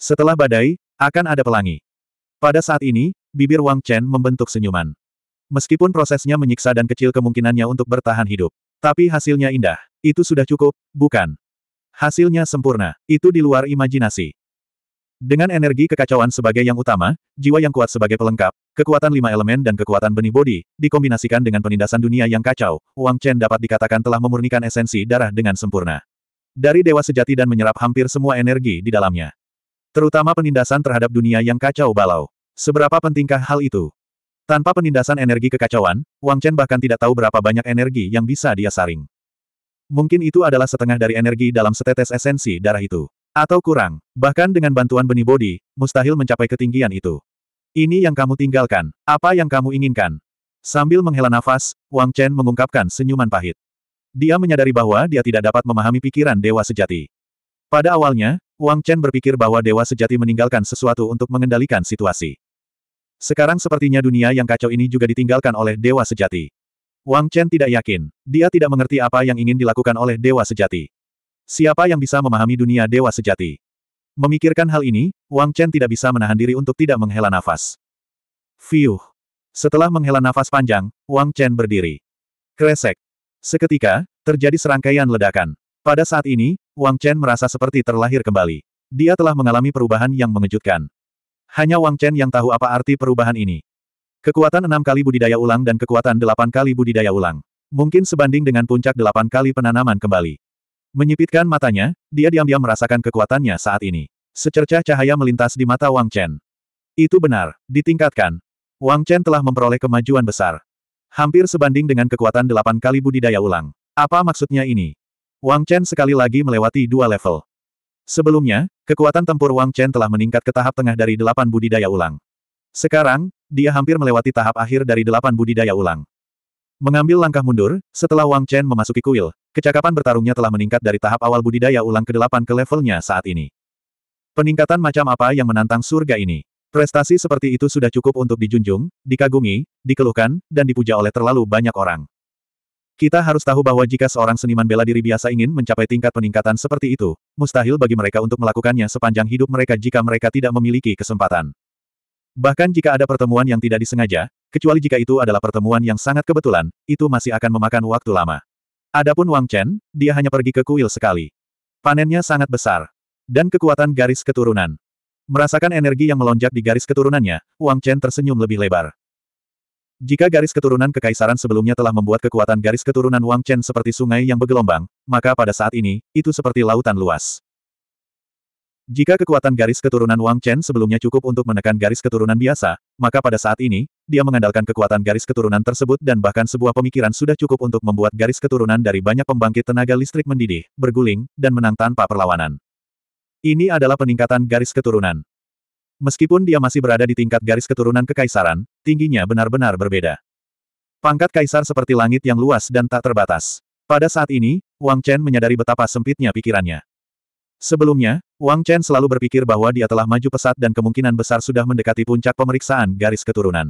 Setelah badai, akan ada pelangi. Pada saat ini, bibir Wang Chen membentuk senyuman. Meskipun prosesnya menyiksa dan kecil kemungkinannya untuk bertahan hidup. Tapi hasilnya indah. Itu sudah cukup, bukan? Hasilnya sempurna. Itu di luar imajinasi. Dengan energi kekacauan sebagai yang utama, jiwa yang kuat sebagai pelengkap, kekuatan lima elemen dan kekuatan benih bodi, dikombinasikan dengan penindasan dunia yang kacau, Wang Chen dapat dikatakan telah memurnikan esensi darah dengan sempurna. Dari dewa sejati dan menyerap hampir semua energi di dalamnya. Terutama penindasan terhadap dunia yang kacau balau. Seberapa pentingkah hal itu? Tanpa penindasan energi kekacauan, Wang Chen bahkan tidak tahu berapa banyak energi yang bisa dia saring. Mungkin itu adalah setengah dari energi dalam setetes esensi darah itu. Atau kurang, bahkan dengan bantuan benih bodi, mustahil mencapai ketinggian itu. Ini yang kamu tinggalkan, apa yang kamu inginkan? Sambil menghela nafas, Wang Chen mengungkapkan senyuman pahit. Dia menyadari bahwa dia tidak dapat memahami pikiran dewa sejati. Pada awalnya, Wang Chen berpikir bahwa dewa sejati meninggalkan sesuatu untuk mengendalikan situasi. Sekarang sepertinya dunia yang kacau ini juga ditinggalkan oleh dewa sejati. Wang Chen tidak yakin. Dia tidak mengerti apa yang ingin dilakukan oleh dewa sejati. Siapa yang bisa memahami dunia dewa sejati? Memikirkan hal ini, Wang Chen tidak bisa menahan diri untuk tidak menghela nafas. Fiuh. Setelah menghela nafas panjang, Wang Chen berdiri. Kresek. Seketika, terjadi serangkaian ledakan. Pada saat ini, Wang Chen merasa seperti terlahir kembali. Dia telah mengalami perubahan yang mengejutkan. Hanya Wang Chen yang tahu apa arti perubahan ini. Kekuatan enam kali budidaya ulang dan kekuatan delapan kali budidaya ulang. Mungkin sebanding dengan puncak delapan kali penanaman kembali. Menyipitkan matanya, dia diam-diam merasakan kekuatannya saat ini. Secercah cahaya melintas di mata Wang Chen. Itu benar, ditingkatkan. Wang Chen telah memperoleh kemajuan besar. Hampir sebanding dengan kekuatan delapan kali budidaya ulang. Apa maksudnya ini? Wang Chen sekali lagi melewati dua level. Sebelumnya, kekuatan tempur Wang Chen telah meningkat ke tahap tengah dari delapan budidaya ulang. Sekarang, dia hampir melewati tahap akhir dari delapan budidaya ulang. Mengambil langkah mundur, setelah Wang Chen memasuki kuil, kecakapan bertarungnya telah meningkat dari tahap awal budidaya ulang ke delapan ke levelnya saat ini. Peningkatan macam apa yang menantang surga ini? Prestasi seperti itu sudah cukup untuk dijunjung, dikagumi, dikeluhkan, dan dipuja oleh terlalu banyak orang. Kita harus tahu bahwa jika seorang seniman bela diri biasa ingin mencapai tingkat peningkatan seperti itu, mustahil bagi mereka untuk melakukannya sepanjang hidup mereka jika mereka tidak memiliki kesempatan. Bahkan jika ada pertemuan yang tidak disengaja, kecuali jika itu adalah pertemuan yang sangat kebetulan, itu masih akan memakan waktu lama. Adapun Wang Chen, dia hanya pergi ke kuil sekali. Panennya sangat besar. Dan kekuatan garis keturunan. Merasakan energi yang melonjak di garis keturunannya, Wang Chen tersenyum lebih lebar. Jika garis keturunan kekaisaran sebelumnya telah membuat kekuatan garis keturunan Wang Chen seperti sungai yang bergelombang, maka pada saat ini, itu seperti lautan luas. Jika kekuatan garis keturunan Wang Chen sebelumnya cukup untuk menekan garis keturunan biasa, maka pada saat ini, dia mengandalkan kekuatan garis keturunan tersebut dan bahkan sebuah pemikiran sudah cukup untuk membuat garis keturunan dari banyak pembangkit tenaga listrik mendidih, berguling, dan menang tanpa perlawanan. Ini adalah peningkatan garis keturunan. Meskipun dia masih berada di tingkat garis keturunan kekaisaran, tingginya benar-benar berbeda. Pangkat kaisar seperti langit yang luas dan tak terbatas. Pada saat ini, Wang Chen menyadari betapa sempitnya pikirannya. Sebelumnya, Wang Chen selalu berpikir bahwa dia telah maju pesat dan kemungkinan besar sudah mendekati puncak pemeriksaan garis keturunan.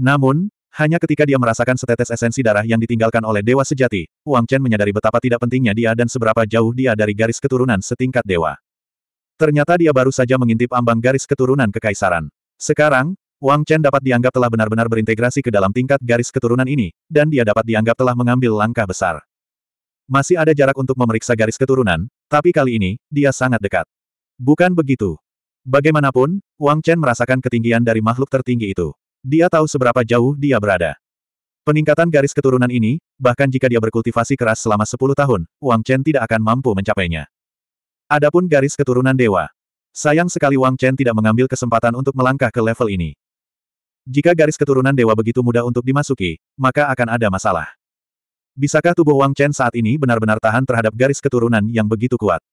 Namun, hanya ketika dia merasakan setetes esensi darah yang ditinggalkan oleh dewa sejati, Wang Chen menyadari betapa tidak pentingnya dia dan seberapa jauh dia dari garis keturunan setingkat dewa. Ternyata dia baru saja mengintip ambang garis keturunan kekaisaran. Sekarang, Wang Chen dapat dianggap telah benar-benar berintegrasi ke dalam tingkat garis keturunan ini, dan dia dapat dianggap telah mengambil langkah besar. Masih ada jarak untuk memeriksa garis keturunan, tapi kali ini, dia sangat dekat. Bukan begitu. Bagaimanapun, Wang Chen merasakan ketinggian dari makhluk tertinggi itu. Dia tahu seberapa jauh dia berada. Peningkatan garis keturunan ini, bahkan jika dia berkultivasi keras selama 10 tahun, Wang Chen tidak akan mampu mencapainya. Adapun garis keturunan dewa. Sayang sekali Wang Chen tidak mengambil kesempatan untuk melangkah ke level ini. Jika garis keturunan dewa begitu mudah untuk dimasuki, maka akan ada masalah. Bisakah tubuh Wang Chen saat ini benar-benar tahan terhadap garis keturunan yang begitu kuat?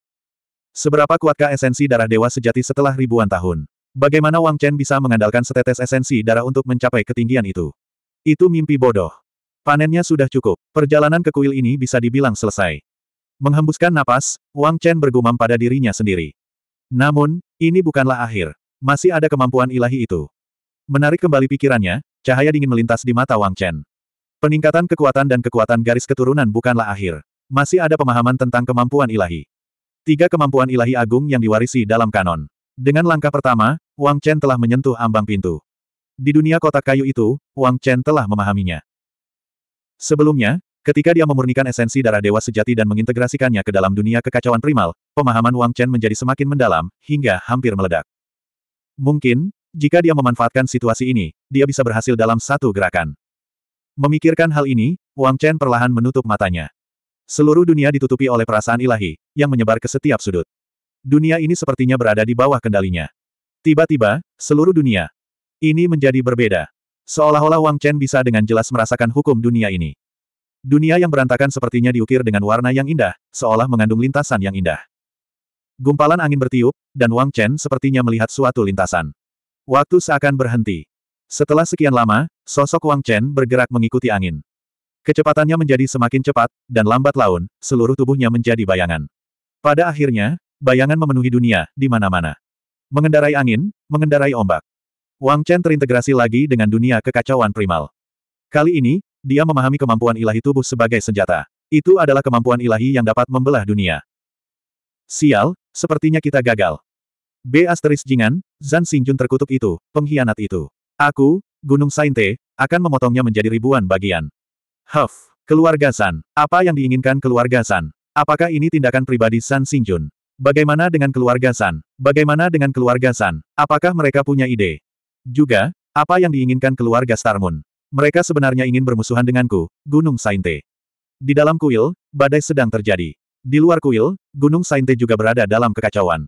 Seberapa kuatkah esensi darah dewa sejati setelah ribuan tahun? Bagaimana Wang Chen bisa mengandalkan setetes esensi darah untuk mencapai ketinggian itu? Itu mimpi bodoh. Panennya sudah cukup. Perjalanan ke kuil ini bisa dibilang selesai. Menghembuskan napas, Wang Chen bergumam pada dirinya sendiri. Namun, ini bukanlah akhir. Masih ada kemampuan ilahi itu. Menarik kembali pikirannya, cahaya dingin melintas di mata Wang Chen. Peningkatan kekuatan dan kekuatan garis keturunan bukanlah akhir. Masih ada pemahaman tentang kemampuan ilahi. Tiga kemampuan ilahi agung yang diwarisi dalam kanon. Dengan langkah pertama, Wang Chen telah menyentuh ambang pintu. Di dunia kotak kayu itu, Wang Chen telah memahaminya. Sebelumnya, Ketika dia memurnikan esensi darah dewa sejati dan mengintegrasikannya ke dalam dunia kekacauan primal, pemahaman Wang Chen menjadi semakin mendalam, hingga hampir meledak. Mungkin, jika dia memanfaatkan situasi ini, dia bisa berhasil dalam satu gerakan. Memikirkan hal ini, Wang Chen perlahan menutup matanya. Seluruh dunia ditutupi oleh perasaan ilahi, yang menyebar ke setiap sudut. Dunia ini sepertinya berada di bawah kendalinya. Tiba-tiba, seluruh dunia. Ini menjadi berbeda. Seolah-olah Wang Chen bisa dengan jelas merasakan hukum dunia ini. Dunia yang berantakan sepertinya diukir dengan warna yang indah, seolah mengandung lintasan yang indah. Gumpalan angin bertiup, dan Wang Chen sepertinya melihat suatu lintasan. Waktu seakan berhenti. Setelah sekian lama, sosok Wang Chen bergerak mengikuti angin. Kecepatannya menjadi semakin cepat, dan lambat laun, seluruh tubuhnya menjadi bayangan. Pada akhirnya, bayangan memenuhi dunia, di mana-mana. Mengendarai angin, mengendarai ombak. Wang Chen terintegrasi lagi dengan dunia kekacauan primal. Kali ini, dia memahami kemampuan ilahi tubuh sebagai senjata. Itu adalah kemampuan ilahi yang dapat membelah dunia. Sial, sepertinya kita gagal. B asteris Jingan, Zan Xingjun terkutuk itu, pengkhianat itu. Aku, Gunung Sainte, akan memotongnya menjadi ribuan bagian. Huff, keluarga San, apa yang diinginkan keluarga San? Apakah ini tindakan pribadi San Xingjun? Bagaimana dengan keluarga San? Bagaimana dengan keluarga San? Apakah mereka punya ide? Juga, apa yang diinginkan keluarga Star mereka sebenarnya ingin bermusuhan denganku, Gunung Sainte. Di dalam kuil, badai sedang terjadi. Di luar kuil, Gunung Sainte juga berada dalam kekacauan.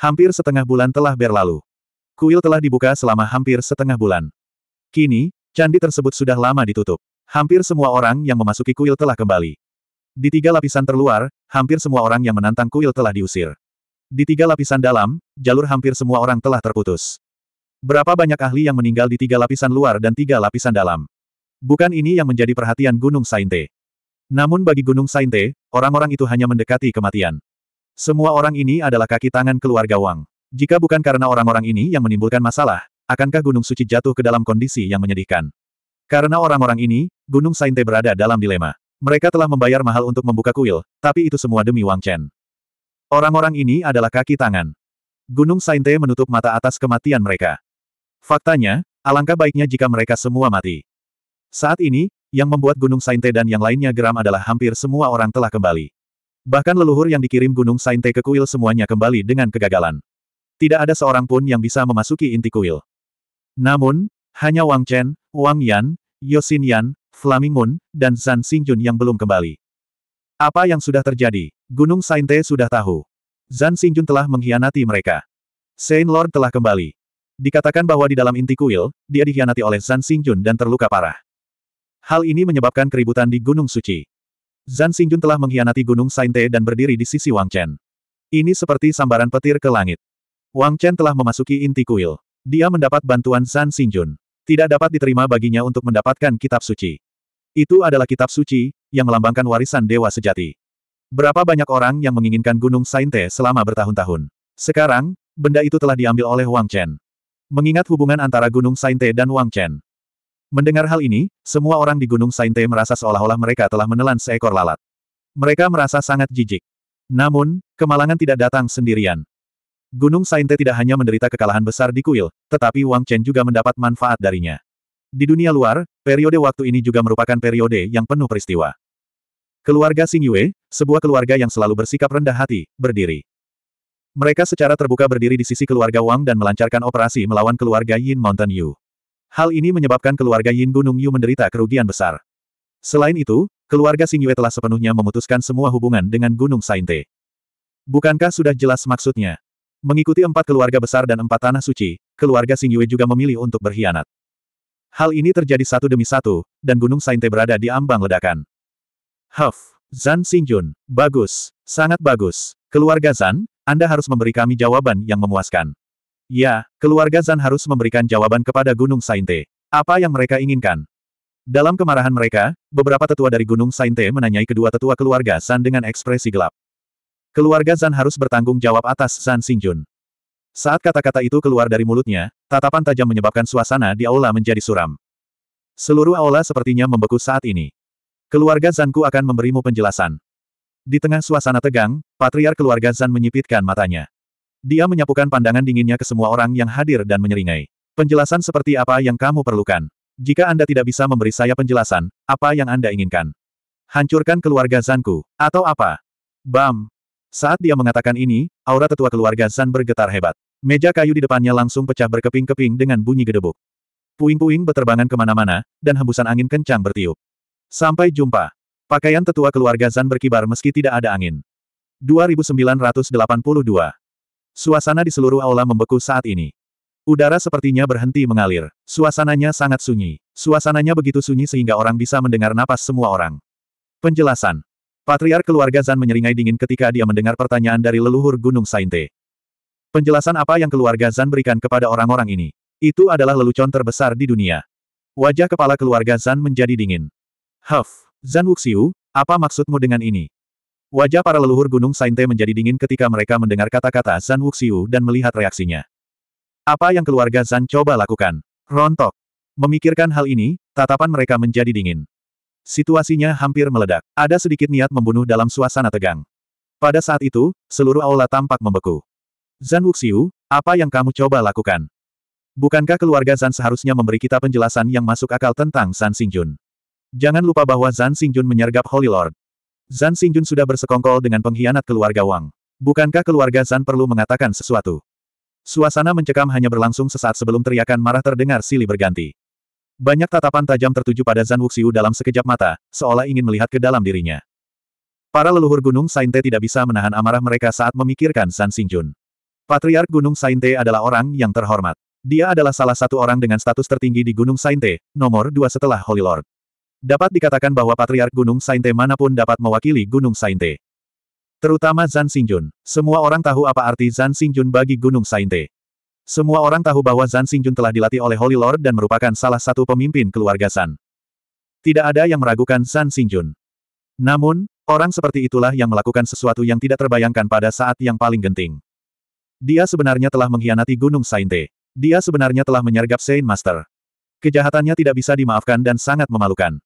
Hampir setengah bulan telah berlalu. Kuil telah dibuka selama hampir setengah bulan. Kini, candi tersebut sudah lama ditutup. Hampir semua orang yang memasuki kuil telah kembali. Di tiga lapisan terluar, hampir semua orang yang menantang kuil telah diusir. Di tiga lapisan dalam, jalur hampir semua orang telah terputus. Berapa banyak ahli yang meninggal di tiga lapisan luar dan tiga lapisan dalam? Bukan ini yang menjadi perhatian Gunung Sainte. Namun bagi Gunung Sainte, orang-orang itu hanya mendekati kematian. Semua orang ini adalah kaki tangan keluarga Wang. Jika bukan karena orang-orang ini yang menimbulkan masalah, akankah Gunung Suci jatuh ke dalam kondisi yang menyedihkan? Karena orang-orang ini, Gunung Sainte berada dalam dilema. Mereka telah membayar mahal untuk membuka kuil, tapi itu semua demi Wang Chen. Orang-orang ini adalah kaki tangan. Gunung Sainte menutup mata atas kematian mereka. Faktanya, alangkah baiknya jika mereka semua mati. Saat ini, yang membuat Gunung Sainte dan yang lainnya geram adalah hampir semua orang telah kembali. Bahkan leluhur yang dikirim Gunung Sainte ke kuil semuanya kembali dengan kegagalan. Tidak ada seorang pun yang bisa memasuki inti kuil. Namun, hanya Wang Chen, Wang Yan, Yosin Yan, Flaming Moon, dan Zan Xingjun yang belum kembali. Apa yang sudah terjadi? Gunung Sainte sudah tahu. Zan Xingjun telah mengkhianati mereka. Saint Lord telah kembali. Dikatakan bahwa di dalam inti kuil, dia dikhianati oleh Zan Xingjun dan terluka parah. Hal ini menyebabkan keributan di Gunung Suci. Zan Xingjun telah mengkhianati Gunung Sainte dan berdiri di sisi Wang Chen. Ini seperti sambaran petir ke langit. Wang Chen telah memasuki inti kuil. Dia mendapat bantuan Zan Xingjun. Tidak dapat diterima baginya untuk mendapatkan kitab suci. Itu adalah kitab suci, yang melambangkan warisan dewa sejati. Berapa banyak orang yang menginginkan Gunung Sainte selama bertahun-tahun. Sekarang, benda itu telah diambil oleh Wang Chen mengingat hubungan antara Gunung Sainte dan Wang Chen. Mendengar hal ini, semua orang di Gunung Sainte merasa seolah-olah mereka telah menelan seekor lalat. Mereka merasa sangat jijik. Namun, kemalangan tidak datang sendirian. Gunung Sainte tidak hanya menderita kekalahan besar di kuil, tetapi Wang Chen juga mendapat manfaat darinya. Di dunia luar, periode waktu ini juga merupakan periode yang penuh peristiwa. Keluarga Xing Yue, sebuah keluarga yang selalu bersikap rendah hati, berdiri. Mereka secara terbuka berdiri di sisi keluarga Wang dan melancarkan operasi melawan keluarga Yin Mountain Yu. Hal ini menyebabkan keluarga Yin Gunung Yu menderita kerugian besar. Selain itu, keluarga Xing Yue telah sepenuhnya memutuskan semua hubungan dengan Gunung Sainte. Bukankah sudah jelas maksudnya? Mengikuti empat keluarga besar dan empat tanah suci, keluarga Xing Yue juga memilih untuk berkhianat. Hal ini terjadi satu demi satu, dan Gunung Sainte berada di ambang ledakan. Huff, Zan Xingjun, bagus, sangat bagus. Keluarga Zan, anda harus memberi kami jawaban yang memuaskan. Ya, keluarga Zan harus memberikan jawaban kepada Gunung Sainte. Apa yang mereka inginkan? Dalam kemarahan mereka, beberapa tetua dari Gunung Sainte menanyai kedua tetua keluarga Zan dengan ekspresi gelap. Keluarga Zan harus bertanggung jawab atas Zan Xingjun. Saat kata-kata itu keluar dari mulutnya, tatapan tajam menyebabkan suasana di aula menjadi suram. Seluruh aula sepertinya membeku saat ini. Keluarga Zanku akan memberimu penjelasan. Di tengah suasana tegang, patriar keluarga Zan menyipitkan matanya. Dia menyapukan pandangan dinginnya ke semua orang yang hadir dan menyeringai. Penjelasan seperti apa yang kamu perlukan? Jika Anda tidak bisa memberi saya penjelasan, apa yang Anda inginkan? Hancurkan keluarga Zanku, atau apa? Bam! Saat dia mengatakan ini, aura tetua keluarga Zan bergetar hebat. Meja kayu di depannya langsung pecah berkeping-keping dengan bunyi gedebuk. Puing-puing beterbangan kemana-mana, dan hembusan angin kencang bertiup. Sampai jumpa. Pakaian tetua keluarga Zan berkibar meski tidak ada angin. 2982. Suasana di seluruh aula membeku saat ini. Udara sepertinya berhenti mengalir. Suasananya sangat sunyi. Suasananya begitu sunyi sehingga orang bisa mendengar napas semua orang. Penjelasan. Patriar keluarga Zan menyeringai dingin ketika dia mendengar pertanyaan dari leluhur Gunung Sainte. Penjelasan apa yang keluarga Zan berikan kepada orang-orang ini? Itu adalah lelucon terbesar di dunia. Wajah kepala keluarga Zan menjadi dingin. Huff. Zan Wuxiu, apa maksudmu dengan ini? Wajah para leluhur Gunung Sainte menjadi dingin ketika mereka mendengar kata-kata Zan Wuxiu dan melihat reaksinya. Apa yang keluarga Zan coba lakukan? Rontok. Memikirkan hal ini, tatapan mereka menjadi dingin. Situasinya hampir meledak. Ada sedikit niat membunuh dalam suasana tegang. Pada saat itu, seluruh aula tampak membeku. Zan Wuxiu, apa yang kamu coba lakukan? Bukankah keluarga Zan seharusnya memberi kita penjelasan yang masuk akal tentang San Xingjun? Jangan lupa bahwa Zan Xingjun menyergap Holy Lord. Zan Xingjun sudah bersekongkol dengan pengkhianat keluarga Wang. Bukankah keluarga Zan perlu mengatakan sesuatu? Suasana mencekam hanya berlangsung sesaat sebelum teriakan marah terdengar silih berganti. Banyak tatapan tajam tertuju pada Zan Wuxiu dalam sekejap mata, seolah ingin melihat ke dalam dirinya. Para leluhur Gunung Sainte tidak bisa menahan amarah mereka saat memikirkan Zan Xingjun. Patriark Gunung Sainte adalah orang yang terhormat. Dia adalah salah satu orang dengan status tertinggi di Gunung Sainte, nomor dua setelah Holy Lord. Dapat dikatakan bahwa Patriark Gunung Sainte manapun dapat mewakili Gunung Sainte. Terutama Zan Xingjun. Semua orang tahu apa arti Zan Xingjun bagi Gunung Sainte. Semua orang tahu bahwa Zan Xingjun telah dilatih oleh Holy Lord dan merupakan salah satu pemimpin keluarga San. Tidak ada yang meragukan Zan Xingjun. Namun, orang seperti itulah yang melakukan sesuatu yang tidak terbayangkan pada saat yang paling genting. Dia sebenarnya telah mengkhianati Gunung Sainte. Dia sebenarnya telah menyergap Saint Master. Kejahatannya tidak bisa dimaafkan dan sangat memalukan.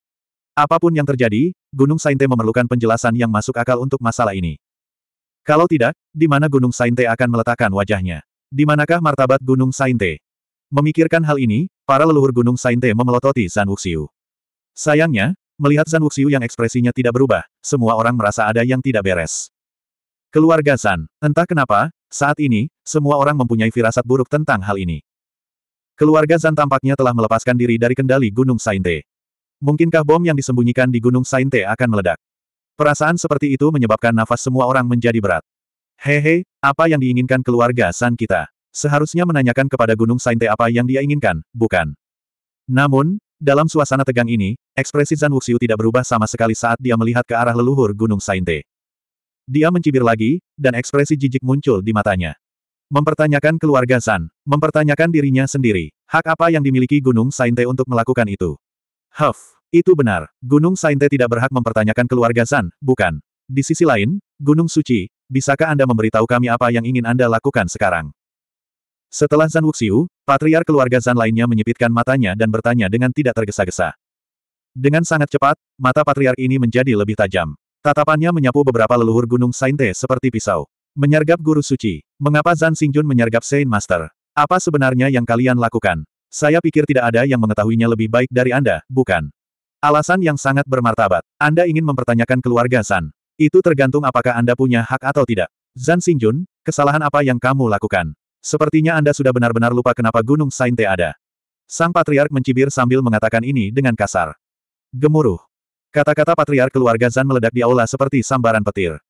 Apapun yang terjadi, Gunung Sainte memerlukan penjelasan yang masuk akal untuk masalah ini. Kalau tidak, di mana Gunung Sainte akan meletakkan wajahnya? Di manakah martabat Gunung Sainte? Memikirkan hal ini, para leluhur Gunung Sainte memelototi San Wuxiu. Sayangnya, melihat San Wuxiu yang ekspresinya tidak berubah, semua orang merasa ada yang tidak beres. Keluarga Zan, entah kenapa, saat ini, semua orang mempunyai firasat buruk tentang hal ini. Keluarga Zan tampaknya telah melepaskan diri dari kendali Gunung Sainte. Mungkinkah bom yang disembunyikan di Gunung Sainte akan meledak? Perasaan seperti itu menyebabkan nafas semua orang menjadi berat. Hehe, apa yang diinginkan keluarga San kita? Seharusnya menanyakan kepada Gunung Sainte apa yang dia inginkan, bukan? Namun, dalam suasana tegang ini, ekspresi Zan Wuxiu tidak berubah sama sekali saat dia melihat ke arah leluhur Gunung Sainte. Dia mencibir lagi, dan ekspresi jijik muncul di matanya. Mempertanyakan keluarga San, mempertanyakan dirinya sendiri, hak apa yang dimiliki Gunung Sainte untuk melakukan itu. Huff, itu benar. Gunung Sainte tidak berhak mempertanyakan keluarga Zan, bukan? Di sisi lain, Gunung Suci, bisakah Anda memberitahu kami apa yang ingin Anda lakukan sekarang? Setelah Zan Wuxiu, patriar keluarga Zan lainnya menyipitkan matanya dan bertanya dengan tidak tergesa-gesa. Dengan sangat cepat, mata patriar ini menjadi lebih tajam. Tatapannya menyapu beberapa leluhur gunung Sainte seperti pisau. Menyergap guru suci. Mengapa Zan Xingjun menyergap Saint Master? Apa sebenarnya yang kalian lakukan? Saya pikir tidak ada yang mengetahuinya lebih baik dari Anda, bukan? Alasan yang sangat bermartabat. Anda ingin mempertanyakan keluarga San. Itu tergantung apakah Anda punya hak atau tidak. Zan Xingjun, kesalahan apa yang kamu lakukan? Sepertinya Anda sudah benar-benar lupa kenapa Gunung Sainte ada. Sang Patriark mencibir sambil mengatakan ini dengan kasar. Gemuruh. Kata-kata Patriark keluarga Zan meledak di aula seperti sambaran petir.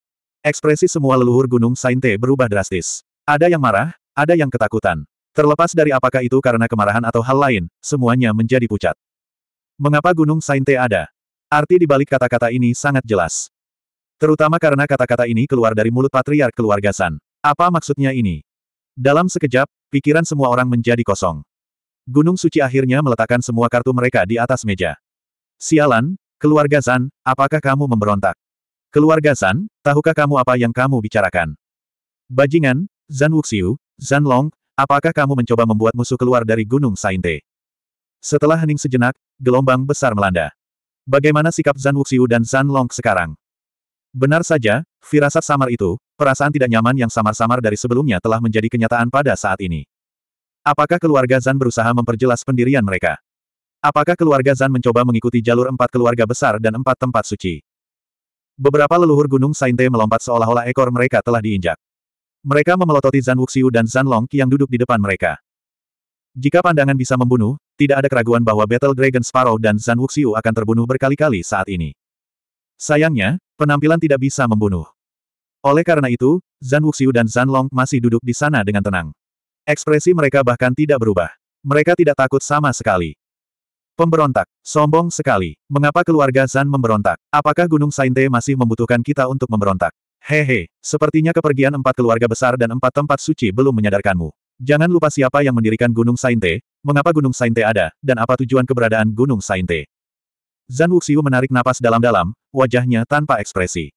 Ekspresi semua leluhur Gunung Sainte berubah drastis. Ada yang marah, ada yang ketakutan. Terlepas dari apakah itu karena kemarahan atau hal lain, semuanya menjadi pucat. Mengapa Gunung Sainte ada? Arti dibalik kata-kata ini sangat jelas. Terutama karena kata-kata ini keluar dari mulut patriark keluarga San. Apa maksudnya ini? Dalam sekejap, pikiran semua orang menjadi kosong. Gunung Suci akhirnya meletakkan semua kartu mereka di atas meja. Sialan, keluarga San. apakah kamu memberontak? Keluarga San, tahukah kamu apa yang kamu bicarakan? Bajingan, Zan Wuxiu, Zan Long, Apakah kamu mencoba membuat musuh keluar dari Gunung Sainte? Setelah hening sejenak, gelombang besar melanda. Bagaimana sikap Zan Wuxiu dan Zan Long sekarang? Benar saja, firasat samar itu, perasaan tidak nyaman yang samar-samar dari sebelumnya telah menjadi kenyataan pada saat ini. Apakah keluarga Zan berusaha memperjelas pendirian mereka? Apakah keluarga Zan mencoba mengikuti jalur empat keluarga besar dan empat tempat suci? Beberapa leluhur gunung Sainte melompat seolah-olah ekor mereka telah diinjak. Mereka memelototi Zan Wuxiu dan Zan Long yang duduk di depan mereka. Jika pandangan bisa membunuh, tidak ada keraguan bahwa Battle Dragon Sparrow dan Zan Wuxiu akan terbunuh berkali-kali saat ini. Sayangnya, penampilan tidak bisa membunuh. Oleh karena itu, Zan Wuxiu dan Zan Long masih duduk di sana dengan tenang. Ekspresi mereka bahkan tidak berubah. Mereka tidak takut sama sekali. Pemberontak, sombong sekali. Mengapa keluarga Zan memberontak? Apakah Gunung Sainte masih membutuhkan kita untuk memberontak? Hehe, sepertinya kepergian empat keluarga besar dan empat tempat suci belum menyadarkanmu. Jangan lupa siapa yang mendirikan Gunung Sainte, mengapa Gunung Sainte ada, dan apa tujuan keberadaan Gunung Sainte. Zan Wuxiu menarik napas dalam-dalam, wajahnya tanpa ekspresi.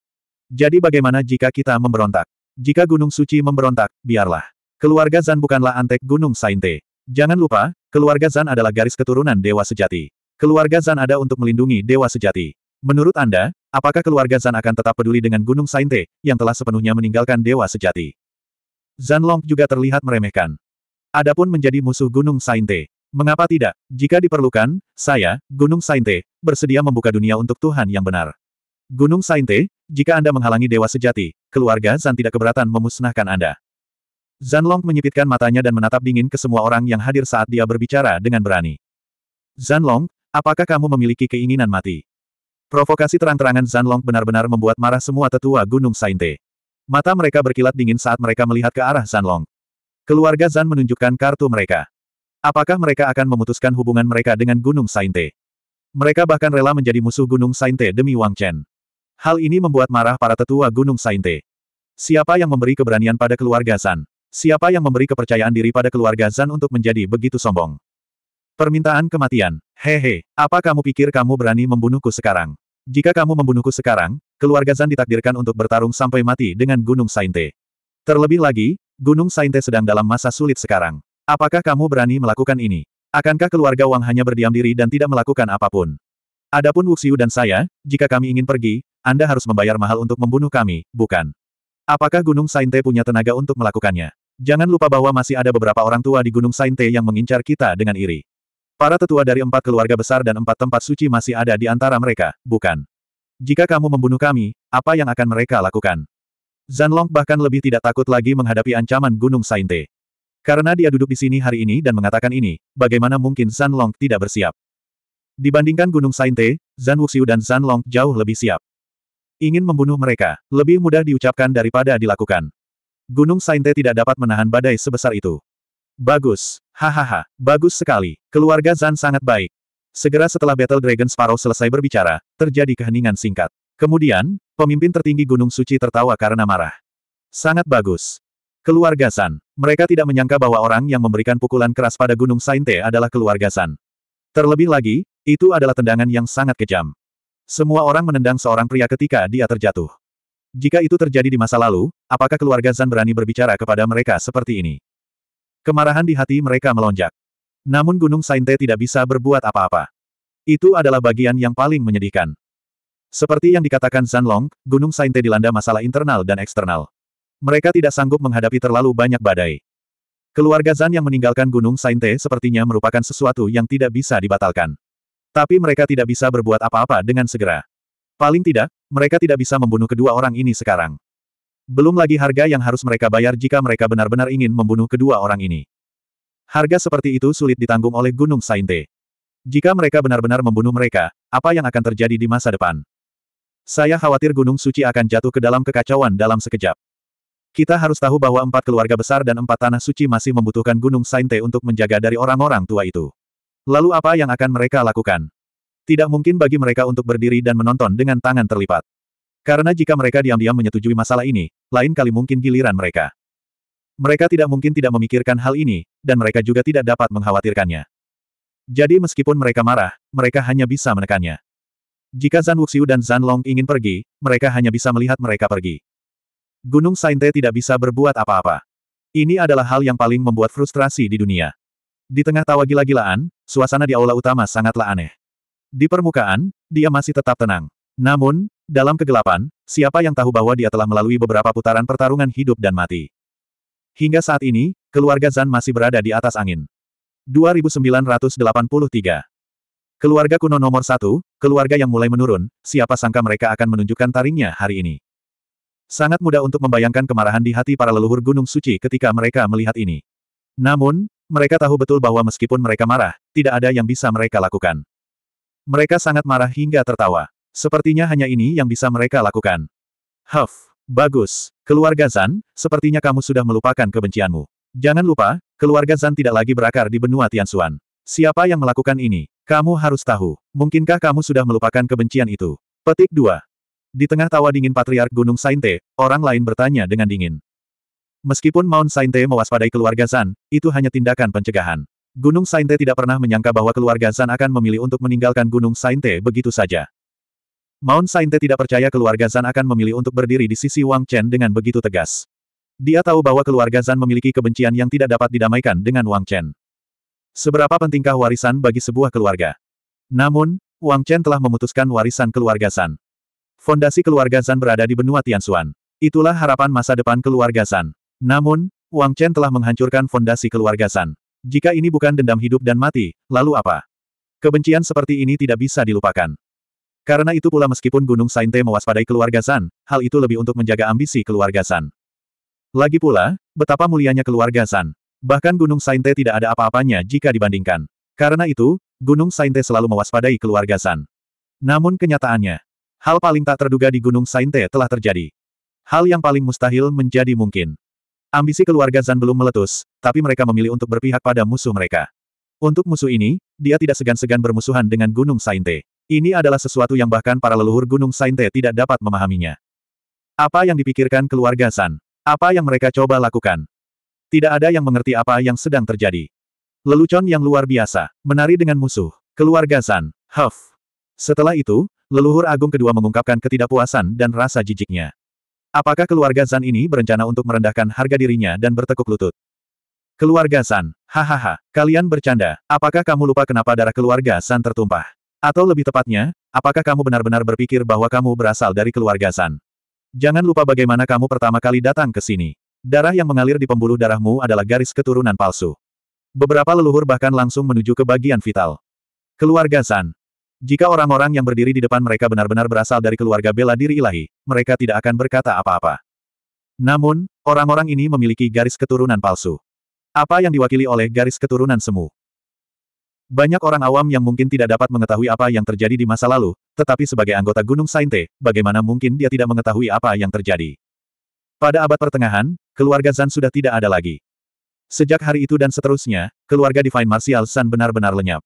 Jadi bagaimana jika kita memberontak? Jika Gunung Suci memberontak, biarlah. Keluarga Zan bukanlah antek Gunung Sainte. Jangan lupa, keluarga Zan adalah garis keturunan Dewa Sejati. Keluarga Zan ada untuk melindungi Dewa Sejati. Menurut Anda, Apakah keluarga Zan akan tetap peduli dengan Gunung Sainte, yang telah sepenuhnya meninggalkan dewa sejati? Zan Long juga terlihat meremehkan. Adapun menjadi musuh Gunung Sainte. Mengapa tidak? Jika diperlukan, saya, Gunung Sainte, bersedia membuka dunia untuk Tuhan yang benar. Gunung Sainte, jika Anda menghalangi dewa sejati, keluarga Zan tidak keberatan memusnahkan Anda. Zan Long menyipitkan matanya dan menatap dingin ke semua orang yang hadir saat dia berbicara dengan berani. Zan Long, apakah kamu memiliki keinginan mati? Provokasi terang-terangan Zanlong benar-benar membuat marah semua tetua Gunung Sainte. Mata mereka berkilat dingin saat mereka melihat ke arah Zanlong. Keluarga Zan menunjukkan kartu mereka. Apakah mereka akan memutuskan hubungan mereka dengan Gunung Sainte? Mereka bahkan rela menjadi musuh Gunung Sainte demi Wang Chen. Hal ini membuat marah para tetua Gunung Sainte. Siapa yang memberi keberanian pada keluarga Zan? Siapa yang memberi kepercayaan diri pada keluarga Zan untuk menjadi begitu sombong? Permintaan kematian. Hehe, apa kamu pikir kamu berani membunuhku sekarang? Jika kamu membunuhku sekarang, keluarga Zan ditakdirkan untuk bertarung sampai mati dengan Gunung Sainte. Terlebih lagi, Gunung Sainte sedang dalam masa sulit sekarang. Apakah kamu berani melakukan ini? Akankah keluarga Wang hanya berdiam diri dan tidak melakukan apapun? Adapun Wuxiu dan saya, jika kami ingin pergi, Anda harus membayar mahal untuk membunuh kami, bukan? Apakah Gunung Sainte punya tenaga untuk melakukannya? Jangan lupa bahwa masih ada beberapa orang tua di Gunung Sainte yang mengincar kita dengan iri. Para tetua dari empat keluarga besar dan empat tempat suci masih ada di antara mereka, bukan? Jika kamu membunuh kami, apa yang akan mereka lakukan? Zanlong bahkan lebih tidak takut lagi menghadapi ancaman Gunung Sainte. Karena dia duduk di sini hari ini dan mengatakan ini, bagaimana mungkin Zanlong tidak bersiap? Dibandingkan Gunung Sainte, Zan Wuxiu dan Zanlong jauh lebih siap. Ingin membunuh mereka, lebih mudah diucapkan daripada dilakukan. Gunung Sainte tidak dapat menahan badai sebesar itu. Bagus. Hahaha, bagus sekali. Keluarga Zan sangat baik. Segera setelah Battle Dragon Sparrow selesai berbicara, terjadi keheningan singkat. Kemudian, pemimpin tertinggi Gunung Suci tertawa karena marah. Sangat bagus. Keluarga Zan. Mereka tidak menyangka bahwa orang yang memberikan pukulan keras pada Gunung Sainte adalah keluarga Zan. Terlebih lagi, itu adalah tendangan yang sangat kejam. Semua orang menendang seorang pria ketika dia terjatuh. Jika itu terjadi di masa lalu, apakah keluarga Zan berani berbicara kepada mereka seperti ini? Kemarahan di hati mereka melonjak. Namun Gunung Sainte tidak bisa berbuat apa-apa. Itu adalah bagian yang paling menyedihkan. Seperti yang dikatakan Zanlong, Gunung Sainte dilanda masalah internal dan eksternal. Mereka tidak sanggup menghadapi terlalu banyak badai. Keluarga Zan yang meninggalkan Gunung Sainte sepertinya merupakan sesuatu yang tidak bisa dibatalkan. Tapi mereka tidak bisa berbuat apa-apa dengan segera. Paling tidak, mereka tidak bisa membunuh kedua orang ini sekarang. Belum lagi harga yang harus mereka bayar jika mereka benar-benar ingin membunuh kedua orang ini. Harga seperti itu sulit ditanggung oleh Gunung Sainte. Jika mereka benar-benar membunuh mereka, apa yang akan terjadi di masa depan? Saya khawatir Gunung Suci akan jatuh ke dalam kekacauan dalam sekejap. Kita harus tahu bahwa empat keluarga besar dan empat tanah suci masih membutuhkan Gunung Sainte untuk menjaga dari orang-orang tua itu. Lalu apa yang akan mereka lakukan? Tidak mungkin bagi mereka untuk berdiri dan menonton dengan tangan terlipat. Karena jika mereka diam-diam menyetujui masalah ini, lain kali mungkin giliran mereka. Mereka tidak mungkin tidak memikirkan hal ini, dan mereka juga tidak dapat mengkhawatirkannya. Jadi meskipun mereka marah, mereka hanya bisa menekannya. Jika Zan Wuxiu dan Zan Long ingin pergi, mereka hanya bisa melihat mereka pergi. Gunung Sainte tidak bisa berbuat apa-apa. Ini adalah hal yang paling membuat frustrasi di dunia. Di tengah tawa gila-gilaan, suasana di aula utama sangatlah aneh. Di permukaan, dia masih tetap tenang. Namun, dalam kegelapan, siapa yang tahu bahwa dia telah melalui beberapa putaran pertarungan hidup dan mati. Hingga saat ini, keluarga Zan masih berada di atas angin. 2983 Keluarga kuno nomor satu, keluarga yang mulai menurun, siapa sangka mereka akan menunjukkan taringnya hari ini. Sangat mudah untuk membayangkan kemarahan di hati para leluhur Gunung Suci ketika mereka melihat ini. Namun, mereka tahu betul bahwa meskipun mereka marah, tidak ada yang bisa mereka lakukan. Mereka sangat marah hingga tertawa. Sepertinya hanya ini yang bisa mereka lakukan. Huff, bagus. Keluarga Zan, sepertinya kamu sudah melupakan kebencianmu. Jangan lupa, keluarga Zan tidak lagi berakar di benua Tianxuan. Siapa yang melakukan ini? Kamu harus tahu. Mungkinkah kamu sudah melupakan kebencian itu? Petik 2. Di tengah tawa dingin Patriark Gunung Sainte, orang lain bertanya dengan dingin. Meskipun Mount Sainte mewaspadai keluarga Zan, itu hanya tindakan pencegahan. Gunung Sainte tidak pernah menyangka bahwa keluarga Zan akan memilih untuk meninggalkan Gunung Sainte begitu saja. Mount Sainte tidak percaya keluarga Zan akan memilih untuk berdiri di sisi Wang Chen dengan begitu tegas. Dia tahu bahwa keluarga Zan memiliki kebencian yang tidak dapat didamaikan dengan Wang Chen. Seberapa pentingkah warisan bagi sebuah keluarga? Namun, Wang Chen telah memutuskan warisan keluarga Zan. Fondasi keluarga Zan berada di benua Tianxuan. Itulah harapan masa depan keluarga Zan. Namun, Wang Chen telah menghancurkan fondasi keluarga Zan. Jika ini bukan dendam hidup dan mati, lalu apa? Kebencian seperti ini tidak bisa dilupakan. Karena itu pula meskipun Gunung Sainte mewaspadai keluarga San, hal itu lebih untuk menjaga ambisi keluarga San. Lagi pula, betapa mulianya keluarga San. Bahkan Gunung Sainte tidak ada apa-apanya jika dibandingkan. Karena itu, Gunung Sainte selalu mewaspadai keluarga San. Namun kenyataannya, hal paling tak terduga di Gunung Sainte telah terjadi. Hal yang paling mustahil menjadi mungkin. Ambisi keluarga Zan belum meletus, tapi mereka memilih untuk berpihak pada musuh mereka. Untuk musuh ini, dia tidak segan-segan bermusuhan dengan Gunung Sainte. Ini adalah sesuatu yang bahkan para leluhur Gunung Sainte tidak dapat memahaminya. Apa yang dipikirkan keluarga San? Apa yang mereka coba lakukan? Tidak ada yang mengerti apa yang sedang terjadi. Lelucon yang luar biasa, menari dengan musuh, keluarga San, huff. Setelah itu, leluhur agung kedua mengungkapkan ketidakpuasan dan rasa jijiknya. Apakah keluarga San ini berencana untuk merendahkan harga dirinya dan bertekuk lutut? Keluarga San, hahaha, kalian bercanda, apakah kamu lupa kenapa darah keluarga San tertumpah? Atau lebih tepatnya, apakah kamu benar-benar berpikir bahwa kamu berasal dari keluarga San? Jangan lupa bagaimana kamu pertama kali datang ke sini. Darah yang mengalir di pembuluh darahmu adalah garis keturunan palsu. Beberapa leluhur bahkan langsung menuju ke bagian vital. Keluarga San. Jika orang-orang yang berdiri di depan mereka benar-benar berasal dari keluarga bela diri ilahi, mereka tidak akan berkata apa-apa. Namun, orang-orang ini memiliki garis keturunan palsu. Apa yang diwakili oleh garis keturunan semu? Banyak orang awam yang mungkin tidak dapat mengetahui apa yang terjadi di masa lalu, tetapi sebagai anggota Gunung Sainte, bagaimana mungkin dia tidak mengetahui apa yang terjadi? Pada abad pertengahan, keluarga Zan sudah tidak ada lagi. Sejak hari itu dan seterusnya, keluarga Divine Martial Zan benar-benar lenyap.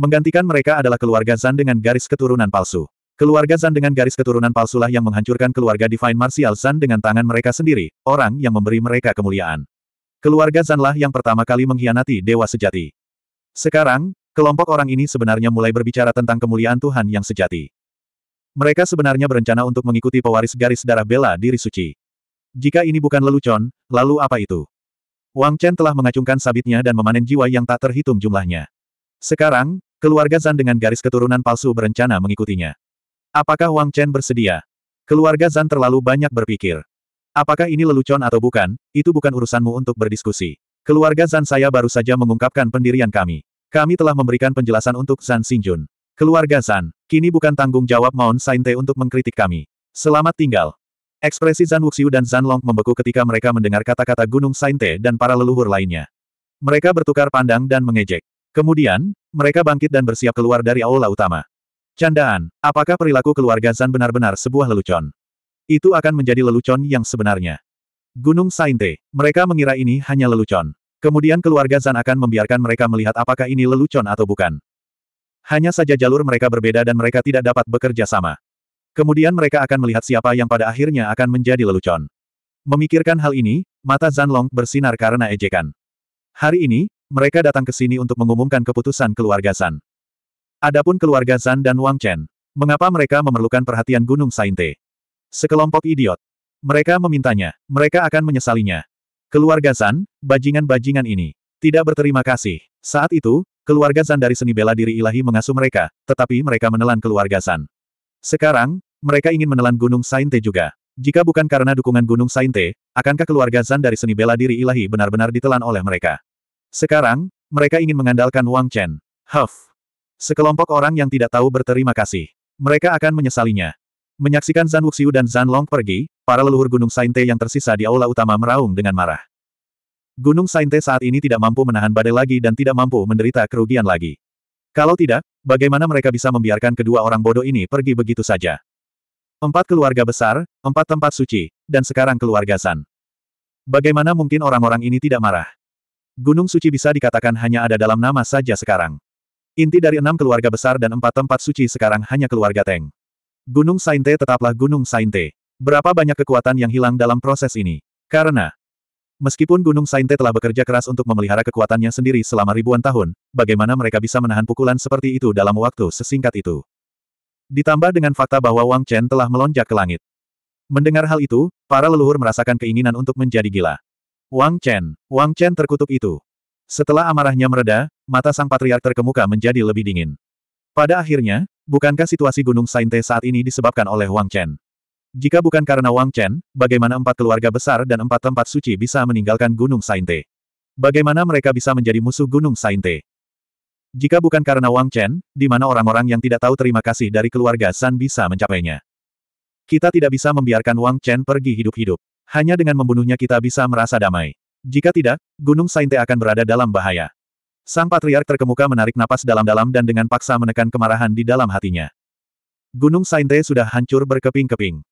Menggantikan mereka adalah keluarga Zan dengan garis keturunan palsu. Keluarga Zan dengan garis keturunan palsulah yang menghancurkan keluarga Divine Martial Zan dengan tangan mereka sendiri, orang yang memberi mereka kemuliaan. Keluarga Zanlah yang pertama kali mengkhianati Dewa Sejati. Sekarang, Kelompok orang ini sebenarnya mulai berbicara tentang kemuliaan Tuhan yang sejati. Mereka sebenarnya berencana untuk mengikuti pewaris garis darah bela diri suci. Jika ini bukan lelucon, lalu apa itu? Wang Chen telah mengacungkan sabitnya dan memanen jiwa yang tak terhitung jumlahnya. Sekarang, keluarga Zan dengan garis keturunan palsu berencana mengikutinya. Apakah Wang Chen bersedia? Keluarga Zan terlalu banyak berpikir. Apakah ini lelucon atau bukan, itu bukan urusanmu untuk berdiskusi. Keluarga Zan saya baru saja mengungkapkan pendirian kami. Kami telah memberikan penjelasan untuk Zan Xinjun, Keluarga Zan, kini bukan tanggung jawab Maun Sainte untuk mengkritik kami. Selamat tinggal. Ekspresi Zan Wuxiu dan Zan Long membeku ketika mereka mendengar kata-kata Gunung Sainte dan para leluhur lainnya. Mereka bertukar pandang dan mengejek. Kemudian, mereka bangkit dan bersiap keluar dari aula utama. Candaan, apakah perilaku keluarga Zan benar-benar sebuah lelucon? Itu akan menjadi lelucon yang sebenarnya. Gunung Sainte, mereka mengira ini hanya lelucon. Kemudian keluarga Zan akan membiarkan mereka melihat apakah ini lelucon atau bukan. Hanya saja jalur mereka berbeda dan mereka tidak dapat bekerja sama. Kemudian mereka akan melihat siapa yang pada akhirnya akan menjadi lelucon. Memikirkan hal ini, mata Zan Long bersinar karena ejekan. Hari ini, mereka datang ke sini untuk mengumumkan keputusan keluarga Zan. Adapun keluarga Zan dan Wang Chen, mengapa mereka memerlukan perhatian Gunung Sainte? Sekelompok idiot. Mereka memintanya, mereka akan menyesalinya. Keluarga Zan, bajingan-bajingan ini. Tidak berterima kasih. Saat itu, keluarga Zan dari seni bela diri ilahi mengasuh mereka, tetapi mereka menelan keluarga Zan. Sekarang, mereka ingin menelan Gunung Sainte juga. Jika bukan karena dukungan Gunung Sainte, akankah keluarga Zan dari seni bela diri ilahi benar-benar ditelan oleh mereka? Sekarang, mereka ingin mengandalkan Wang Chen. Huff. Sekelompok orang yang tidak tahu berterima kasih. Mereka akan menyesalinya. Menyaksikan Zan Wuxiu dan Zan Long pergi, para leluhur Gunung Sainte yang tersisa di aula utama meraung dengan marah. Gunung Sainte saat ini tidak mampu menahan badai lagi dan tidak mampu menderita kerugian lagi. Kalau tidak, bagaimana mereka bisa membiarkan kedua orang bodoh ini pergi begitu saja? Empat keluarga besar, empat tempat suci, dan sekarang keluarga San. Bagaimana mungkin orang-orang ini tidak marah? Gunung suci bisa dikatakan hanya ada dalam nama saja sekarang. Inti dari enam keluarga besar dan empat tempat suci sekarang hanya keluarga Teng. Gunung Sainte tetaplah Gunung Sainte. Berapa banyak kekuatan yang hilang dalam proses ini? Karena, meskipun Gunung Sainte telah bekerja keras untuk memelihara kekuatannya sendiri selama ribuan tahun, bagaimana mereka bisa menahan pukulan seperti itu dalam waktu sesingkat itu? Ditambah dengan fakta bahwa Wang Chen telah melonjak ke langit. Mendengar hal itu, para leluhur merasakan keinginan untuk menjadi gila. Wang Chen, Wang Chen terkutuk itu. Setelah amarahnya mereda, mata sang patriark terkemuka menjadi lebih dingin. Pada akhirnya, Bukankah situasi Gunung Sainte saat ini disebabkan oleh Wang Chen? Jika bukan karena Wang Chen, bagaimana empat keluarga besar dan empat tempat suci bisa meninggalkan Gunung Sainte? Bagaimana mereka bisa menjadi musuh Gunung Sainte? Jika bukan karena Wang Chen, di mana orang-orang yang tidak tahu terima kasih dari keluarga San bisa mencapainya? Kita tidak bisa membiarkan Wang Chen pergi hidup-hidup. Hanya dengan membunuhnya kita bisa merasa damai. Jika tidak, Gunung Sainte akan berada dalam bahaya. Sang patriark terkemuka menarik napas dalam-dalam dan dengan paksa menekan kemarahan di dalam hatinya. Gunung Sainte sudah hancur berkeping-keping.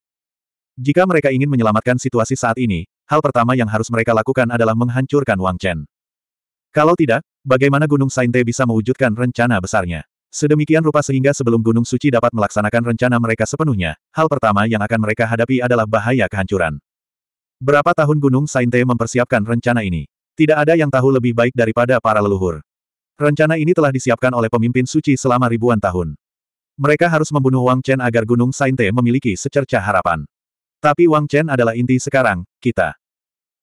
Jika mereka ingin menyelamatkan situasi saat ini, hal pertama yang harus mereka lakukan adalah menghancurkan Wang Chen. Kalau tidak, bagaimana Gunung Sainte bisa mewujudkan rencana besarnya? Sedemikian rupa sehingga sebelum Gunung Suci dapat melaksanakan rencana mereka sepenuhnya, hal pertama yang akan mereka hadapi adalah bahaya kehancuran. Berapa tahun Gunung Sainte mempersiapkan rencana ini? Tidak ada yang tahu lebih baik daripada para leluhur. Rencana ini telah disiapkan oleh pemimpin suci selama ribuan tahun. Mereka harus membunuh Wang Chen agar Gunung Sainte memiliki secerca harapan. Tapi Wang Chen adalah inti sekarang, kita.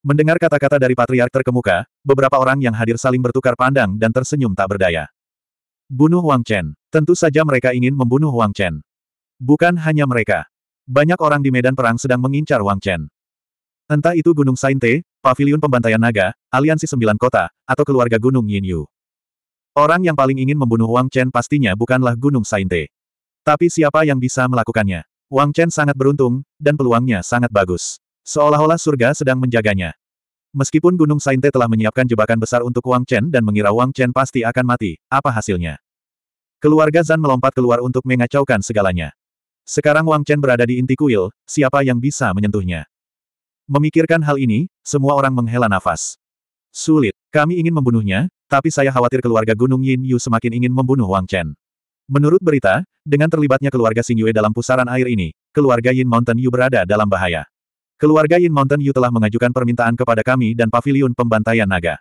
Mendengar kata-kata dari patriark terkemuka, beberapa orang yang hadir saling bertukar pandang dan tersenyum tak berdaya. Bunuh Wang Chen. Tentu saja mereka ingin membunuh Wang Chen. Bukan hanya mereka. Banyak orang di medan perang sedang mengincar Wang Chen. Entah itu Gunung Sainte, Paviliun Pembantaian Naga, Aliansi Sembilan Kota, atau Keluarga Gunung Yin Yu. Orang yang paling ingin membunuh Wang Chen pastinya bukanlah Gunung Sainte. Tapi siapa yang bisa melakukannya? Wang Chen sangat beruntung, dan peluangnya sangat bagus. Seolah-olah surga sedang menjaganya. Meskipun Gunung Sainte telah menyiapkan jebakan besar untuk Wang Chen dan mengira Wang Chen pasti akan mati, apa hasilnya? Keluarga Zan melompat keluar untuk mengacaukan segalanya. Sekarang Wang Chen berada di inti kuil, siapa yang bisa menyentuhnya? Memikirkan hal ini, semua orang menghela nafas. Sulit. Kami ingin membunuhnya, tapi saya khawatir keluarga Gunung Yin Yu semakin ingin membunuh Wang Chen. Menurut berita, dengan terlibatnya keluarga Xing Yue dalam pusaran air ini, keluarga Yin Mountain Yu berada dalam bahaya. Keluarga Yin Mountain Yu telah mengajukan permintaan kepada kami dan Paviliun Pembantaian Naga.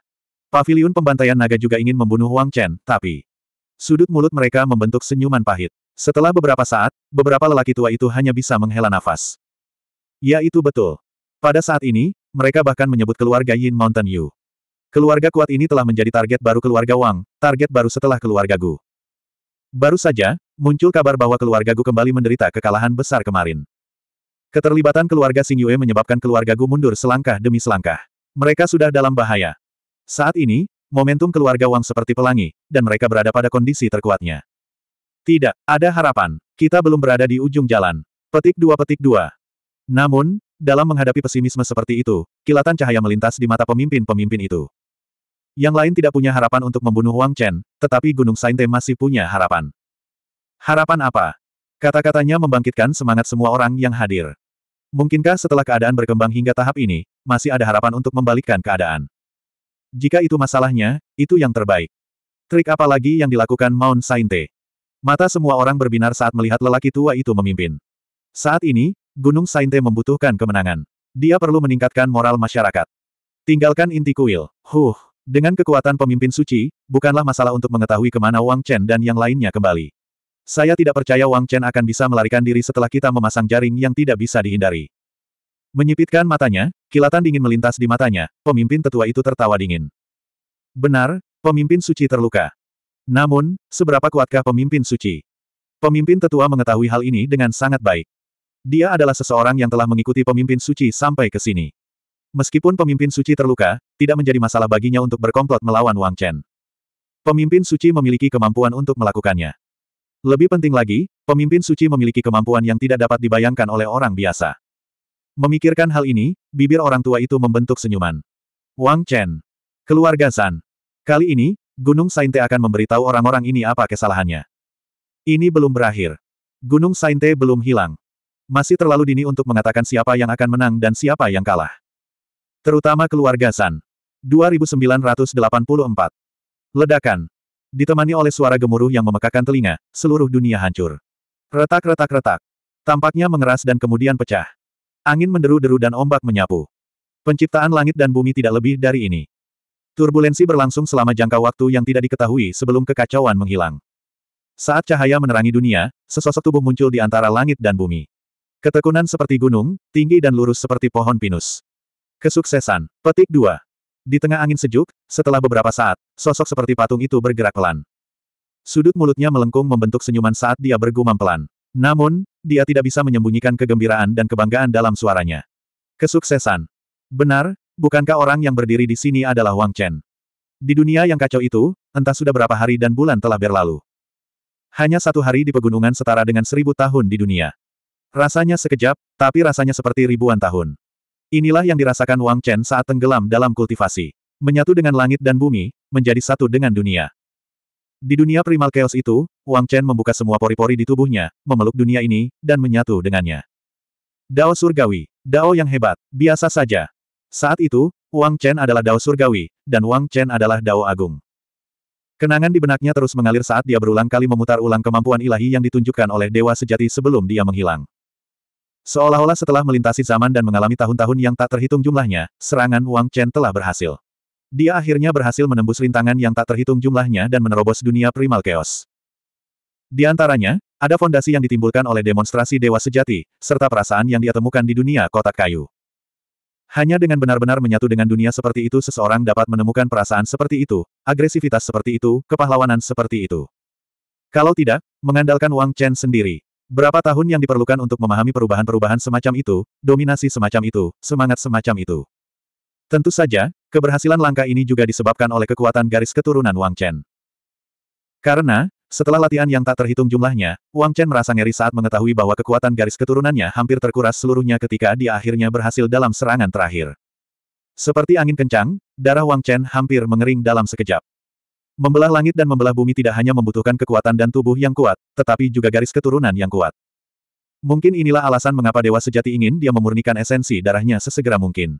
Paviliun Pembantaian Naga juga ingin membunuh Wang Chen, tapi... Sudut mulut mereka membentuk senyuman pahit. Setelah beberapa saat, beberapa lelaki tua itu hanya bisa menghela nafas. Ya itu betul. Pada saat ini, mereka bahkan menyebut keluarga Yin Mountain Yu. Keluarga kuat ini telah menjadi target baru keluarga Wang, target baru setelah keluarga Gu. Baru saja, muncul kabar bahwa keluarga Gu kembali menderita kekalahan besar kemarin. Keterlibatan keluarga Xing Yue menyebabkan keluarga Gu mundur selangkah demi selangkah. Mereka sudah dalam bahaya. Saat ini, momentum keluarga Wang seperti pelangi, dan mereka berada pada kondisi terkuatnya. Tidak, ada harapan. Kita belum berada di ujung jalan. Petik dua petik dua. Namun, dalam menghadapi pesimisme seperti itu, kilatan cahaya melintas di mata pemimpin-pemimpin itu. Yang lain tidak punya harapan untuk membunuh Wang Chen, tetapi Gunung Sainte masih punya harapan. Harapan apa? Kata-katanya membangkitkan semangat semua orang yang hadir. Mungkinkah setelah keadaan berkembang hingga tahap ini, masih ada harapan untuk membalikkan keadaan? Jika itu masalahnya, itu yang terbaik. Trik apa lagi yang dilakukan Mount Sainte? Mata semua orang berbinar saat melihat lelaki tua itu memimpin. Saat ini, Gunung Sainte membutuhkan kemenangan. Dia perlu meningkatkan moral masyarakat. Tinggalkan inti kuil. Huh. Dengan kekuatan pemimpin suci, bukanlah masalah untuk mengetahui kemana Wang Chen dan yang lainnya kembali. Saya tidak percaya Wang Chen akan bisa melarikan diri setelah kita memasang jaring yang tidak bisa dihindari. Menyipitkan matanya, kilatan dingin melintas di matanya, pemimpin tetua itu tertawa dingin. Benar, pemimpin suci terluka. Namun, seberapa kuatkah pemimpin suci? Pemimpin tetua mengetahui hal ini dengan sangat baik. Dia adalah seseorang yang telah mengikuti pemimpin suci sampai ke sini. Meskipun pemimpin suci terluka, tidak menjadi masalah baginya untuk berkomplot melawan Wang Chen. Pemimpin suci memiliki kemampuan untuk melakukannya. Lebih penting lagi, pemimpin suci memiliki kemampuan yang tidak dapat dibayangkan oleh orang biasa. Memikirkan hal ini, bibir orang tua itu membentuk senyuman. Wang Chen. Keluarga San. Kali ini, Gunung Sainte akan memberitahu orang-orang ini apa kesalahannya. Ini belum berakhir. Gunung Sainte belum hilang. Masih terlalu dini untuk mengatakan siapa yang akan menang dan siapa yang kalah. Terutama keluarga San. 2984. Ledakan. Ditemani oleh suara gemuruh yang memekakan telinga, seluruh dunia hancur. Retak-retak-retak. Tampaknya mengeras dan kemudian pecah. Angin menderu-deru dan ombak menyapu. Penciptaan langit dan bumi tidak lebih dari ini. Turbulensi berlangsung selama jangka waktu yang tidak diketahui sebelum kekacauan menghilang. Saat cahaya menerangi dunia, sesosok tubuh muncul di antara langit dan bumi. Ketekunan seperti gunung, tinggi dan lurus seperti pohon pinus. Kesuksesan. Petik 2. Di tengah angin sejuk, setelah beberapa saat, sosok seperti patung itu bergerak pelan. Sudut mulutnya melengkung membentuk senyuman saat dia bergumam pelan. Namun, dia tidak bisa menyembunyikan kegembiraan dan kebanggaan dalam suaranya. Kesuksesan. Benar, bukankah orang yang berdiri di sini adalah Wang Chen? Di dunia yang kacau itu, entah sudah berapa hari dan bulan telah berlalu. Hanya satu hari di pegunungan setara dengan seribu tahun di dunia. Rasanya sekejap, tapi rasanya seperti ribuan tahun. Inilah yang dirasakan Wang Chen saat tenggelam dalam kultivasi. Menyatu dengan langit dan bumi, menjadi satu dengan dunia. Di dunia primal chaos itu, Wang Chen membuka semua pori-pori di tubuhnya, memeluk dunia ini, dan menyatu dengannya. Dao surgawi, Dao yang hebat, biasa saja. Saat itu, Wang Chen adalah Dao surgawi, dan Wang Chen adalah Dao agung. Kenangan di benaknya terus mengalir saat dia berulang kali memutar ulang kemampuan ilahi yang ditunjukkan oleh dewa sejati sebelum dia menghilang. Seolah-olah setelah melintasi zaman dan mengalami tahun-tahun yang tak terhitung jumlahnya, serangan Wang Chen telah berhasil. Dia akhirnya berhasil menembus rintangan yang tak terhitung jumlahnya dan menerobos dunia primal chaos. Di antaranya, ada fondasi yang ditimbulkan oleh demonstrasi dewa sejati, serta perasaan yang dia temukan di dunia kotak kayu. Hanya dengan benar-benar menyatu dengan dunia seperti itu seseorang dapat menemukan perasaan seperti itu, agresivitas seperti itu, kepahlawanan seperti itu. Kalau tidak, mengandalkan Wang Chen sendiri, Berapa tahun yang diperlukan untuk memahami perubahan-perubahan semacam itu, dominasi semacam itu, semangat semacam itu. Tentu saja, keberhasilan langka ini juga disebabkan oleh kekuatan garis keturunan Wang Chen. Karena, setelah latihan yang tak terhitung jumlahnya, Wang Chen merasa ngeri saat mengetahui bahwa kekuatan garis keturunannya hampir terkuras seluruhnya ketika dia akhirnya berhasil dalam serangan terakhir. Seperti angin kencang, darah Wang Chen hampir mengering dalam sekejap. Membelah langit dan membelah bumi tidak hanya membutuhkan kekuatan dan tubuh yang kuat, tetapi juga garis keturunan yang kuat. Mungkin inilah alasan mengapa dewa sejati ingin dia memurnikan esensi darahnya sesegera mungkin.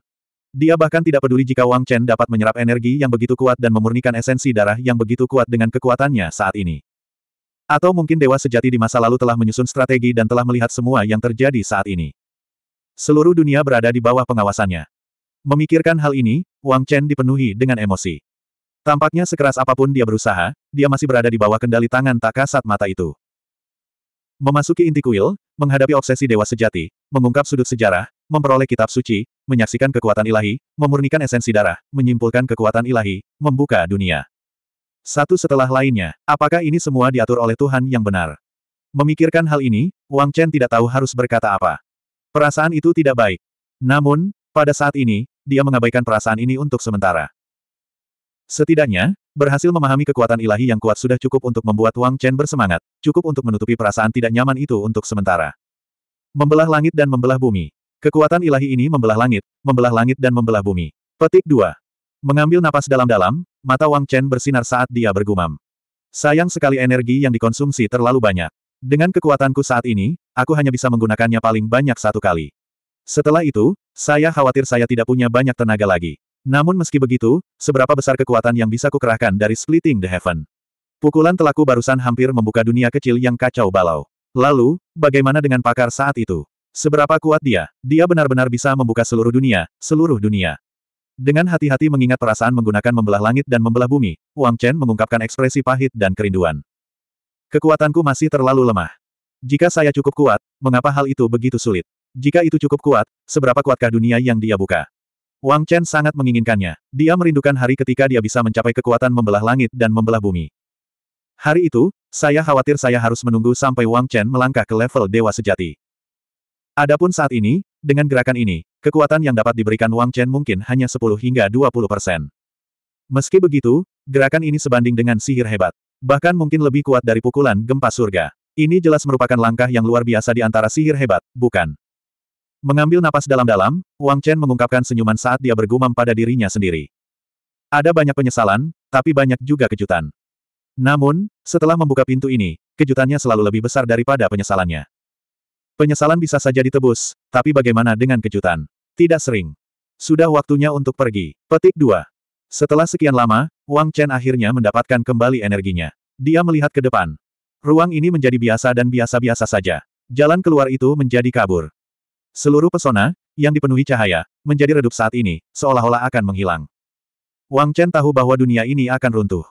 Dia bahkan tidak peduli jika Wang Chen dapat menyerap energi yang begitu kuat dan memurnikan esensi darah yang begitu kuat dengan kekuatannya saat ini. Atau mungkin dewa sejati di masa lalu telah menyusun strategi dan telah melihat semua yang terjadi saat ini. Seluruh dunia berada di bawah pengawasannya. Memikirkan hal ini, Wang Chen dipenuhi dengan emosi. Tampaknya sekeras apapun dia berusaha, dia masih berada di bawah kendali tangan tak kasat mata itu. Memasuki inti kuil, menghadapi obsesi dewa sejati, mengungkap sudut sejarah, memperoleh kitab suci, menyaksikan kekuatan ilahi, memurnikan esensi darah, menyimpulkan kekuatan ilahi, membuka dunia. Satu setelah lainnya, apakah ini semua diatur oleh Tuhan yang benar? Memikirkan hal ini, Wang Chen tidak tahu harus berkata apa. Perasaan itu tidak baik. Namun, pada saat ini, dia mengabaikan perasaan ini untuk sementara. Setidaknya, berhasil memahami kekuatan ilahi yang kuat sudah cukup untuk membuat Wang Chen bersemangat, cukup untuk menutupi perasaan tidak nyaman itu untuk sementara. Membelah langit dan membelah bumi. Kekuatan ilahi ini membelah langit, membelah langit dan membelah bumi. Petik 2. Mengambil napas dalam-dalam, mata Wang Chen bersinar saat dia bergumam. Sayang sekali energi yang dikonsumsi terlalu banyak. Dengan kekuatanku saat ini, aku hanya bisa menggunakannya paling banyak satu kali. Setelah itu, saya khawatir saya tidak punya banyak tenaga lagi. Namun meski begitu, seberapa besar kekuatan yang bisa kukerahkan dari Splitting the Heaven? Pukulan telaku barusan hampir membuka dunia kecil yang kacau balau. Lalu, bagaimana dengan pakar saat itu? Seberapa kuat dia? Dia benar-benar bisa membuka seluruh dunia, seluruh dunia. Dengan hati-hati mengingat perasaan menggunakan membelah langit dan membelah bumi, Wang Chen mengungkapkan ekspresi pahit dan kerinduan. Kekuatanku masih terlalu lemah. Jika saya cukup kuat, mengapa hal itu begitu sulit? Jika itu cukup kuat, seberapa kuatkah dunia yang dia buka? Wang Chen sangat menginginkannya. Dia merindukan hari ketika dia bisa mencapai kekuatan membelah langit dan membelah bumi. Hari itu, saya khawatir saya harus menunggu sampai Wang Chen melangkah ke level dewa sejati. Adapun saat ini, dengan gerakan ini, kekuatan yang dapat diberikan Wang Chen mungkin hanya 10 hingga 20 persen. Meski begitu, gerakan ini sebanding dengan sihir hebat. Bahkan mungkin lebih kuat dari pukulan gempa surga. Ini jelas merupakan langkah yang luar biasa di antara sihir hebat, bukan? Mengambil napas dalam-dalam, Wang Chen mengungkapkan senyuman saat dia bergumam pada dirinya sendiri. Ada banyak penyesalan, tapi banyak juga kejutan. Namun, setelah membuka pintu ini, kejutannya selalu lebih besar daripada penyesalannya. Penyesalan bisa saja ditebus, tapi bagaimana dengan kejutan? Tidak sering. Sudah waktunya untuk pergi. Petik 2. Setelah sekian lama, Wang Chen akhirnya mendapatkan kembali energinya. Dia melihat ke depan. Ruang ini menjadi biasa dan biasa-biasa saja. Jalan keluar itu menjadi kabur. Seluruh pesona, yang dipenuhi cahaya, menjadi redup saat ini, seolah-olah akan menghilang. Wang Chen tahu bahwa dunia ini akan runtuh.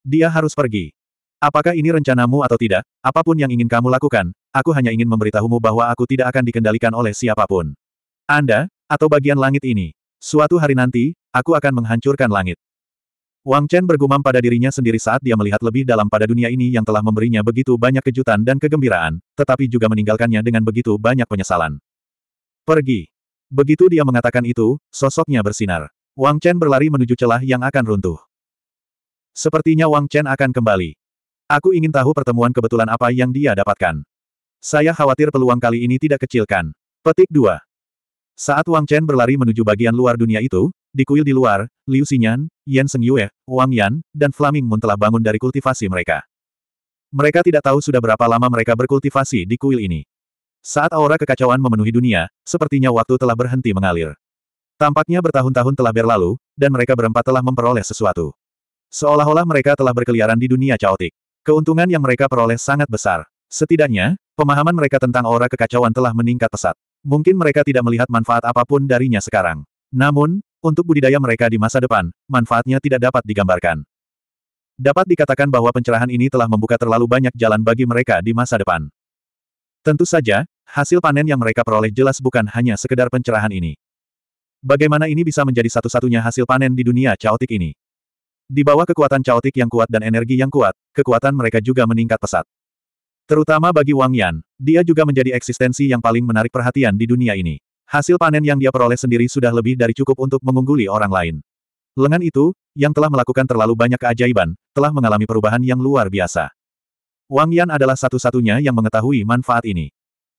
Dia harus pergi. Apakah ini rencanamu atau tidak, apapun yang ingin kamu lakukan, aku hanya ingin memberitahumu bahwa aku tidak akan dikendalikan oleh siapapun. Anda, atau bagian langit ini. Suatu hari nanti, aku akan menghancurkan langit. Wang Chen bergumam pada dirinya sendiri saat dia melihat lebih dalam pada dunia ini yang telah memberinya begitu banyak kejutan dan kegembiraan, tetapi juga meninggalkannya dengan begitu banyak penyesalan. Pergi. Begitu dia mengatakan itu, sosoknya bersinar. Wang Chen berlari menuju celah yang akan runtuh. Sepertinya Wang Chen akan kembali. Aku ingin tahu pertemuan kebetulan apa yang dia dapatkan. Saya khawatir peluang kali ini tidak kecilkan. Petik 2. Saat Wang Chen berlari menuju bagian luar dunia itu, di kuil di luar, Liu Xinyan, Yan Seng Yue, Wang Yan, dan Flaming Moon telah bangun dari kultivasi mereka. Mereka tidak tahu sudah berapa lama mereka berkultivasi di kuil ini. Saat aura kekacauan memenuhi dunia, sepertinya waktu telah berhenti mengalir. Tampaknya bertahun-tahun telah berlalu, dan mereka berempat telah memperoleh sesuatu. Seolah-olah mereka telah berkeliaran di dunia caotik. Keuntungan yang mereka peroleh sangat besar. Setidaknya, pemahaman mereka tentang aura kekacauan telah meningkat pesat. Mungkin mereka tidak melihat manfaat apapun darinya sekarang. Namun, untuk budidaya mereka di masa depan, manfaatnya tidak dapat digambarkan. Dapat dikatakan bahwa pencerahan ini telah membuka terlalu banyak jalan bagi mereka di masa depan. Tentu saja, hasil panen yang mereka peroleh jelas bukan hanya sekedar pencerahan ini. Bagaimana ini bisa menjadi satu-satunya hasil panen di dunia caotik ini? Di bawah kekuatan caotik yang kuat dan energi yang kuat, kekuatan mereka juga meningkat pesat. Terutama bagi Wang Yan, dia juga menjadi eksistensi yang paling menarik perhatian di dunia ini. Hasil panen yang dia peroleh sendiri sudah lebih dari cukup untuk mengungguli orang lain. Lengan itu, yang telah melakukan terlalu banyak keajaiban, telah mengalami perubahan yang luar biasa. Wang Yan adalah satu-satunya yang mengetahui manfaat ini.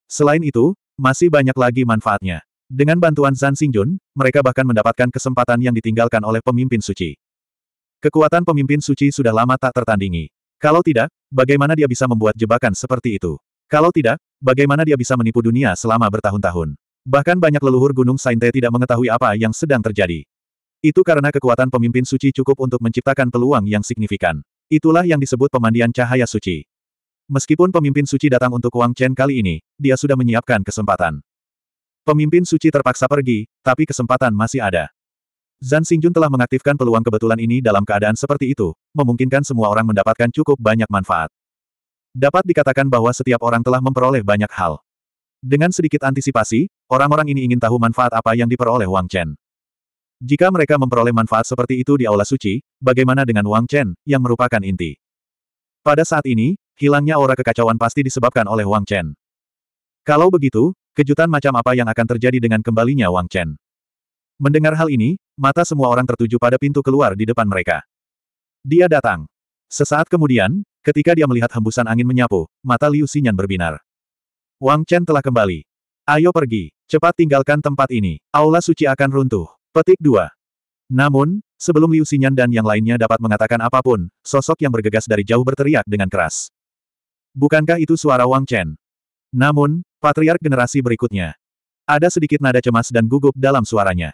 Selain itu, masih banyak lagi manfaatnya. Dengan bantuan Zan Xingjun, mereka bahkan mendapatkan kesempatan yang ditinggalkan oleh pemimpin suci. Kekuatan pemimpin suci sudah lama tak tertandingi. Kalau tidak, bagaimana dia bisa membuat jebakan seperti itu? Kalau tidak, bagaimana dia bisa menipu dunia selama bertahun-tahun? Bahkan banyak leluhur Gunung Sainte tidak mengetahui apa yang sedang terjadi. Itu karena kekuatan pemimpin suci cukup untuk menciptakan peluang yang signifikan. Itulah yang disebut pemandian cahaya suci. Meskipun pemimpin suci datang untuk Wang Chen kali ini, dia sudah menyiapkan kesempatan. Pemimpin suci terpaksa pergi, tapi kesempatan masih ada. Zan Xingjun telah mengaktifkan peluang kebetulan ini dalam keadaan seperti itu, memungkinkan semua orang mendapatkan cukup banyak manfaat. Dapat dikatakan bahwa setiap orang telah memperoleh banyak hal. Dengan sedikit antisipasi, orang-orang ini ingin tahu manfaat apa yang diperoleh Wang Chen. Jika mereka memperoleh manfaat seperti itu di Aula Suci, bagaimana dengan Wang Chen, yang merupakan inti? Pada saat ini, hilangnya aura kekacauan pasti disebabkan oleh Wang Chen. Kalau begitu, kejutan macam apa yang akan terjadi dengan kembalinya Wang Chen? Mendengar hal ini, mata semua orang tertuju pada pintu keluar di depan mereka. Dia datang. Sesaat kemudian, ketika dia melihat hembusan angin menyapu, mata Liu Xinyan berbinar. Wang Chen telah kembali. Ayo pergi, cepat tinggalkan tempat ini. Aula suci akan runtuh. Petik 2. Namun, sebelum Liu Xinyan dan yang lainnya dapat mengatakan apapun, sosok yang bergegas dari jauh berteriak dengan keras. Bukankah itu suara Wang Chen? Namun, patriark generasi berikutnya. Ada sedikit nada cemas dan gugup dalam suaranya.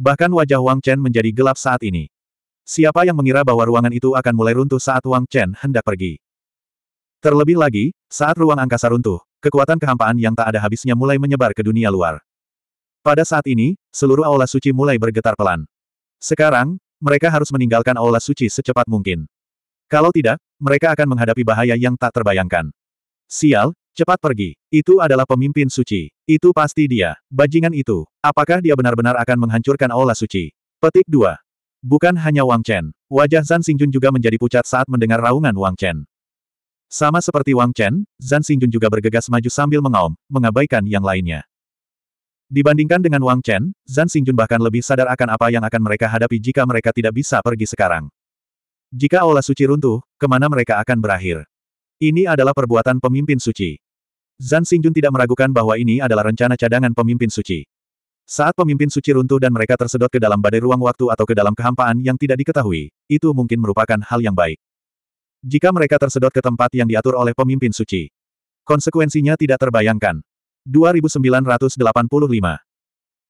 Bahkan wajah Wang Chen menjadi gelap saat ini. Siapa yang mengira bahwa ruangan itu akan mulai runtuh saat Wang Chen hendak pergi? Terlebih lagi, saat ruang angkasa runtuh, kekuatan kehampaan yang tak ada habisnya mulai menyebar ke dunia luar. Pada saat ini, seluruh aula suci mulai bergetar pelan. Sekarang, mereka harus meninggalkan aula suci secepat mungkin. Kalau tidak, mereka akan menghadapi bahaya yang tak terbayangkan. Sial, cepat pergi. Itu adalah pemimpin suci. Itu pasti dia. Bajingan itu. Apakah dia benar-benar akan menghancurkan aula suci? Petik 2. Bukan hanya Wang Chen. Wajah Zan Xingjun juga menjadi pucat saat mendengar raungan Wang Chen. Sama seperti Wang Chen, Zan Xingjun juga bergegas maju sambil mengaum, mengabaikan yang lainnya. Dibandingkan dengan Wang Chen, Zan Xingjun bahkan lebih sadar akan apa yang akan mereka hadapi jika mereka tidak bisa pergi sekarang. Jika aula suci runtuh, kemana mereka akan berakhir? Ini adalah perbuatan pemimpin suci. Zan Xingjun tidak meragukan bahwa ini adalah rencana cadangan pemimpin suci. Saat pemimpin suci runtuh dan mereka tersedot ke dalam badai ruang waktu atau ke dalam kehampaan yang tidak diketahui, itu mungkin merupakan hal yang baik. Jika mereka tersedot ke tempat yang diatur oleh pemimpin suci, konsekuensinya tidak terbayangkan. 2985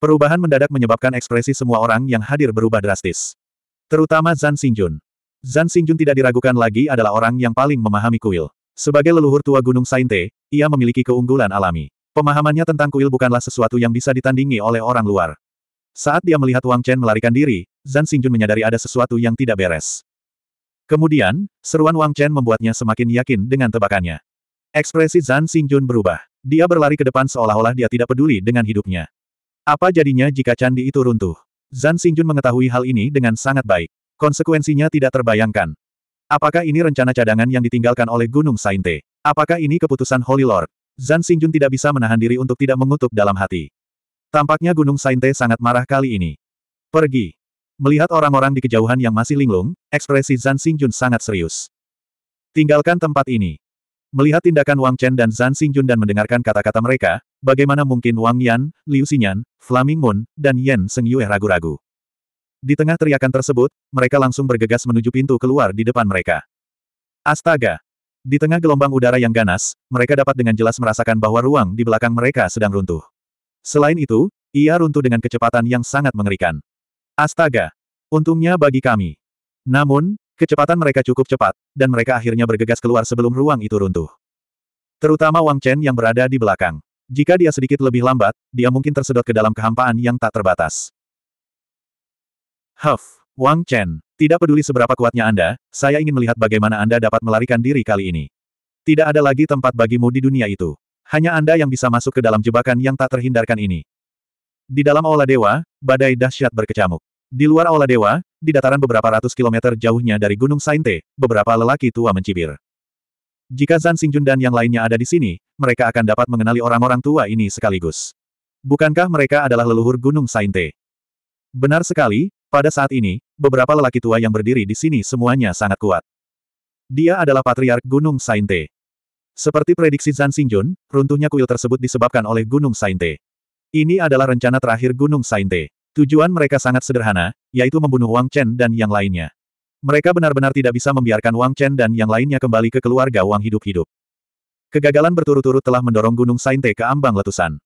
Perubahan mendadak menyebabkan ekspresi semua orang yang hadir berubah drastis. Terutama Zan Xingjun. Zan Xingjun tidak diragukan lagi adalah orang yang paling memahami kuil. Sebagai leluhur tua Gunung Sainte, ia memiliki keunggulan alami. Pemahamannya tentang kuil bukanlah sesuatu yang bisa ditandingi oleh orang luar. Saat dia melihat Wang Chen melarikan diri, Zan Xingjun menyadari ada sesuatu yang tidak beres. Kemudian, seruan Wang Chen membuatnya semakin yakin dengan tebakannya. Ekspresi Zan Xingjun berubah. Dia berlari ke depan seolah-olah dia tidak peduli dengan hidupnya. Apa jadinya jika candi itu runtuh? Zan Xingjun mengetahui hal ini dengan sangat baik. Konsekuensinya tidak terbayangkan. Apakah ini rencana cadangan yang ditinggalkan oleh Gunung Sainte? Apakah ini keputusan Holy Lord? Zan Xingjun tidak bisa menahan diri untuk tidak mengutuk dalam hati. Tampaknya Gunung Sainte sangat marah kali ini. Pergi. Melihat orang-orang di kejauhan yang masih linglung, ekspresi Zan Xingjun sangat serius. Tinggalkan tempat ini. Melihat tindakan Wang Chen dan Zan Xingjun dan mendengarkan kata-kata mereka, bagaimana mungkin Wang Yan, Liu Xinyan, Flaming Moon, dan Yan Seng ragu-ragu. Di tengah teriakan tersebut, mereka langsung bergegas menuju pintu keluar di depan mereka. Astaga! Di tengah gelombang udara yang ganas, mereka dapat dengan jelas merasakan bahwa ruang di belakang mereka sedang runtuh. Selain itu, ia runtuh dengan kecepatan yang sangat mengerikan. Astaga! Untungnya bagi kami. Namun, kecepatan mereka cukup cepat, dan mereka akhirnya bergegas keluar sebelum ruang itu runtuh. Terutama Wang Chen yang berada di belakang. Jika dia sedikit lebih lambat, dia mungkin tersedot ke dalam kehampaan yang tak terbatas. Huff, Wang Chen, tidak peduli seberapa kuatnya Anda, saya ingin melihat bagaimana Anda dapat melarikan diri kali ini. Tidak ada lagi tempat bagimu di dunia itu. Hanya Anda yang bisa masuk ke dalam jebakan yang tak terhindarkan ini. Di dalam Aula Dewa, badai dahsyat berkecamuk. Di luar Aula Dewa, di dataran beberapa ratus kilometer jauhnya dari Gunung Sainte, beberapa lelaki tua mencibir. Jika Zan Xingjun dan yang lainnya ada di sini, mereka akan dapat mengenali orang-orang tua ini sekaligus. Bukankah mereka adalah leluhur Gunung Sainte? Benar sekali, pada saat ini, beberapa lelaki tua yang berdiri di sini semuanya sangat kuat. Dia adalah Patriark Gunung Sainte. Seperti prediksi Zan Xingjun, runtuhnya kuil tersebut disebabkan oleh Gunung Sainte. Ini adalah rencana terakhir Gunung Sainte. Tujuan mereka sangat sederhana, yaitu membunuh Wang Chen dan yang lainnya. Mereka benar-benar tidak bisa membiarkan Wang Chen dan yang lainnya kembali ke keluarga Wang hidup-hidup. Kegagalan berturut-turut telah mendorong Gunung Sainte ke ambang letusan.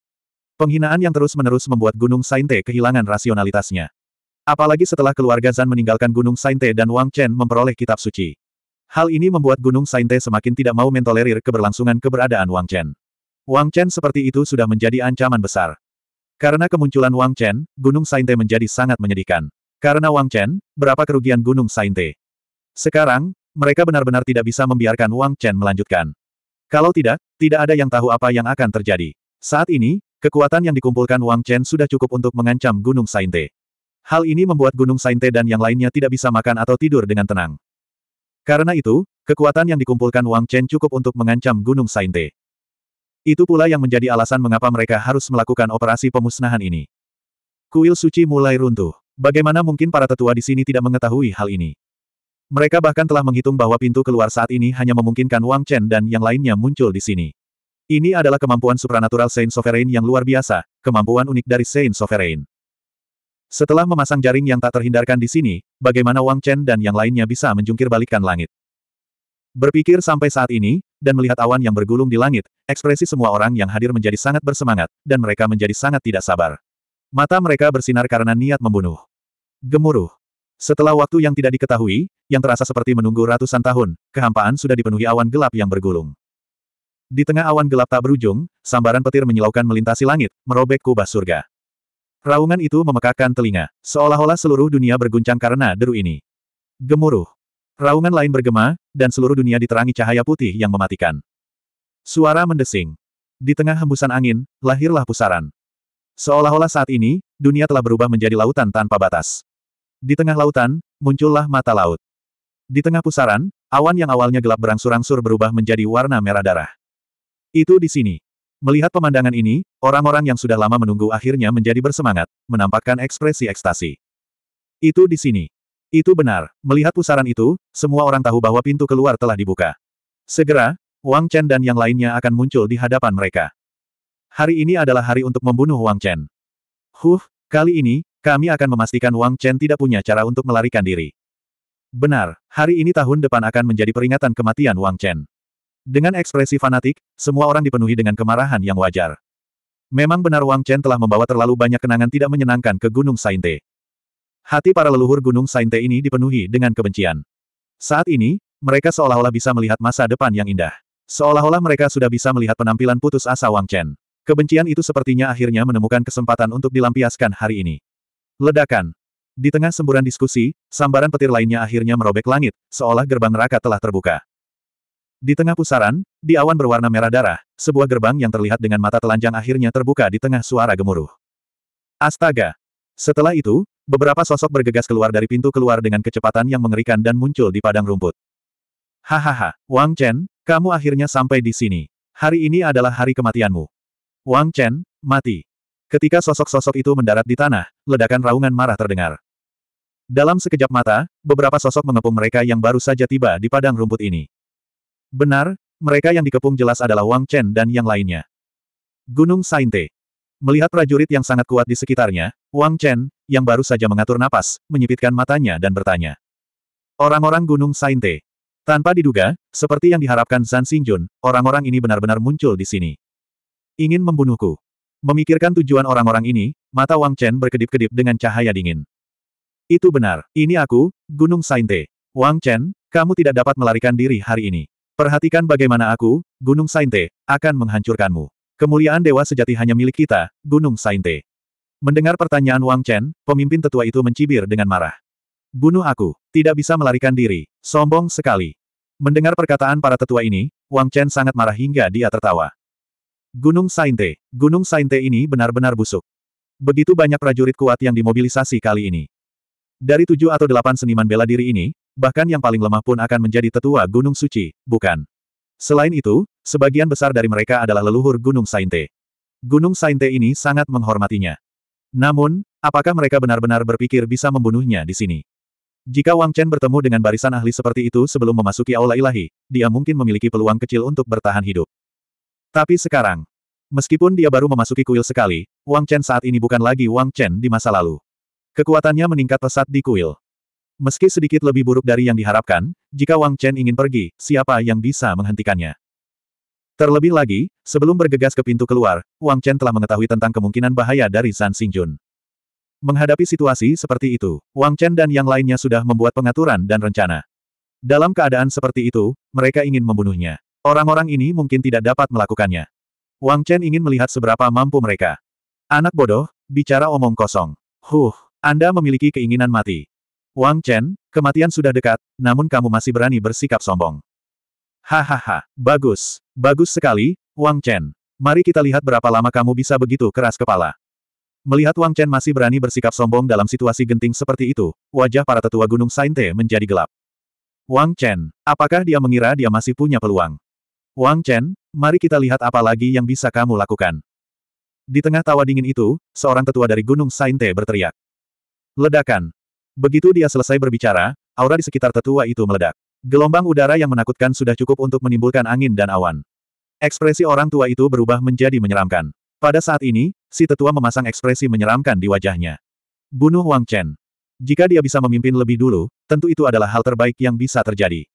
Penghinaan yang terus-menerus membuat Gunung Sainte kehilangan rasionalitasnya. Apalagi setelah keluarga Zan meninggalkan Gunung Sainte dan Wang Chen memperoleh kitab suci. Hal ini membuat Gunung Sainte semakin tidak mau mentolerir keberlangsungan keberadaan Wang Chen. Wang Chen seperti itu sudah menjadi ancaman besar. Karena kemunculan Wang Chen, Gunung Sainte menjadi sangat menyedihkan. Karena Wang Chen, berapa kerugian Gunung Sainte? Sekarang, mereka benar-benar tidak bisa membiarkan Wang Chen melanjutkan. Kalau tidak, tidak ada yang tahu apa yang akan terjadi. Saat ini, kekuatan yang dikumpulkan Wang Chen sudah cukup untuk mengancam Gunung Sainte. Hal ini membuat Gunung Sainte dan yang lainnya tidak bisa makan atau tidur dengan tenang. Karena itu, kekuatan yang dikumpulkan Wang Chen cukup untuk mengancam Gunung Sainte. Itu pula yang menjadi alasan mengapa mereka harus melakukan operasi pemusnahan ini. Kuil suci mulai runtuh. Bagaimana mungkin para tetua di sini tidak mengetahui hal ini? Mereka bahkan telah menghitung bahwa pintu keluar saat ini hanya memungkinkan Wang Chen dan yang lainnya muncul di sini. Ini adalah kemampuan supranatural Saint Sovereign yang luar biasa, kemampuan unik dari Saint Sovereign. Setelah memasang jaring yang tak terhindarkan di sini, bagaimana Wang Chen dan yang lainnya bisa menjungkir balikkan langit? Berpikir sampai saat ini, dan melihat awan yang bergulung di langit, ekspresi semua orang yang hadir menjadi sangat bersemangat, dan mereka menjadi sangat tidak sabar. Mata mereka bersinar karena niat membunuh. Gemuruh. Setelah waktu yang tidak diketahui, yang terasa seperti menunggu ratusan tahun, kehampaan sudah dipenuhi awan gelap yang bergulung. Di tengah awan gelap tak berujung, sambaran petir menyilaukan melintasi langit, merobek kubah surga. Raungan itu memekakkan telinga, seolah-olah seluruh dunia berguncang karena deru ini. Gemuruh. Raungan lain bergema, dan seluruh dunia diterangi cahaya putih yang mematikan. Suara mendesing. Di tengah hembusan angin, lahirlah pusaran. Seolah-olah saat ini, dunia telah berubah menjadi lautan tanpa batas. Di tengah lautan, muncullah mata laut. Di tengah pusaran, awan yang awalnya gelap berangsur-angsur berubah menjadi warna merah darah. Itu di sini. Melihat pemandangan ini, orang-orang yang sudah lama menunggu akhirnya menjadi bersemangat, menampakkan ekspresi ekstasi. Itu di sini. Itu benar. Melihat pusaran itu, semua orang tahu bahwa pintu keluar telah dibuka. Segera, Wang Chen dan yang lainnya akan muncul di hadapan mereka. Hari ini adalah hari untuk membunuh Wang Chen. Huh, kali ini, kami akan memastikan Wang Chen tidak punya cara untuk melarikan diri. Benar, hari ini tahun depan akan menjadi peringatan kematian Wang Chen. Dengan ekspresi fanatik, semua orang dipenuhi dengan kemarahan yang wajar. Memang benar Wang Chen telah membawa terlalu banyak kenangan tidak menyenangkan ke Gunung Sainte. Hati para leluhur Gunung Sainte ini dipenuhi dengan kebencian. Saat ini, mereka seolah-olah bisa melihat masa depan yang indah. Seolah-olah mereka sudah bisa melihat penampilan putus asa Wang Chen. Kebencian itu sepertinya akhirnya menemukan kesempatan untuk dilampiaskan hari ini. Ledakan. Di tengah semburan diskusi, sambaran petir lainnya akhirnya merobek langit, seolah gerbang neraka telah terbuka. Di tengah pusaran, di awan berwarna merah darah, sebuah gerbang yang terlihat dengan mata telanjang akhirnya terbuka di tengah suara gemuruh. Astaga! Setelah itu, beberapa sosok bergegas keluar dari pintu keluar dengan kecepatan yang mengerikan dan muncul di padang rumput. Hahaha, Wang Chen, kamu akhirnya sampai di sini. Hari ini adalah hari kematianmu. Wang Chen, mati. Ketika sosok-sosok itu mendarat di tanah, ledakan raungan marah terdengar. Dalam sekejap mata, beberapa sosok mengepung mereka yang baru saja tiba di padang rumput ini. Benar, mereka yang dikepung jelas adalah Wang Chen dan yang lainnya. Gunung Sainte. Melihat prajurit yang sangat kuat di sekitarnya, Wang Chen, yang baru saja mengatur napas, menyipitkan matanya dan bertanya. Orang-orang Gunung Sainte. Tanpa diduga, seperti yang diharapkan Zan Xingjun, orang-orang ini benar-benar muncul di sini. Ingin membunuhku. Memikirkan tujuan orang-orang ini, mata Wang Chen berkedip-kedip dengan cahaya dingin. Itu benar, ini aku, Gunung Sainte. Wang Chen, kamu tidak dapat melarikan diri hari ini. Perhatikan bagaimana aku, Gunung Sainte, akan menghancurkanmu. Kemuliaan dewa sejati hanya milik kita, Gunung Sainte. Mendengar pertanyaan Wang Chen, pemimpin tetua itu mencibir dengan marah. Bunuh aku, tidak bisa melarikan diri, sombong sekali. Mendengar perkataan para tetua ini, Wang Chen sangat marah hingga dia tertawa. Gunung Sainte, Gunung Sainte ini benar-benar busuk. Begitu banyak prajurit kuat yang dimobilisasi kali ini. Dari tujuh atau delapan seniman bela diri ini, Bahkan yang paling lemah pun akan menjadi tetua Gunung Suci, bukan? Selain itu, sebagian besar dari mereka adalah leluhur Gunung Sainte. Gunung Sainte ini sangat menghormatinya. Namun, apakah mereka benar-benar berpikir bisa membunuhnya di sini? Jika Wang Chen bertemu dengan barisan ahli seperti itu sebelum memasuki aula ilahi, dia mungkin memiliki peluang kecil untuk bertahan hidup. Tapi sekarang, meskipun dia baru memasuki kuil sekali, Wang Chen saat ini bukan lagi Wang Chen di masa lalu. Kekuatannya meningkat pesat di kuil. Meski sedikit lebih buruk dari yang diharapkan, jika Wang Chen ingin pergi, siapa yang bisa menghentikannya? Terlebih lagi, sebelum bergegas ke pintu keluar, Wang Chen telah mengetahui tentang kemungkinan bahaya dari San Xingjun. Menghadapi situasi seperti itu, Wang Chen dan yang lainnya sudah membuat pengaturan dan rencana. Dalam keadaan seperti itu, mereka ingin membunuhnya. Orang-orang ini mungkin tidak dapat melakukannya. Wang Chen ingin melihat seberapa mampu mereka. Anak bodoh, bicara omong kosong. Huh, Anda memiliki keinginan mati. Wang Chen, kematian sudah dekat, namun kamu masih berani bersikap sombong. Hahaha, bagus, bagus sekali, Wang Chen. Mari kita lihat berapa lama kamu bisa begitu keras kepala. Melihat Wang Chen masih berani bersikap sombong dalam situasi genting seperti itu, wajah para tetua Gunung Sainte menjadi gelap. Wang Chen, apakah dia mengira dia masih punya peluang? Wang Chen, mari kita lihat apa lagi yang bisa kamu lakukan. Di tengah tawa dingin itu, seorang tetua dari Gunung Sainte berteriak. Ledakan, Begitu dia selesai berbicara, aura di sekitar tetua itu meledak. Gelombang udara yang menakutkan sudah cukup untuk menimbulkan angin dan awan. Ekspresi orang tua itu berubah menjadi menyeramkan. Pada saat ini, si tetua memasang ekspresi menyeramkan di wajahnya. Bunuh Wang Chen. Jika dia bisa memimpin lebih dulu, tentu itu adalah hal terbaik yang bisa terjadi.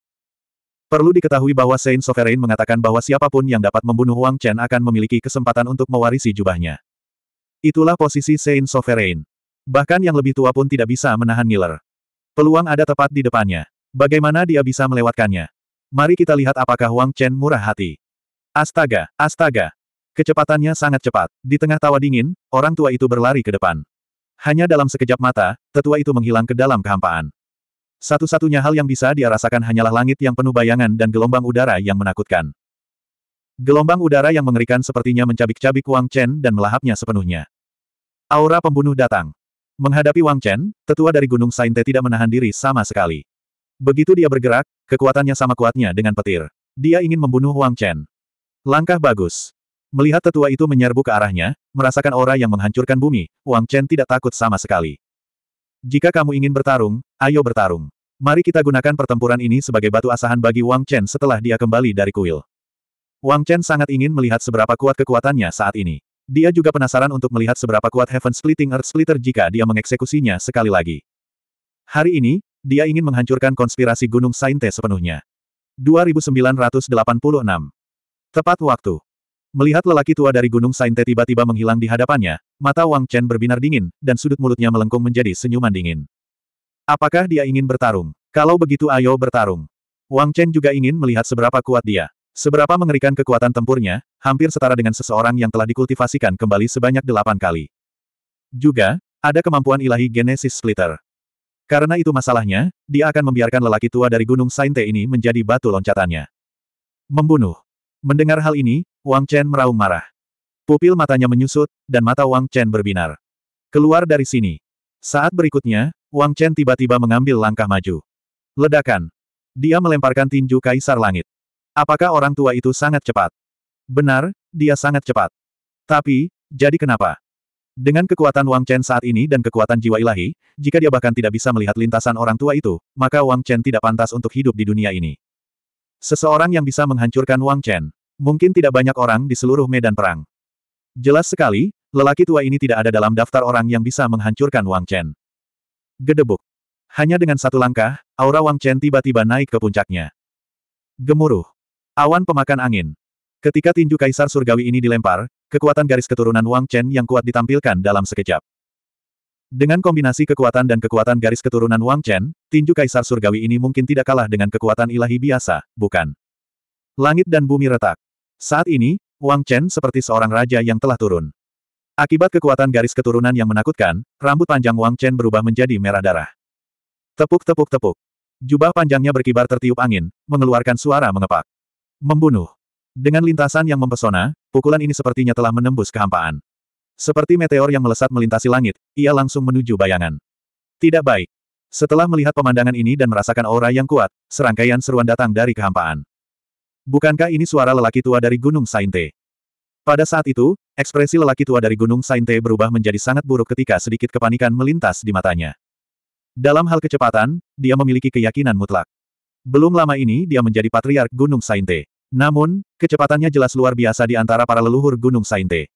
Perlu diketahui bahwa Saint Sovereign mengatakan bahwa siapapun yang dapat membunuh Wang Chen akan memiliki kesempatan untuk mewarisi jubahnya. Itulah posisi Saint Sovereign. Bahkan yang lebih tua pun tidak bisa menahan Miller. Peluang ada tepat di depannya. Bagaimana dia bisa melewatkannya? Mari kita lihat apakah Wang Chen murah hati. Astaga, astaga. Kecepatannya sangat cepat. Di tengah tawa dingin, orang tua itu berlari ke depan. Hanya dalam sekejap mata, tetua itu menghilang ke dalam kehampaan. Satu-satunya hal yang bisa dia rasakan hanyalah langit yang penuh bayangan dan gelombang udara yang menakutkan. Gelombang udara yang mengerikan sepertinya mencabik-cabik Wang Chen dan melahapnya sepenuhnya. Aura pembunuh datang. Menghadapi Wang Chen, tetua dari Gunung Sainte tidak menahan diri sama sekali. Begitu dia bergerak, kekuatannya sama kuatnya dengan petir. Dia ingin membunuh Wang Chen. Langkah bagus. Melihat tetua itu menyerbu ke arahnya, merasakan aura yang menghancurkan bumi, Wang Chen tidak takut sama sekali. Jika kamu ingin bertarung, ayo bertarung. Mari kita gunakan pertempuran ini sebagai batu asahan bagi Wang Chen setelah dia kembali dari kuil. Wang Chen sangat ingin melihat seberapa kuat kekuatannya saat ini. Dia juga penasaran untuk melihat seberapa kuat Heaven Splitting Earth Splitter jika dia mengeksekusinya sekali lagi. Hari ini, dia ingin menghancurkan konspirasi Gunung Sainte sepenuhnya. 2986. Tepat waktu. Melihat lelaki tua dari Gunung Sainte tiba-tiba menghilang di hadapannya, mata Wang Chen berbinar dingin, dan sudut mulutnya melengkung menjadi senyuman dingin. Apakah dia ingin bertarung? Kalau begitu ayo bertarung. Wang Chen juga ingin melihat seberapa kuat dia. Seberapa mengerikan kekuatan tempurnya, hampir setara dengan seseorang yang telah dikultivasikan kembali sebanyak delapan kali. Juga, ada kemampuan ilahi Genesis Splitter. Karena itu masalahnya, dia akan membiarkan lelaki tua dari Gunung Sainte ini menjadi batu loncatannya. Membunuh. Mendengar hal ini, Wang Chen meraung marah. Pupil matanya menyusut, dan mata Wang Chen berbinar. Keluar dari sini. Saat berikutnya, Wang Chen tiba-tiba mengambil langkah maju. Ledakan. Dia melemparkan tinju kaisar langit. Apakah orang tua itu sangat cepat? Benar, dia sangat cepat. Tapi, jadi kenapa? Dengan kekuatan Wang Chen saat ini dan kekuatan jiwa ilahi, jika dia bahkan tidak bisa melihat lintasan orang tua itu, maka Wang Chen tidak pantas untuk hidup di dunia ini. Seseorang yang bisa menghancurkan Wang Chen. Mungkin tidak banyak orang di seluruh medan perang. Jelas sekali, lelaki tua ini tidak ada dalam daftar orang yang bisa menghancurkan Wang Chen. Gedebuk. Hanya dengan satu langkah, aura Wang Chen tiba-tiba naik ke puncaknya. Gemuruh. Awan pemakan angin. Ketika tinju kaisar surgawi ini dilempar, kekuatan garis keturunan Wang Chen yang kuat ditampilkan dalam sekejap. Dengan kombinasi kekuatan dan kekuatan garis keturunan Wang Chen, tinju kaisar surgawi ini mungkin tidak kalah dengan kekuatan ilahi biasa, bukan? Langit dan bumi retak. Saat ini, Wang Chen seperti seorang raja yang telah turun. Akibat kekuatan garis keturunan yang menakutkan, rambut panjang Wang Chen berubah menjadi merah darah. Tepuk-tepuk-tepuk. Jubah panjangnya berkibar tertiup angin, mengeluarkan suara mengepak. Membunuh. Dengan lintasan yang mempesona, pukulan ini sepertinya telah menembus kehampaan. Seperti meteor yang melesat melintasi langit, ia langsung menuju bayangan. Tidak baik. Setelah melihat pemandangan ini dan merasakan aura yang kuat, serangkaian seruan datang dari kehampaan. Bukankah ini suara lelaki tua dari Gunung Sainte? Pada saat itu, ekspresi lelaki tua dari Gunung Sainte berubah menjadi sangat buruk ketika sedikit kepanikan melintas di matanya. Dalam hal kecepatan, dia memiliki keyakinan mutlak. Belum lama ini dia menjadi patriark Gunung Sainte. Namun, kecepatannya jelas luar biasa di antara para leluhur Gunung Sainte.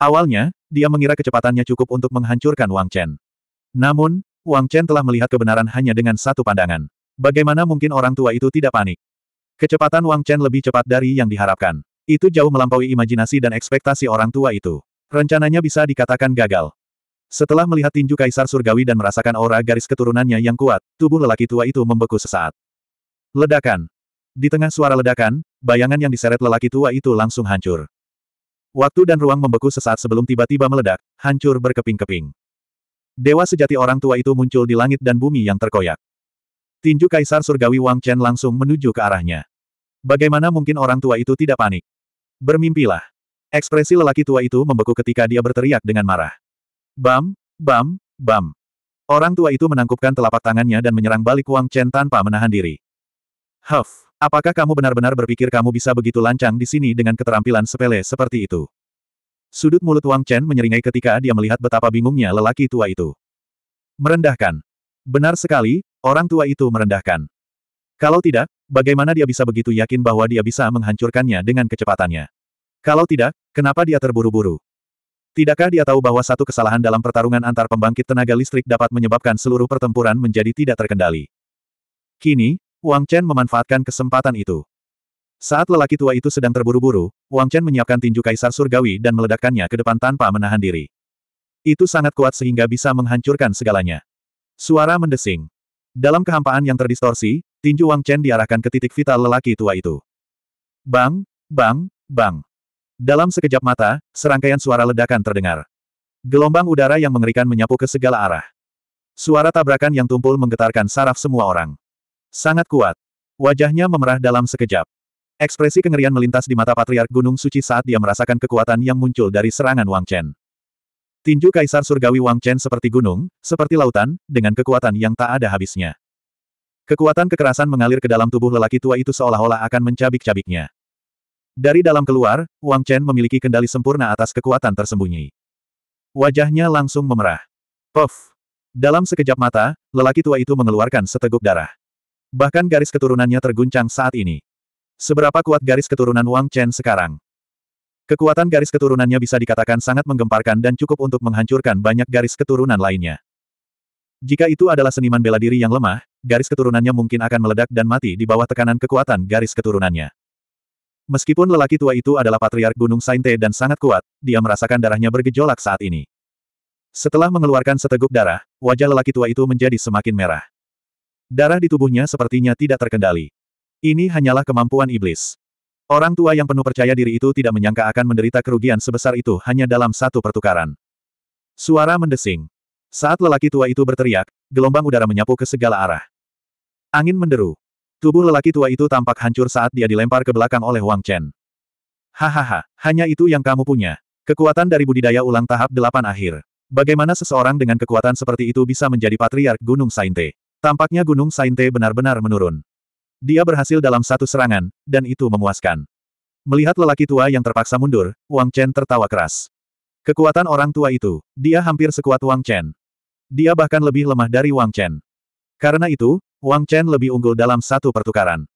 Awalnya, dia mengira kecepatannya cukup untuk menghancurkan Wang Chen. Namun, Wang Chen telah melihat kebenaran hanya dengan satu pandangan. Bagaimana mungkin orang tua itu tidak panik? Kecepatan Wang Chen lebih cepat dari yang diharapkan. Itu jauh melampaui imajinasi dan ekspektasi orang tua itu. Rencananya bisa dikatakan gagal. Setelah melihat tinju kaisar surgawi dan merasakan aura garis keturunannya yang kuat, tubuh lelaki tua itu membeku sesaat. Ledakan. Di tengah suara ledakan, bayangan yang diseret lelaki tua itu langsung hancur. Waktu dan ruang membeku sesaat sebelum tiba-tiba meledak, hancur berkeping-keping. Dewa sejati orang tua itu muncul di langit dan bumi yang terkoyak. Tinju Kaisar Surgawi Wang Chen langsung menuju ke arahnya. Bagaimana mungkin orang tua itu tidak panik? Bermimpilah. Ekspresi lelaki tua itu membeku ketika dia berteriak dengan marah. Bam, bam, bam. Orang tua itu menangkupkan telapak tangannya dan menyerang balik Wang Chen tanpa menahan diri. Huff, apakah kamu benar-benar berpikir kamu bisa begitu lancang di sini dengan keterampilan sepele seperti itu? Sudut mulut Wang Chen menyeringai ketika dia melihat betapa bingungnya lelaki tua itu. Merendahkan. Benar sekali, orang tua itu merendahkan. Kalau tidak, bagaimana dia bisa begitu yakin bahwa dia bisa menghancurkannya dengan kecepatannya? Kalau tidak, kenapa dia terburu-buru? Tidakkah dia tahu bahwa satu kesalahan dalam pertarungan antar pembangkit tenaga listrik dapat menyebabkan seluruh pertempuran menjadi tidak terkendali? Kini, Wang Chen memanfaatkan kesempatan itu. Saat lelaki tua itu sedang terburu-buru, Wang Chen menyiapkan tinju kaisar surgawi dan meledakkannya ke depan tanpa menahan diri. Itu sangat kuat sehingga bisa menghancurkan segalanya. Suara mendesing. Dalam kehampaan yang terdistorsi, tinju Wang Chen diarahkan ke titik vital lelaki tua itu. Bang, bang, bang. Dalam sekejap mata, serangkaian suara ledakan terdengar. Gelombang udara yang mengerikan menyapu ke segala arah. Suara tabrakan yang tumpul menggetarkan saraf semua orang. Sangat kuat. Wajahnya memerah dalam sekejap. Ekspresi kengerian melintas di mata Patriark Gunung Suci saat dia merasakan kekuatan yang muncul dari serangan Wang Chen. Tinju Kaisar Surgawi Wang Chen seperti gunung, seperti lautan, dengan kekuatan yang tak ada habisnya. Kekuatan kekerasan mengalir ke dalam tubuh lelaki tua itu seolah-olah akan mencabik-cabiknya. Dari dalam keluar, Wang Chen memiliki kendali sempurna atas kekuatan tersembunyi. Wajahnya langsung memerah. Puff! Dalam sekejap mata, lelaki tua itu mengeluarkan seteguk darah. Bahkan garis keturunannya terguncang saat ini. Seberapa kuat garis keturunan Wang Chen sekarang? Kekuatan garis keturunannya bisa dikatakan sangat menggemparkan dan cukup untuk menghancurkan banyak garis keturunan lainnya. Jika itu adalah seniman bela diri yang lemah, garis keturunannya mungkin akan meledak dan mati di bawah tekanan kekuatan garis keturunannya. Meskipun lelaki tua itu adalah patriark Gunung Sainte dan sangat kuat, dia merasakan darahnya bergejolak saat ini. Setelah mengeluarkan seteguk darah, wajah lelaki tua itu menjadi semakin merah. Darah di tubuhnya sepertinya tidak terkendali. Ini hanyalah kemampuan iblis. Orang tua yang penuh percaya diri itu tidak menyangka akan menderita kerugian sebesar itu hanya dalam satu pertukaran. Suara mendesing. Saat lelaki tua itu berteriak, gelombang udara menyapu ke segala arah. Angin menderu. Tubuh lelaki tua itu tampak hancur saat dia dilempar ke belakang oleh Wang Chen. Hahaha, hanya itu yang kamu punya. Kekuatan dari budidaya ulang tahap delapan akhir. Bagaimana seseorang dengan kekuatan seperti itu bisa menjadi patriark Gunung Sainte? Tampaknya Gunung Sainte benar-benar menurun. Dia berhasil dalam satu serangan, dan itu memuaskan. Melihat lelaki tua yang terpaksa mundur, Wang Chen tertawa keras. Kekuatan orang tua itu, dia hampir sekuat Wang Chen. Dia bahkan lebih lemah dari Wang Chen. Karena itu, Wang Chen lebih unggul dalam satu pertukaran.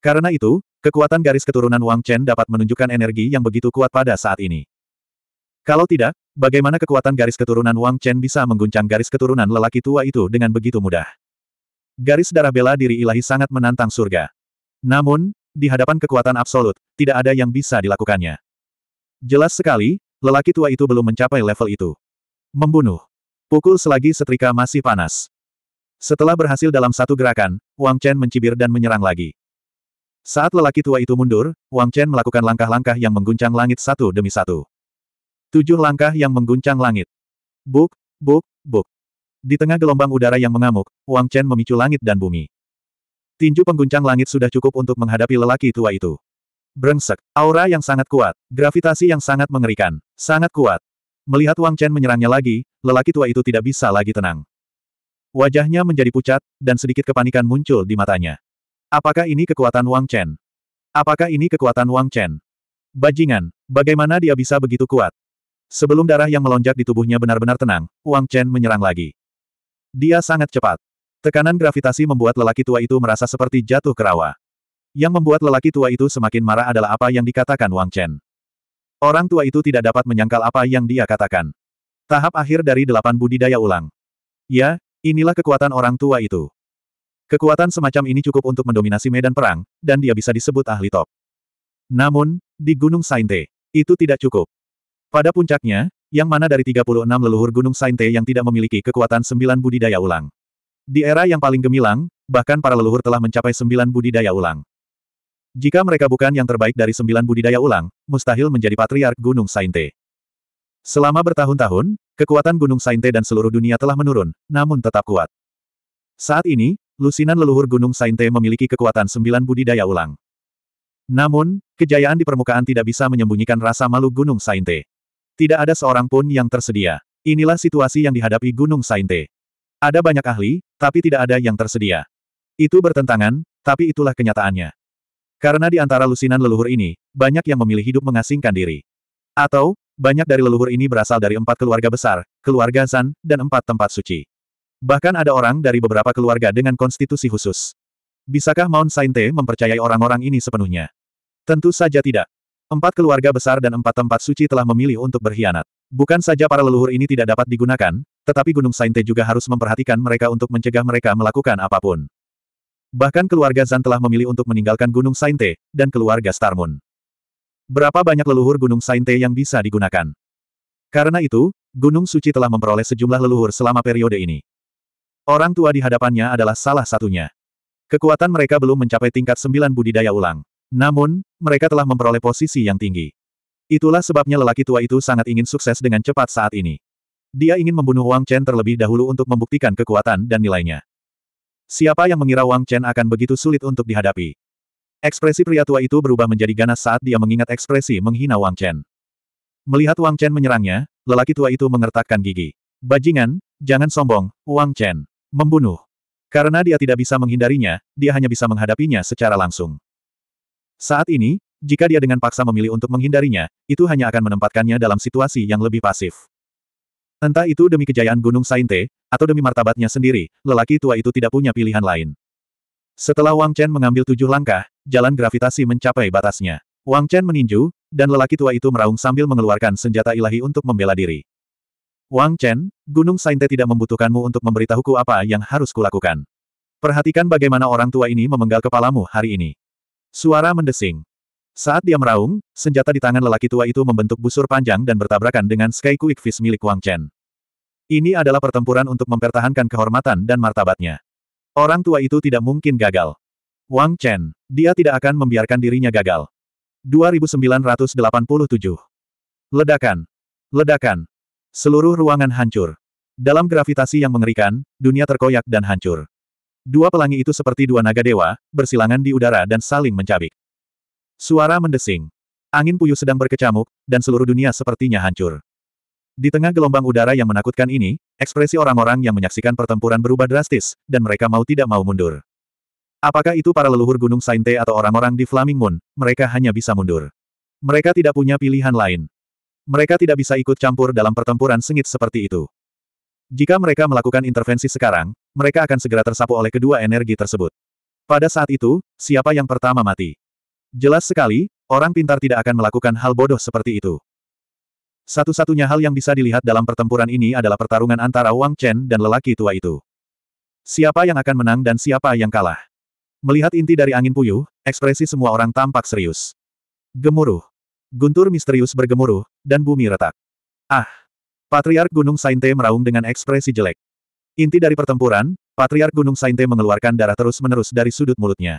Karena itu, kekuatan garis keturunan Wang Chen dapat menunjukkan energi yang begitu kuat pada saat ini. Kalau tidak, bagaimana kekuatan garis keturunan Wang Chen bisa mengguncang garis keturunan lelaki tua itu dengan begitu mudah? Garis darah bela diri ilahi sangat menantang surga. Namun, di hadapan kekuatan absolut, tidak ada yang bisa dilakukannya. Jelas sekali, lelaki tua itu belum mencapai level itu. Membunuh. Pukul selagi setrika masih panas. Setelah berhasil dalam satu gerakan, Wang Chen mencibir dan menyerang lagi. Saat lelaki tua itu mundur, Wang Chen melakukan langkah-langkah yang mengguncang langit satu demi satu. Tujuh langkah yang mengguncang langit. Buk, buk, buk. Di tengah gelombang udara yang mengamuk, Wang Chen memicu langit dan bumi. Tinju pengguncang langit sudah cukup untuk menghadapi lelaki tua itu. Brengsek, aura yang sangat kuat, gravitasi yang sangat mengerikan, sangat kuat. Melihat Wang Chen menyerangnya lagi, lelaki tua itu tidak bisa lagi tenang. Wajahnya menjadi pucat, dan sedikit kepanikan muncul di matanya. Apakah ini kekuatan Wang Chen? Apakah ini kekuatan Wang Chen? Bajingan, bagaimana dia bisa begitu kuat? Sebelum darah yang melonjak di tubuhnya benar-benar tenang, Wang Chen menyerang lagi. Dia sangat cepat. Tekanan gravitasi membuat lelaki tua itu merasa seperti jatuh ke rawa. Yang membuat lelaki tua itu semakin marah adalah apa yang dikatakan Wang Chen. Orang tua itu tidak dapat menyangkal apa yang dia katakan. Tahap akhir dari delapan budidaya ulang. Ya, inilah kekuatan orang tua itu. Kekuatan semacam ini cukup untuk mendominasi medan perang, dan dia bisa disebut ahli top. Namun, di Gunung Sainte, itu tidak cukup. Pada puncaknya, yang mana dari 36 leluhur Gunung Sainte yang tidak memiliki kekuatan sembilan budidaya ulang. Di era yang paling gemilang, bahkan para leluhur telah mencapai sembilan budidaya ulang. Jika mereka bukan yang terbaik dari sembilan budidaya ulang, mustahil menjadi patriark Gunung Sainte. Selama bertahun-tahun, kekuatan Gunung Sainte dan seluruh dunia telah menurun, namun tetap kuat. Saat ini, lusinan leluhur Gunung Sainte memiliki kekuatan sembilan budidaya ulang. Namun, kejayaan di permukaan tidak bisa menyembunyikan rasa malu Gunung Sainte. Tidak ada seorang pun yang tersedia. Inilah situasi yang dihadapi Gunung Sainte. Ada banyak ahli, tapi tidak ada yang tersedia. Itu bertentangan, tapi itulah kenyataannya. Karena di antara lusinan leluhur ini, banyak yang memilih hidup mengasingkan diri. Atau, banyak dari leluhur ini berasal dari empat keluarga besar, keluarga Zan, dan empat tempat suci. Bahkan ada orang dari beberapa keluarga dengan konstitusi khusus. Bisakah Mount Sainte mempercayai orang-orang ini sepenuhnya? Tentu saja tidak. Empat keluarga besar dan empat tempat suci telah memilih untuk berkhianat. Bukan saja para leluhur ini tidak dapat digunakan, tetapi Gunung Sainte juga harus memperhatikan mereka untuk mencegah mereka melakukan apapun. Bahkan keluarga Zan telah memilih untuk meninggalkan Gunung Sainte, dan keluarga Starmun. Berapa banyak leluhur Gunung Sainte yang bisa digunakan? Karena itu, Gunung Suci telah memperoleh sejumlah leluhur selama periode ini. Orang tua di hadapannya adalah salah satunya. Kekuatan mereka belum mencapai tingkat sembilan budidaya ulang. Namun, mereka telah memperoleh posisi yang tinggi. Itulah sebabnya lelaki tua itu sangat ingin sukses dengan cepat saat ini. Dia ingin membunuh Wang Chen terlebih dahulu untuk membuktikan kekuatan dan nilainya. Siapa yang mengira Wang Chen akan begitu sulit untuk dihadapi? Ekspresi pria tua itu berubah menjadi ganas saat dia mengingat ekspresi menghina Wang Chen. Melihat Wang Chen menyerangnya, lelaki tua itu mengertakkan gigi. Bajingan, jangan sombong, Wang Chen. Membunuh. Karena dia tidak bisa menghindarinya, dia hanya bisa menghadapinya secara langsung. Saat ini, jika dia dengan paksa memilih untuk menghindarinya, itu hanya akan menempatkannya dalam situasi yang lebih pasif. Entah itu demi kejayaan Gunung Sainte, atau demi martabatnya sendiri, lelaki tua itu tidak punya pilihan lain. Setelah Wang Chen mengambil tujuh langkah, jalan gravitasi mencapai batasnya. Wang Chen meninju, dan lelaki tua itu meraung sambil mengeluarkan senjata ilahi untuk membela diri. Wang Chen, Gunung Sainte tidak membutuhkanmu untuk memberitahuku apa yang harus kulakukan. Perhatikan bagaimana orang tua ini memenggal kepalamu hari ini. Suara mendesing. Saat dia meraung, senjata di tangan lelaki tua itu membentuk busur panjang dan bertabrakan dengan Sky Quick Fist milik Wang Chen. Ini adalah pertempuran untuk mempertahankan kehormatan dan martabatnya. Orang tua itu tidak mungkin gagal. Wang Chen, dia tidak akan membiarkan dirinya gagal. 2987. Ledakan. Ledakan. Seluruh ruangan hancur. Dalam gravitasi yang mengerikan, dunia terkoyak dan hancur. Dua pelangi itu seperti dua naga dewa, bersilangan di udara dan saling mencabik. Suara mendesing. Angin puyuh sedang berkecamuk, dan seluruh dunia sepertinya hancur. Di tengah gelombang udara yang menakutkan ini, ekspresi orang-orang yang menyaksikan pertempuran berubah drastis, dan mereka mau tidak mau mundur. Apakah itu para leluhur Gunung Sainte atau orang-orang di Flaming Moon, mereka hanya bisa mundur. Mereka tidak punya pilihan lain. Mereka tidak bisa ikut campur dalam pertempuran sengit seperti itu. Jika mereka melakukan intervensi sekarang, mereka akan segera tersapu oleh kedua energi tersebut. Pada saat itu, siapa yang pertama mati? Jelas sekali, orang pintar tidak akan melakukan hal bodoh seperti itu. Satu-satunya hal yang bisa dilihat dalam pertempuran ini adalah pertarungan antara Wang Chen dan lelaki tua itu. Siapa yang akan menang dan siapa yang kalah? Melihat inti dari angin puyuh, ekspresi semua orang tampak serius. Gemuruh. Guntur misterius bergemuruh, dan bumi retak. Ah! Patriark Gunung Sainte meraung dengan ekspresi jelek. Inti dari pertempuran, Patriark Gunung Sainte mengeluarkan darah terus-menerus dari sudut mulutnya.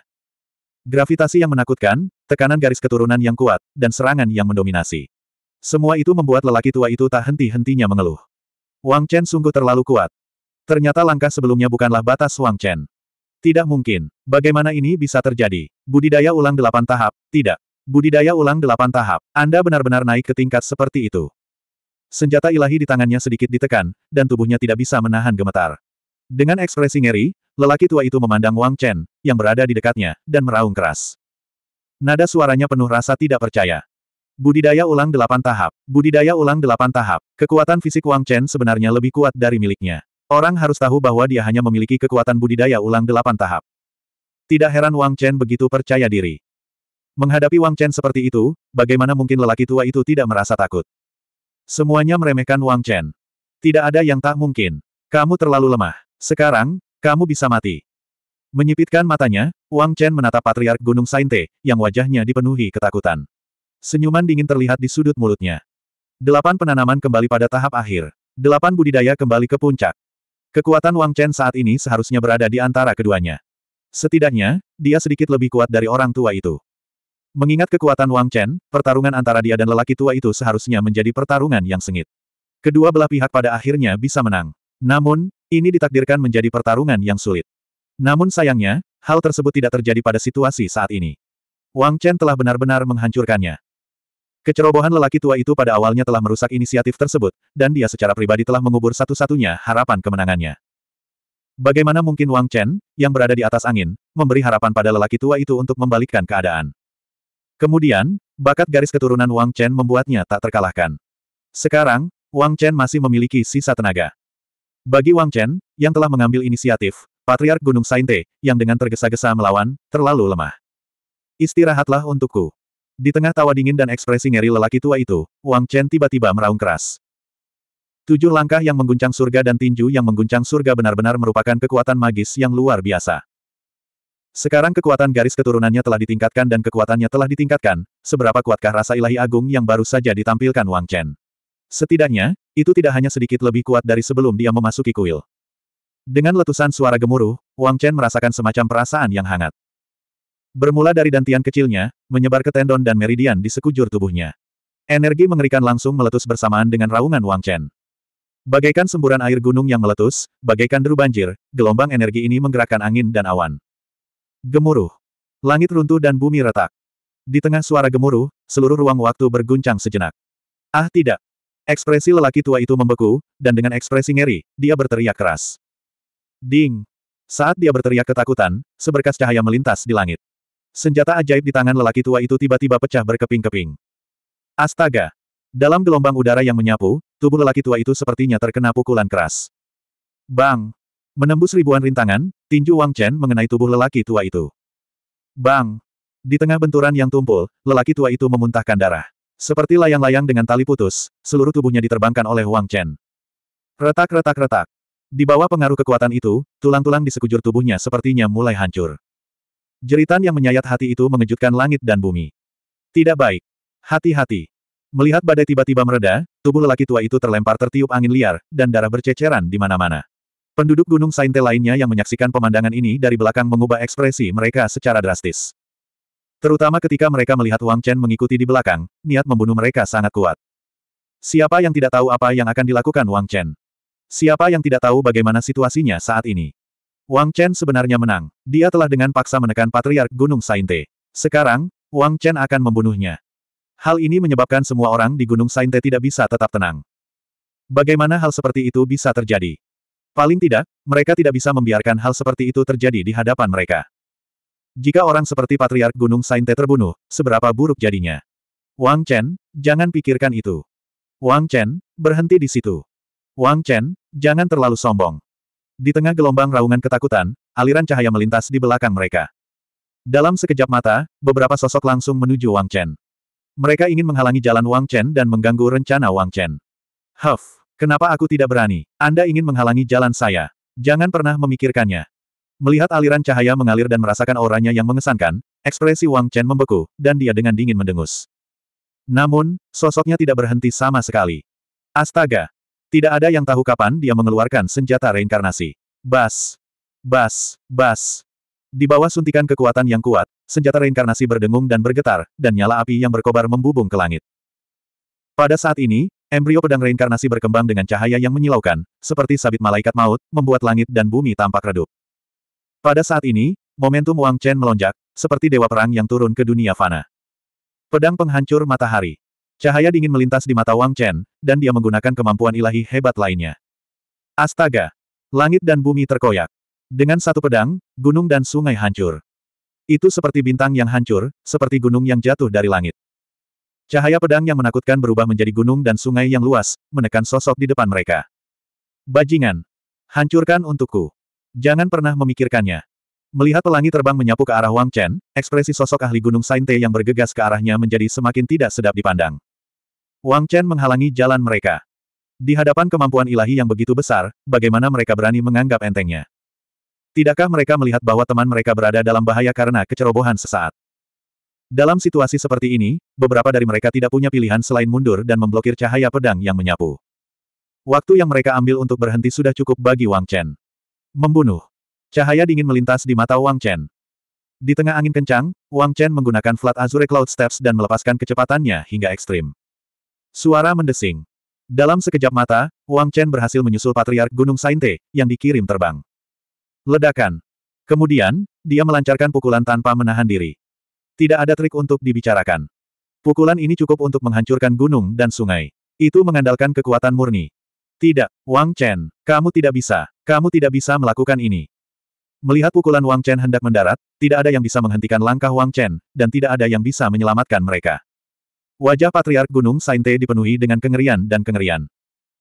Gravitasi yang menakutkan, tekanan garis keturunan yang kuat, dan serangan yang mendominasi. Semua itu membuat lelaki tua itu tak henti-hentinya mengeluh. Wang Chen sungguh terlalu kuat. Ternyata langkah sebelumnya bukanlah batas Wang Chen. Tidak mungkin. Bagaimana ini bisa terjadi? Budidaya ulang delapan tahap? Tidak. Budidaya ulang delapan tahap. Anda benar-benar naik ke tingkat seperti itu. Senjata ilahi di tangannya sedikit ditekan, dan tubuhnya tidak bisa menahan gemetar. Dengan ekspresi ngeri, lelaki tua itu memandang Wang Chen, yang berada di dekatnya, dan meraung keras. Nada suaranya penuh rasa tidak percaya. Budidaya ulang delapan tahap. Budidaya ulang delapan tahap. Kekuatan fisik Wang Chen sebenarnya lebih kuat dari miliknya. Orang harus tahu bahwa dia hanya memiliki kekuatan budidaya ulang delapan tahap. Tidak heran Wang Chen begitu percaya diri. Menghadapi Wang Chen seperti itu, bagaimana mungkin lelaki tua itu tidak merasa takut? Semuanya meremehkan Wang Chen. Tidak ada yang tak mungkin. Kamu terlalu lemah. Sekarang, kamu bisa mati. Menyipitkan matanya, Wang Chen menatap Patriark Gunung Sainte, yang wajahnya dipenuhi ketakutan. Senyuman dingin terlihat di sudut mulutnya. Delapan penanaman kembali pada tahap akhir. Delapan budidaya kembali ke puncak. Kekuatan Wang Chen saat ini seharusnya berada di antara keduanya. Setidaknya, dia sedikit lebih kuat dari orang tua itu. Mengingat kekuatan Wang Chen, pertarungan antara dia dan lelaki tua itu seharusnya menjadi pertarungan yang sengit. Kedua belah pihak pada akhirnya bisa menang. Namun, ini ditakdirkan menjadi pertarungan yang sulit. Namun sayangnya, hal tersebut tidak terjadi pada situasi saat ini. Wang Chen telah benar-benar menghancurkannya. Kecerobohan lelaki tua itu pada awalnya telah merusak inisiatif tersebut, dan dia secara pribadi telah mengubur satu-satunya harapan kemenangannya. Bagaimana mungkin Wang Chen, yang berada di atas angin, memberi harapan pada lelaki tua itu untuk membalikkan keadaan? Kemudian, bakat garis keturunan Wang Chen membuatnya tak terkalahkan. Sekarang, Wang Chen masih memiliki sisa tenaga. Bagi Wang Chen, yang telah mengambil inisiatif, Patriark Gunung Sainte, yang dengan tergesa-gesa melawan, terlalu lemah. Istirahatlah untukku. Di tengah tawa dingin dan ekspresi ngeri lelaki tua itu, Wang Chen tiba-tiba meraung keras. Tujuh langkah yang mengguncang surga dan tinju yang mengguncang surga benar-benar merupakan kekuatan magis yang luar biasa. Sekarang kekuatan garis keturunannya telah ditingkatkan dan kekuatannya telah ditingkatkan, seberapa kuatkah rasa ilahi agung yang baru saja ditampilkan Wang Chen. Setidaknya, itu tidak hanya sedikit lebih kuat dari sebelum dia memasuki kuil. Dengan letusan suara gemuruh, Wang Chen merasakan semacam perasaan yang hangat. Bermula dari dantian kecilnya, menyebar ke tendon dan meridian di sekujur tubuhnya. Energi mengerikan langsung meletus bersamaan dengan raungan Wang Chen. Bagaikan semburan air gunung yang meletus, bagaikan deru banjir, gelombang energi ini menggerakkan angin dan awan. Gemuruh. Langit runtuh dan bumi retak. Di tengah suara gemuruh, seluruh ruang waktu berguncang sejenak. Ah tidak. Ekspresi lelaki tua itu membeku, dan dengan ekspresi ngeri, dia berteriak keras. Ding! Saat dia berteriak ketakutan, seberkas cahaya melintas di langit. Senjata ajaib di tangan lelaki tua itu tiba-tiba pecah berkeping-keping. Astaga! Dalam gelombang udara yang menyapu, tubuh lelaki tua itu sepertinya terkena pukulan keras. Bang! Menembus ribuan rintangan, tinju Wang Chen mengenai tubuh lelaki tua itu. Bang! Di tengah benturan yang tumpul, lelaki tua itu memuntahkan darah. Seperti layang-layang dengan tali putus, seluruh tubuhnya diterbangkan oleh Wang Chen. Retak-retak-retak. Di bawah pengaruh kekuatan itu, tulang-tulang di sekujur tubuhnya sepertinya mulai hancur. Jeritan yang menyayat hati itu mengejutkan langit dan bumi. Tidak baik. Hati-hati. Melihat badai tiba-tiba mereda, tubuh lelaki tua itu terlempar tertiup angin liar, dan darah berceceran di mana-mana. Penduduk Gunung Sainte lainnya yang menyaksikan pemandangan ini dari belakang mengubah ekspresi mereka secara drastis. Terutama ketika mereka melihat Wang Chen mengikuti di belakang, niat membunuh mereka sangat kuat. Siapa yang tidak tahu apa yang akan dilakukan Wang Chen? Siapa yang tidak tahu bagaimana situasinya saat ini? Wang Chen sebenarnya menang. Dia telah dengan paksa menekan Patriark Gunung Sainte. Sekarang, Wang Chen akan membunuhnya. Hal ini menyebabkan semua orang di Gunung Sainte tidak bisa tetap tenang. Bagaimana hal seperti itu bisa terjadi? Paling tidak, mereka tidak bisa membiarkan hal seperti itu terjadi di hadapan mereka. Jika orang seperti Patriark Gunung Sainte terbunuh, seberapa buruk jadinya. Wang Chen, jangan pikirkan itu. Wang Chen, berhenti di situ. Wang Chen, jangan terlalu sombong. Di tengah gelombang raungan ketakutan, aliran cahaya melintas di belakang mereka. Dalam sekejap mata, beberapa sosok langsung menuju Wang Chen. Mereka ingin menghalangi jalan Wang Chen dan mengganggu rencana Wang Chen. Huff! Kenapa aku tidak berani? Anda ingin menghalangi jalan saya. Jangan pernah memikirkannya. Melihat aliran cahaya mengalir dan merasakan auranya yang mengesankan, ekspresi Wang Chen membeku, dan dia dengan dingin mendengus. Namun, sosoknya tidak berhenti sama sekali. Astaga! Tidak ada yang tahu kapan dia mengeluarkan senjata reinkarnasi. Bas! Bas! Bas! Di bawah suntikan kekuatan yang kuat, senjata reinkarnasi berdengung dan bergetar, dan nyala api yang berkobar membubung ke langit. Pada saat ini, Embrio pedang reinkarnasi berkembang dengan cahaya yang menyilaukan, seperti sabit malaikat maut, membuat langit dan bumi tampak redup. Pada saat ini, momentum Wang Chen melonjak, seperti dewa perang yang turun ke dunia fana. Pedang penghancur matahari. Cahaya dingin melintas di mata Wang Chen, dan dia menggunakan kemampuan ilahi hebat lainnya. Astaga! Langit dan bumi terkoyak. Dengan satu pedang, gunung dan sungai hancur. Itu seperti bintang yang hancur, seperti gunung yang jatuh dari langit. Cahaya pedang yang menakutkan berubah menjadi gunung dan sungai yang luas, menekan sosok di depan mereka. Bajingan! Hancurkan untukku! Jangan pernah memikirkannya. Melihat pelangi terbang menyapu ke arah Wang Chen, ekspresi sosok ahli gunung Sainte yang bergegas ke arahnya menjadi semakin tidak sedap dipandang. Wang Chen menghalangi jalan mereka. Di hadapan kemampuan ilahi yang begitu besar, bagaimana mereka berani menganggap entengnya? Tidakkah mereka melihat bahwa teman mereka berada dalam bahaya karena kecerobohan sesaat? Dalam situasi seperti ini, beberapa dari mereka tidak punya pilihan selain mundur dan memblokir cahaya pedang yang menyapu. Waktu yang mereka ambil untuk berhenti sudah cukup bagi Wang Chen. Membunuh. Cahaya dingin melintas di mata Wang Chen. Di tengah angin kencang, Wang Chen menggunakan flat Azure Cloud Steps dan melepaskan kecepatannya hingga ekstrim. Suara mendesing. Dalam sekejap mata, Wang Chen berhasil menyusul Patriark Gunung Sainte, yang dikirim terbang. Ledakan. Kemudian, dia melancarkan pukulan tanpa menahan diri. Tidak ada trik untuk dibicarakan. Pukulan ini cukup untuk menghancurkan gunung dan sungai. Itu mengandalkan kekuatan murni. Tidak, Wang Chen, kamu tidak bisa. Kamu tidak bisa melakukan ini. Melihat pukulan Wang Chen hendak mendarat, tidak ada yang bisa menghentikan langkah Wang Chen, dan tidak ada yang bisa menyelamatkan mereka. Wajah Patriark Gunung Sainte dipenuhi dengan kengerian dan kengerian.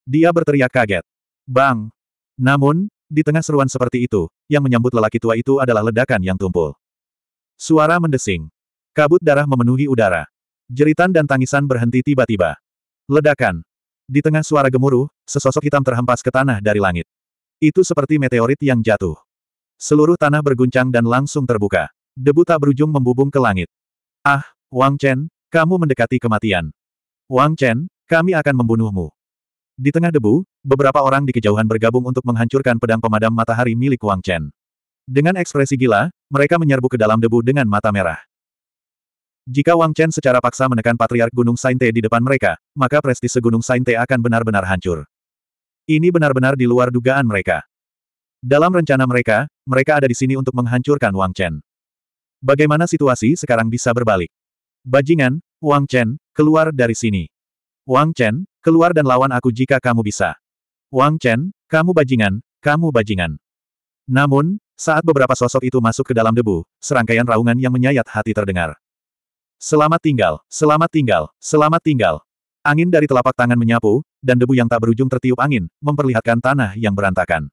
Dia berteriak kaget. Bang! Namun, di tengah seruan seperti itu, yang menyambut lelaki tua itu adalah ledakan yang tumpul. Suara mendesing. Kabut darah memenuhi udara. Jeritan dan tangisan berhenti tiba-tiba. Ledakan. Di tengah suara gemuruh, sesosok hitam terhempas ke tanah dari langit. Itu seperti meteorit yang jatuh. Seluruh tanah berguncang dan langsung terbuka. Debu tak berujung membubung ke langit. Ah, Wang Chen, kamu mendekati kematian. Wang Chen, kami akan membunuhmu. Di tengah debu, beberapa orang di kejauhan bergabung untuk menghancurkan pedang pemadam matahari milik Wang Chen. Dengan ekspresi gila, mereka menyerbu ke dalam debu dengan mata merah. Jika Wang Chen secara paksa menekan Patriark Gunung Sainte di depan mereka, maka prestise Gunung Sainte akan benar-benar hancur. Ini benar-benar di luar dugaan mereka. Dalam rencana mereka, mereka ada di sini untuk menghancurkan Wang Chen. Bagaimana situasi sekarang bisa berbalik? Bajingan, Wang Chen, keluar dari sini. Wang Chen, keluar dan lawan aku jika kamu bisa. Wang Chen, kamu bajingan, kamu bajingan. Namun, saat beberapa sosok itu masuk ke dalam debu, serangkaian raungan yang menyayat hati terdengar. Selamat tinggal, selamat tinggal, selamat tinggal. Angin dari telapak tangan menyapu, dan debu yang tak berujung tertiup angin, memperlihatkan tanah yang berantakan.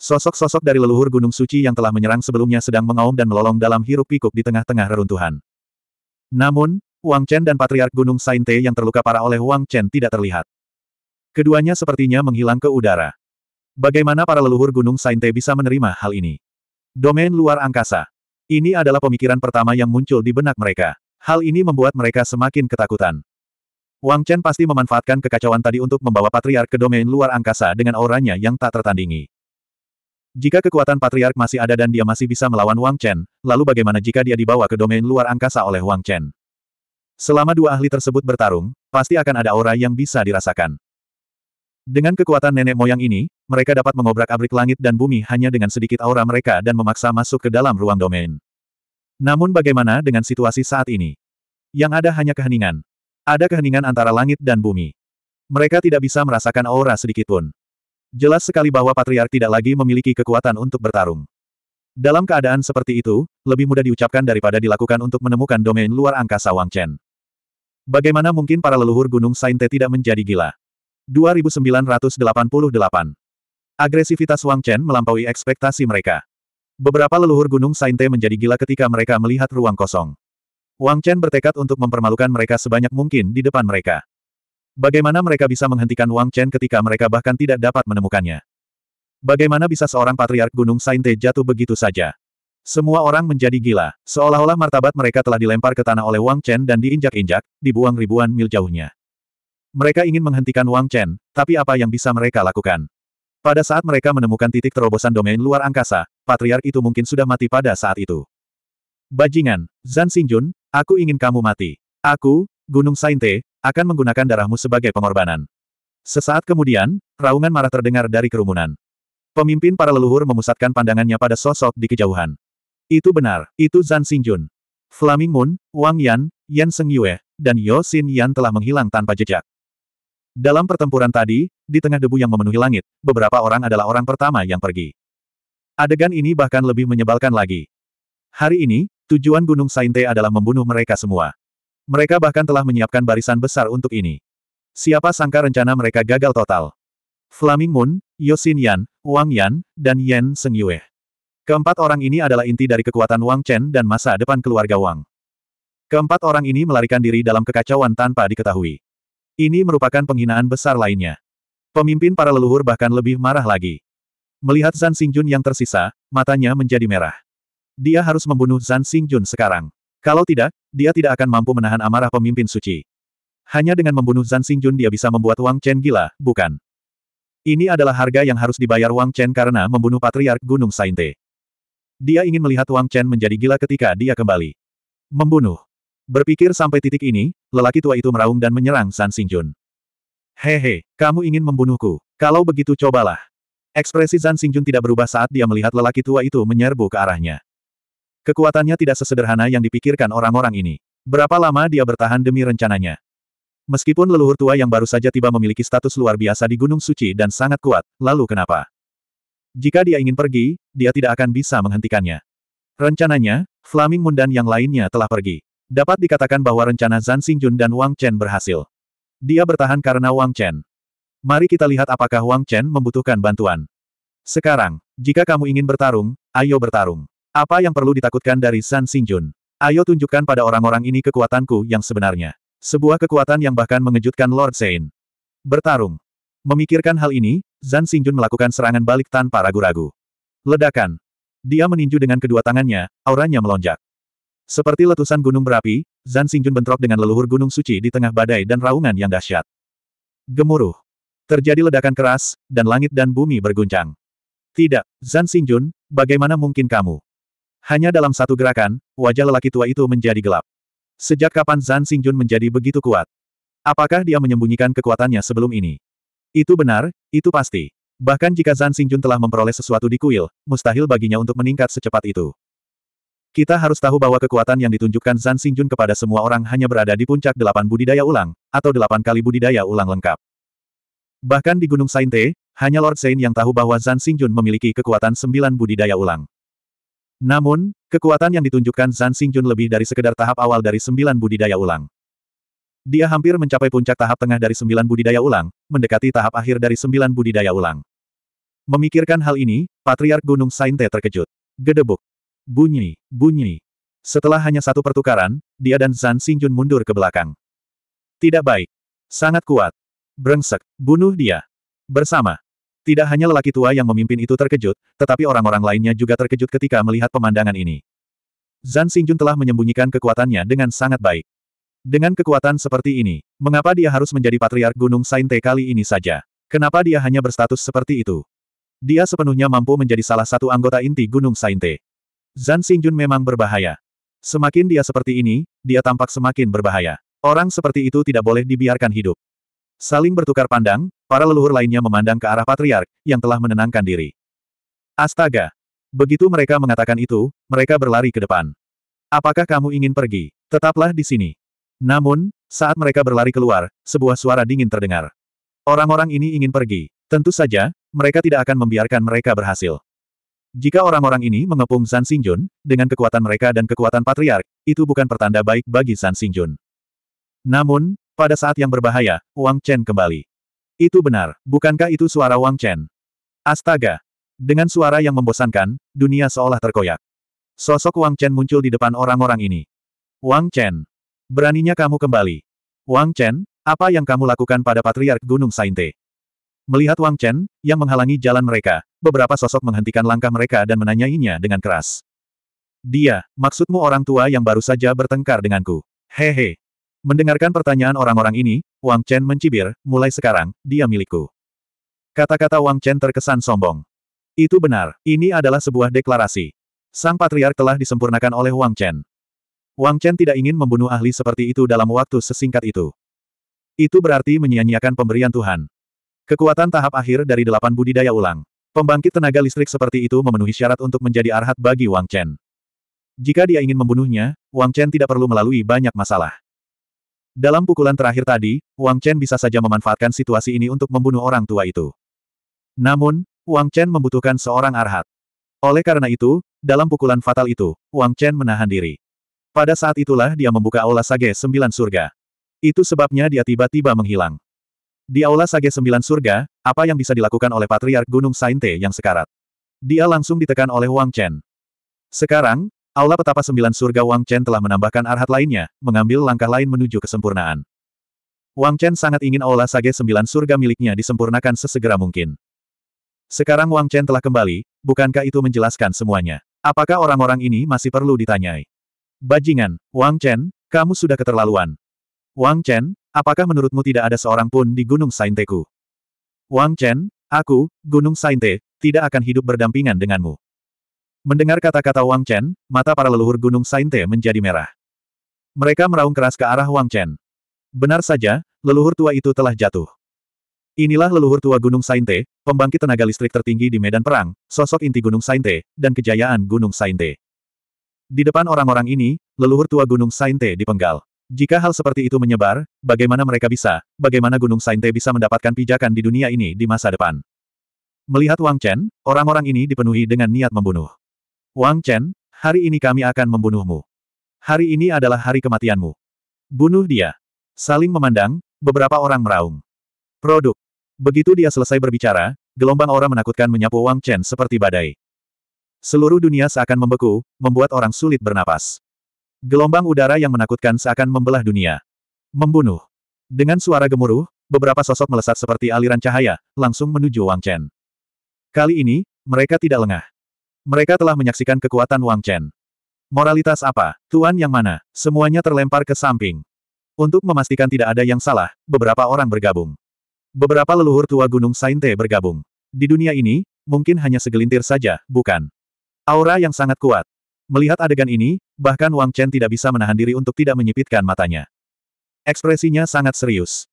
Sosok-sosok dari leluhur Gunung Suci yang telah menyerang sebelumnya sedang mengaum dan melolong dalam hiruk-pikuk di tengah-tengah reruntuhan. Namun, Wang Chen dan Patriark Gunung Sainte yang terluka parah oleh Wang Chen tidak terlihat. Keduanya sepertinya menghilang ke udara. Bagaimana para leluhur Gunung Sainte bisa menerima hal ini? Domain luar angkasa. Ini adalah pemikiran pertama yang muncul di benak mereka. Hal ini membuat mereka semakin ketakutan. Wang Chen pasti memanfaatkan kekacauan tadi untuk membawa Patriark ke domain luar angkasa dengan auranya yang tak tertandingi. Jika kekuatan Patriark masih ada dan dia masih bisa melawan Wang Chen, lalu bagaimana jika dia dibawa ke domain luar angkasa oleh Wang Chen? Selama dua ahli tersebut bertarung, pasti akan ada aura yang bisa dirasakan. Dengan kekuatan nenek moyang ini, mereka dapat mengobrak-abrik langit dan bumi hanya dengan sedikit aura mereka dan memaksa masuk ke dalam ruang domain. Namun bagaimana dengan situasi saat ini? Yang ada hanya keheningan. Ada keheningan antara langit dan bumi. Mereka tidak bisa merasakan aura sedikitpun. Jelas sekali bahwa Patriark tidak lagi memiliki kekuatan untuk bertarung. Dalam keadaan seperti itu, lebih mudah diucapkan daripada dilakukan untuk menemukan domain luar angkasa Wang Chen. Bagaimana mungkin para leluhur Gunung Sainte tidak menjadi gila? 2988 Agresivitas Wang Chen melampaui ekspektasi mereka. Beberapa leluhur gunung Sainte menjadi gila ketika mereka melihat ruang kosong. Wang Chen bertekad untuk mempermalukan mereka sebanyak mungkin di depan mereka. Bagaimana mereka bisa menghentikan Wang Chen ketika mereka bahkan tidak dapat menemukannya? Bagaimana bisa seorang patriark gunung Sainte jatuh begitu saja? Semua orang menjadi gila, seolah-olah martabat mereka telah dilempar ke tanah oleh Wang Chen dan diinjak-injak, dibuang ribuan mil jauhnya. Mereka ingin menghentikan Wang Chen, tapi apa yang bisa mereka lakukan? Pada saat mereka menemukan titik terobosan domain luar angkasa, patriark itu mungkin sudah mati pada saat itu. Bajingan, Zan Xingjun, aku ingin kamu mati. Aku, Gunung Sainte, akan menggunakan darahmu sebagai pengorbanan. Sesaat kemudian, raungan marah terdengar dari kerumunan. Pemimpin para leluhur memusatkan pandangannya pada sosok di kejauhan. Itu benar, itu Zan Xingjun. Flaming Moon, Wang Yan, Yan Seng Yue, dan Yo Xin Yan telah menghilang tanpa jejak. Dalam pertempuran tadi, di tengah debu yang memenuhi langit, beberapa orang adalah orang pertama yang pergi. Adegan ini bahkan lebih menyebalkan lagi. Hari ini, tujuan Gunung Sainte adalah membunuh mereka semua. Mereka bahkan telah menyiapkan barisan besar untuk ini. Siapa sangka rencana mereka gagal total. Flaming Moon, Yosin Yan, Wang Yan, dan Yan Seng Yue. Keempat orang ini adalah inti dari kekuatan Wang Chen dan masa depan keluarga Wang. Keempat orang ini melarikan diri dalam kekacauan tanpa diketahui. Ini merupakan penghinaan besar lainnya. Pemimpin para leluhur bahkan lebih marah lagi. Melihat Zan Xingjun yang tersisa, matanya menjadi merah. Dia harus membunuh Zan Xingjun sekarang. Kalau tidak, dia tidak akan mampu menahan amarah pemimpin suci. Hanya dengan membunuh Zan Xingjun dia bisa membuat Wang Chen gila, bukan? Ini adalah harga yang harus dibayar Wang Chen karena membunuh Patriark Gunung Sainte. Dia ingin melihat Wang Chen menjadi gila ketika dia kembali. Membunuh. Berpikir sampai titik ini, lelaki tua itu meraung dan menyerang San Xingjun. Hehe, kamu ingin membunuhku. Kalau begitu cobalah. Ekspresi San Xingjun tidak berubah saat dia melihat lelaki tua itu menyerbu ke arahnya. Kekuatannya tidak sesederhana yang dipikirkan orang-orang ini. Berapa lama dia bertahan demi rencananya? Meskipun leluhur tua yang baru saja tiba memiliki status luar biasa di Gunung Suci dan sangat kuat, lalu kenapa? Jika dia ingin pergi, dia tidak akan bisa menghentikannya. Rencananya, Flaming Mundan yang lainnya telah pergi. Dapat dikatakan bahwa rencana Zan Xingjun dan Wang Chen berhasil. Dia bertahan karena Wang Chen. Mari kita lihat apakah Wang Chen membutuhkan bantuan. Sekarang, jika kamu ingin bertarung, ayo bertarung. Apa yang perlu ditakutkan dari Zan Xingjun? Ayo tunjukkan pada orang-orang ini kekuatanku yang sebenarnya. Sebuah kekuatan yang bahkan mengejutkan Lord Zain. Bertarung. Memikirkan hal ini, Zan Xingjun melakukan serangan balik tanpa ragu-ragu. Ledakan. Dia meninju dengan kedua tangannya, auranya melonjak. Seperti letusan gunung berapi, Zan Xingjun bentrok dengan leluhur gunung suci di tengah badai dan raungan yang dahsyat. Gemuruh. Terjadi ledakan keras, dan langit dan bumi berguncang. Tidak, Zan Xingjun, bagaimana mungkin kamu? Hanya dalam satu gerakan, wajah lelaki tua itu menjadi gelap. Sejak kapan Zan Xingjun menjadi begitu kuat? Apakah dia menyembunyikan kekuatannya sebelum ini? Itu benar, itu pasti. Bahkan jika Zan Xingjun telah memperoleh sesuatu di kuil, mustahil baginya untuk meningkat secepat itu. Kita harus tahu bahwa kekuatan yang ditunjukkan Zan Xingjun kepada semua orang hanya berada di puncak delapan budidaya ulang, atau delapan kali budidaya ulang lengkap. Bahkan di Gunung Sainte, hanya Lord Sein yang tahu bahwa Zan Xingjun memiliki kekuatan sembilan budidaya ulang. Namun, kekuatan yang ditunjukkan Zan Xingjun lebih dari sekedar tahap awal dari sembilan budidaya ulang. Dia hampir mencapai puncak tahap tengah dari sembilan budidaya ulang, mendekati tahap akhir dari sembilan budidaya ulang. Memikirkan hal ini, Patriark Gunung Sainte terkejut. Gedebuk. Bunyi, bunyi. Setelah hanya satu pertukaran, dia dan Zan Xingjun mundur ke belakang. Tidak baik. Sangat kuat. Brengsek, bunuh dia. Bersama. Tidak hanya lelaki tua yang memimpin itu terkejut, tetapi orang-orang lainnya juga terkejut ketika melihat pemandangan ini. Zan Xingjun telah menyembunyikan kekuatannya dengan sangat baik. Dengan kekuatan seperti ini, mengapa dia harus menjadi patriark Gunung Sainte kali ini saja? Kenapa dia hanya berstatus seperti itu? Dia sepenuhnya mampu menjadi salah satu anggota inti Gunung Sainte. Zan Xingjun memang berbahaya. Semakin dia seperti ini, dia tampak semakin berbahaya. Orang seperti itu tidak boleh dibiarkan hidup. Saling bertukar pandang, para leluhur lainnya memandang ke arah patriark, yang telah menenangkan diri. Astaga! Begitu mereka mengatakan itu, mereka berlari ke depan. Apakah kamu ingin pergi? Tetaplah di sini. Namun, saat mereka berlari keluar, sebuah suara dingin terdengar. Orang-orang ini ingin pergi. Tentu saja, mereka tidak akan membiarkan mereka berhasil. Jika orang-orang ini mengepung San Xingjun, dengan kekuatan mereka dan kekuatan patriark, itu bukan pertanda baik bagi San Xingjun. Namun, pada saat yang berbahaya, Wang Chen kembali. Itu benar, bukankah itu suara Wang Chen? Astaga! Dengan suara yang membosankan, dunia seolah terkoyak. Sosok Wang Chen muncul di depan orang-orang ini. Wang Chen! Beraninya kamu kembali. Wang Chen, apa yang kamu lakukan pada Patriark Gunung Sainte? Melihat Wang Chen, yang menghalangi jalan mereka, beberapa sosok menghentikan langkah mereka dan menanyainya dengan keras. Dia, maksudmu orang tua yang baru saja bertengkar denganku? Hehe. Mendengarkan pertanyaan orang-orang ini, Wang Chen mencibir, mulai sekarang, dia milikku. Kata-kata Wang Chen terkesan sombong. Itu benar, ini adalah sebuah deklarasi. Sang patriark telah disempurnakan oleh Wang Chen. Wang Chen tidak ingin membunuh ahli seperti itu dalam waktu sesingkat itu. Itu berarti menyia-nyiakan pemberian Tuhan. Kekuatan tahap akhir dari delapan budidaya ulang. Pembangkit tenaga listrik seperti itu memenuhi syarat untuk menjadi arhat bagi Wang Chen. Jika dia ingin membunuhnya, Wang Chen tidak perlu melalui banyak masalah. Dalam pukulan terakhir tadi, Wang Chen bisa saja memanfaatkan situasi ini untuk membunuh orang tua itu. Namun, Wang Chen membutuhkan seorang arhat. Oleh karena itu, dalam pukulan fatal itu, Wang Chen menahan diri. Pada saat itulah dia membuka aula sage sembilan surga. Itu sebabnya dia tiba-tiba menghilang. Di Aula Sage Sembilan Surga, apa yang bisa dilakukan oleh Patriark Gunung Sainte yang sekarat? Dia langsung ditekan oleh Wang Chen. Sekarang, Aula Petapa Sembilan Surga Wang Chen telah menambahkan arhat lainnya, mengambil langkah lain menuju kesempurnaan. Wang Chen sangat ingin Aula Sage Sembilan Surga miliknya disempurnakan sesegera mungkin. Sekarang Wang Chen telah kembali, bukankah itu menjelaskan semuanya? Apakah orang-orang ini masih perlu ditanyai? Bajingan, Wang Chen, kamu sudah keterlaluan. Wang Chen, Apakah menurutmu tidak ada seorang pun di Gunung Sainteku? Wang Chen, aku, Gunung Sainte, tidak akan hidup berdampingan denganmu. Mendengar kata-kata Wang Chen, mata para leluhur Gunung Sainte menjadi merah. Mereka meraung keras ke arah Wang Chen. Benar saja, leluhur tua itu telah jatuh. Inilah leluhur tua Gunung Sainte, pembangkit tenaga listrik tertinggi di medan perang, sosok inti Gunung Sainte, dan kejayaan Gunung Sainte. Di depan orang-orang ini, leluhur tua Gunung Sainte dipenggal. Jika hal seperti itu menyebar, bagaimana mereka bisa, bagaimana Gunung Sainte bisa mendapatkan pijakan di dunia ini di masa depan? Melihat Wang Chen, orang-orang ini dipenuhi dengan niat membunuh. Wang Chen, hari ini kami akan membunuhmu. Hari ini adalah hari kematianmu. Bunuh dia. Saling memandang, beberapa orang meraung. Produk. Begitu dia selesai berbicara, gelombang orang menakutkan menyapu Wang Chen seperti badai. Seluruh dunia seakan membeku, membuat orang sulit bernapas. Gelombang udara yang menakutkan seakan membelah dunia. Membunuh. Dengan suara gemuruh, beberapa sosok melesat seperti aliran cahaya, langsung menuju Wang Chen. Kali ini, mereka tidak lengah. Mereka telah menyaksikan kekuatan Wang Chen. Moralitas apa, tuan yang mana, semuanya terlempar ke samping. Untuk memastikan tidak ada yang salah, beberapa orang bergabung. Beberapa leluhur tua Gunung Sainte bergabung. Di dunia ini, mungkin hanya segelintir saja, bukan? Aura yang sangat kuat, Melihat adegan ini, bahkan Wang Chen tidak bisa menahan diri untuk tidak menyipitkan matanya. Ekspresinya sangat serius.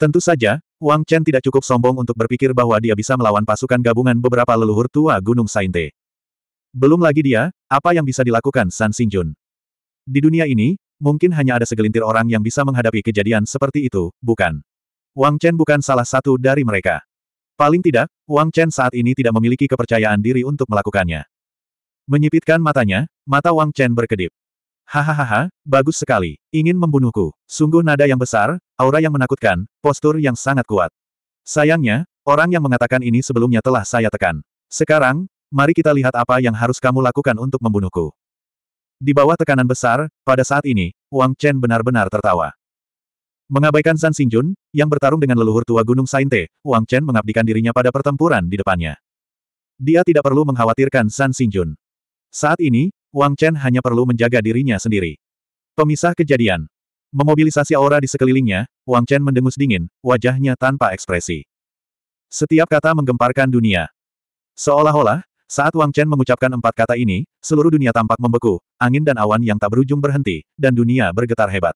Tentu saja, Wang Chen tidak cukup sombong untuk berpikir bahwa dia bisa melawan pasukan gabungan beberapa leluhur tua Gunung Sainte. Belum lagi dia, apa yang bisa dilakukan San Xingjun. Di dunia ini, mungkin hanya ada segelintir orang yang bisa menghadapi kejadian seperti itu, bukan? Wang Chen bukan salah satu dari mereka. Paling tidak, Wang Chen saat ini tidak memiliki kepercayaan diri untuk melakukannya. Menyipitkan matanya, mata Wang Chen berkedip. Hahaha, bagus sekali. Ingin membunuhku. Sungguh nada yang besar, aura yang menakutkan, postur yang sangat kuat. Sayangnya, orang yang mengatakan ini sebelumnya telah saya tekan. Sekarang, mari kita lihat apa yang harus kamu lakukan untuk membunuhku. Di bawah tekanan besar, pada saat ini, Wang Chen benar-benar tertawa. Mengabaikan San Xingjun, yang bertarung dengan leluhur tua Gunung Sainte, Wang Chen mengabdikan dirinya pada pertempuran di depannya. Dia tidak perlu mengkhawatirkan San Xingjun. Saat ini, Wang Chen hanya perlu menjaga dirinya sendiri. Pemisah kejadian. Memobilisasi aura di sekelilingnya, Wang Chen mendengus dingin, wajahnya tanpa ekspresi. Setiap kata menggemparkan dunia. Seolah-olah, saat Wang Chen mengucapkan empat kata ini, seluruh dunia tampak membeku, angin dan awan yang tak berujung berhenti, dan dunia bergetar hebat.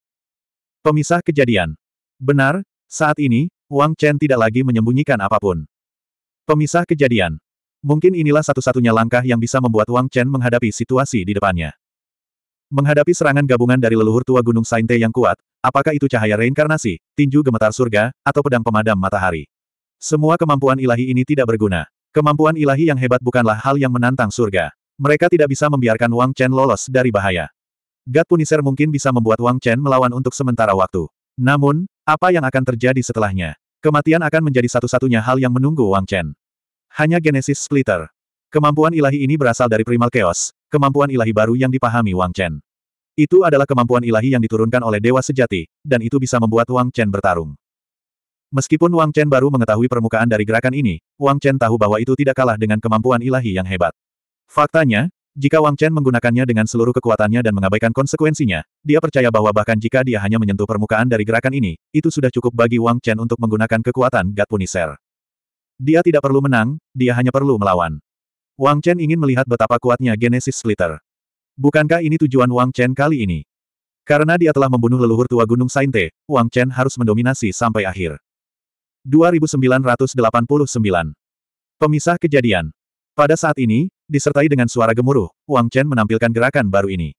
Pemisah kejadian. Benar, saat ini, Wang Chen tidak lagi menyembunyikan apapun. Pemisah kejadian. Mungkin inilah satu-satunya langkah yang bisa membuat Wang Chen menghadapi situasi di depannya. Menghadapi serangan gabungan dari leluhur tua Gunung Sainte yang kuat, apakah itu cahaya reinkarnasi, tinju gemetar surga, atau pedang pemadam matahari? Semua kemampuan ilahi ini tidak berguna. Kemampuan ilahi yang hebat bukanlah hal yang menantang surga. Mereka tidak bisa membiarkan Wang Chen lolos dari bahaya. God Punisher mungkin bisa membuat Wang Chen melawan untuk sementara waktu. Namun, apa yang akan terjadi setelahnya? Kematian akan menjadi satu-satunya hal yang menunggu Wang Chen. Hanya Genesis Splitter. Kemampuan ilahi ini berasal dari Primal Chaos, kemampuan ilahi baru yang dipahami Wang Chen. Itu adalah kemampuan ilahi yang diturunkan oleh Dewa Sejati, dan itu bisa membuat Wang Chen bertarung. Meskipun Wang Chen baru mengetahui permukaan dari gerakan ini, Wang Chen tahu bahwa itu tidak kalah dengan kemampuan ilahi yang hebat. Faktanya, jika Wang Chen menggunakannya dengan seluruh kekuatannya dan mengabaikan konsekuensinya, dia percaya bahwa bahkan jika dia hanya menyentuh permukaan dari gerakan ini, itu sudah cukup bagi Wang Chen untuk menggunakan kekuatan God Punisher. Dia tidak perlu menang, dia hanya perlu melawan. Wang Chen ingin melihat betapa kuatnya Genesis Splitter. Bukankah ini tujuan Wang Chen kali ini? Karena dia telah membunuh leluhur tua Gunung Sainte, Wang Chen harus mendominasi sampai akhir. 2989 Pemisah kejadian. Pada saat ini, disertai dengan suara gemuruh, Wang Chen menampilkan gerakan baru ini.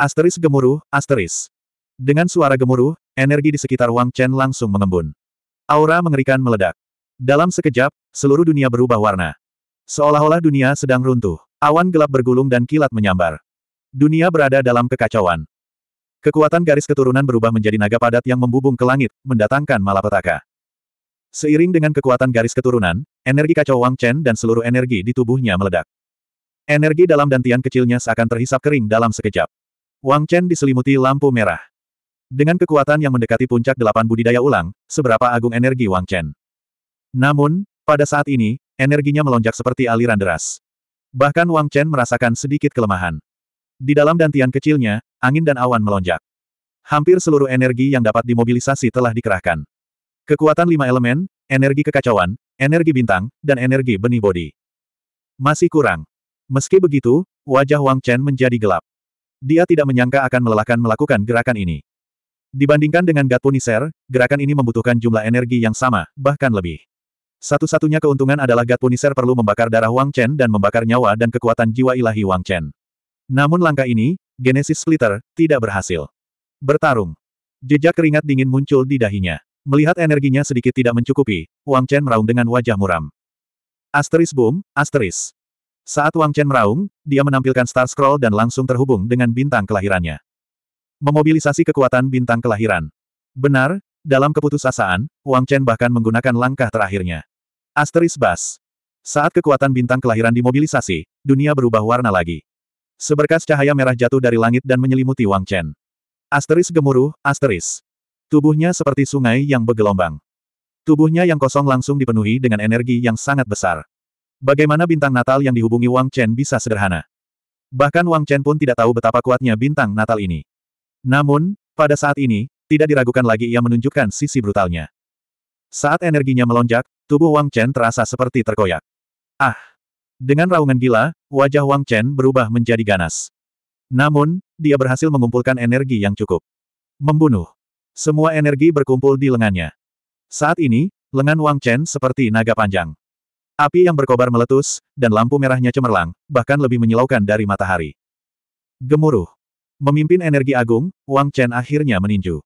Asteris gemuruh, asteris. Dengan suara gemuruh, energi di sekitar Wang Chen langsung mengembun. Aura mengerikan meledak. Dalam sekejap, seluruh dunia berubah warna. Seolah-olah dunia sedang runtuh. Awan gelap bergulung dan kilat menyambar. Dunia berada dalam kekacauan. Kekuatan garis keturunan berubah menjadi naga padat yang membubung ke langit, mendatangkan malapetaka. Seiring dengan kekuatan garis keturunan, energi kacau Wang Chen dan seluruh energi di tubuhnya meledak. Energi dalam dantian kecilnya seakan terhisap kering dalam sekejap. Wang Chen diselimuti lampu merah. Dengan kekuatan yang mendekati puncak delapan budidaya ulang, seberapa agung energi Wang Chen. Namun, pada saat ini, energinya melonjak seperti aliran deras. Bahkan Wang Chen merasakan sedikit kelemahan. Di dalam dantian kecilnya, angin dan awan melonjak. Hampir seluruh energi yang dapat dimobilisasi telah dikerahkan. Kekuatan lima elemen, energi kekacauan, energi bintang, dan energi benih bodi. Masih kurang. Meski begitu, wajah Wang Chen menjadi gelap. Dia tidak menyangka akan melelahkan melakukan gerakan ini. Dibandingkan dengan Puniser, gerakan ini membutuhkan jumlah energi yang sama, bahkan lebih. Satu-satunya keuntungan adalah Gat Punisher perlu membakar darah Wang Chen dan membakar nyawa dan kekuatan jiwa ilahi Wang Chen. Namun langkah ini, Genesis Splitter, tidak berhasil. Bertarung. Jejak keringat dingin muncul di dahinya. Melihat energinya sedikit tidak mencukupi, Wang Chen meraung dengan wajah muram. Asteris boom, asteris. Saat Wang Chen meraung, dia menampilkan Star Scroll dan langsung terhubung dengan bintang kelahirannya. Memobilisasi kekuatan bintang kelahiran. Benar, dalam keputusasaan, Wang Chen bahkan menggunakan langkah terakhirnya. Asteris Bas. Saat kekuatan bintang kelahiran dimobilisasi, dunia berubah warna lagi. Seberkas cahaya merah jatuh dari langit dan menyelimuti Wang Chen. Asteris gemuruh, asteris. Tubuhnya seperti sungai yang bergelombang. Tubuhnya yang kosong langsung dipenuhi dengan energi yang sangat besar. Bagaimana bintang natal yang dihubungi Wang Chen bisa sederhana? Bahkan Wang Chen pun tidak tahu betapa kuatnya bintang natal ini. Namun, pada saat ini, tidak diragukan lagi ia menunjukkan sisi brutalnya. Saat energinya melonjak, tubuh Wang Chen terasa seperti terkoyak. Ah! Dengan raungan gila, wajah Wang Chen berubah menjadi ganas. Namun, dia berhasil mengumpulkan energi yang cukup. Membunuh. Semua energi berkumpul di lengannya. Saat ini, lengan Wang Chen seperti naga panjang. Api yang berkobar meletus, dan lampu merahnya cemerlang, bahkan lebih menyilaukan dari matahari. Gemuruh. Memimpin energi agung, Wang Chen akhirnya meninju.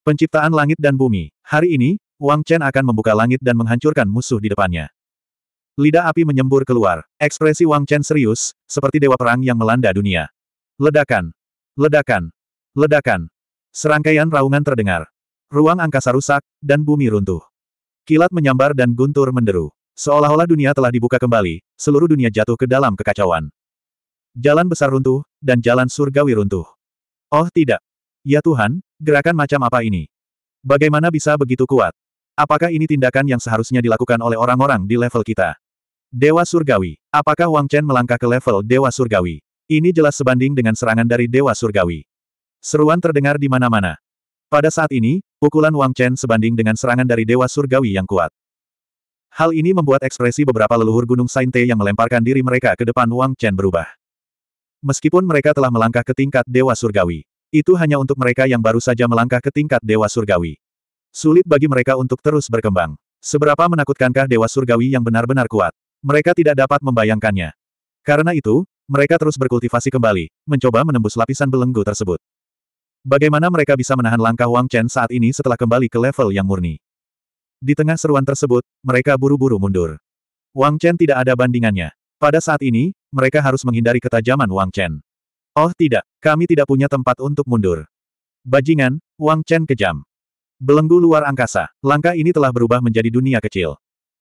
Penciptaan langit dan bumi. Hari ini, Wang Chen akan membuka langit dan menghancurkan musuh di depannya. Lidah api menyembur keluar. Ekspresi Wang Chen serius, seperti dewa perang yang melanda dunia. Ledakan. Ledakan. Ledakan. Serangkaian raungan terdengar. Ruang angkasa rusak, dan bumi runtuh. Kilat menyambar dan guntur menderu. Seolah-olah dunia telah dibuka kembali, seluruh dunia jatuh ke dalam kekacauan. Jalan besar runtuh, dan jalan surgawi runtuh. Oh tidak, Ya Tuhan, gerakan macam apa ini? Bagaimana bisa begitu kuat? Apakah ini tindakan yang seharusnya dilakukan oleh orang-orang di level kita? Dewa Surgawi. Apakah Wang Chen melangkah ke level Dewa Surgawi? Ini jelas sebanding dengan serangan dari Dewa Surgawi. Seruan terdengar di mana-mana. Pada saat ini, pukulan Wang Chen sebanding dengan serangan dari Dewa Surgawi yang kuat. Hal ini membuat ekspresi beberapa leluhur Gunung Sainte yang melemparkan diri mereka ke depan Wang Chen berubah. Meskipun mereka telah melangkah ke tingkat Dewa Surgawi, itu hanya untuk mereka yang baru saja melangkah ke tingkat Dewa Surgawi. Sulit bagi mereka untuk terus berkembang. Seberapa menakutkankah Dewa Surgawi yang benar-benar kuat? Mereka tidak dapat membayangkannya. Karena itu, mereka terus berkultivasi kembali, mencoba menembus lapisan belenggu tersebut. Bagaimana mereka bisa menahan langkah Wang Chen saat ini setelah kembali ke level yang murni? Di tengah seruan tersebut, mereka buru-buru mundur. Wang Chen tidak ada bandingannya. Pada saat ini, mereka harus menghindari ketajaman Wang Chen. Oh tidak, kami tidak punya tempat untuk mundur. Bajingan, Wang Chen kejam. Belenggu luar angkasa, langkah ini telah berubah menjadi dunia kecil.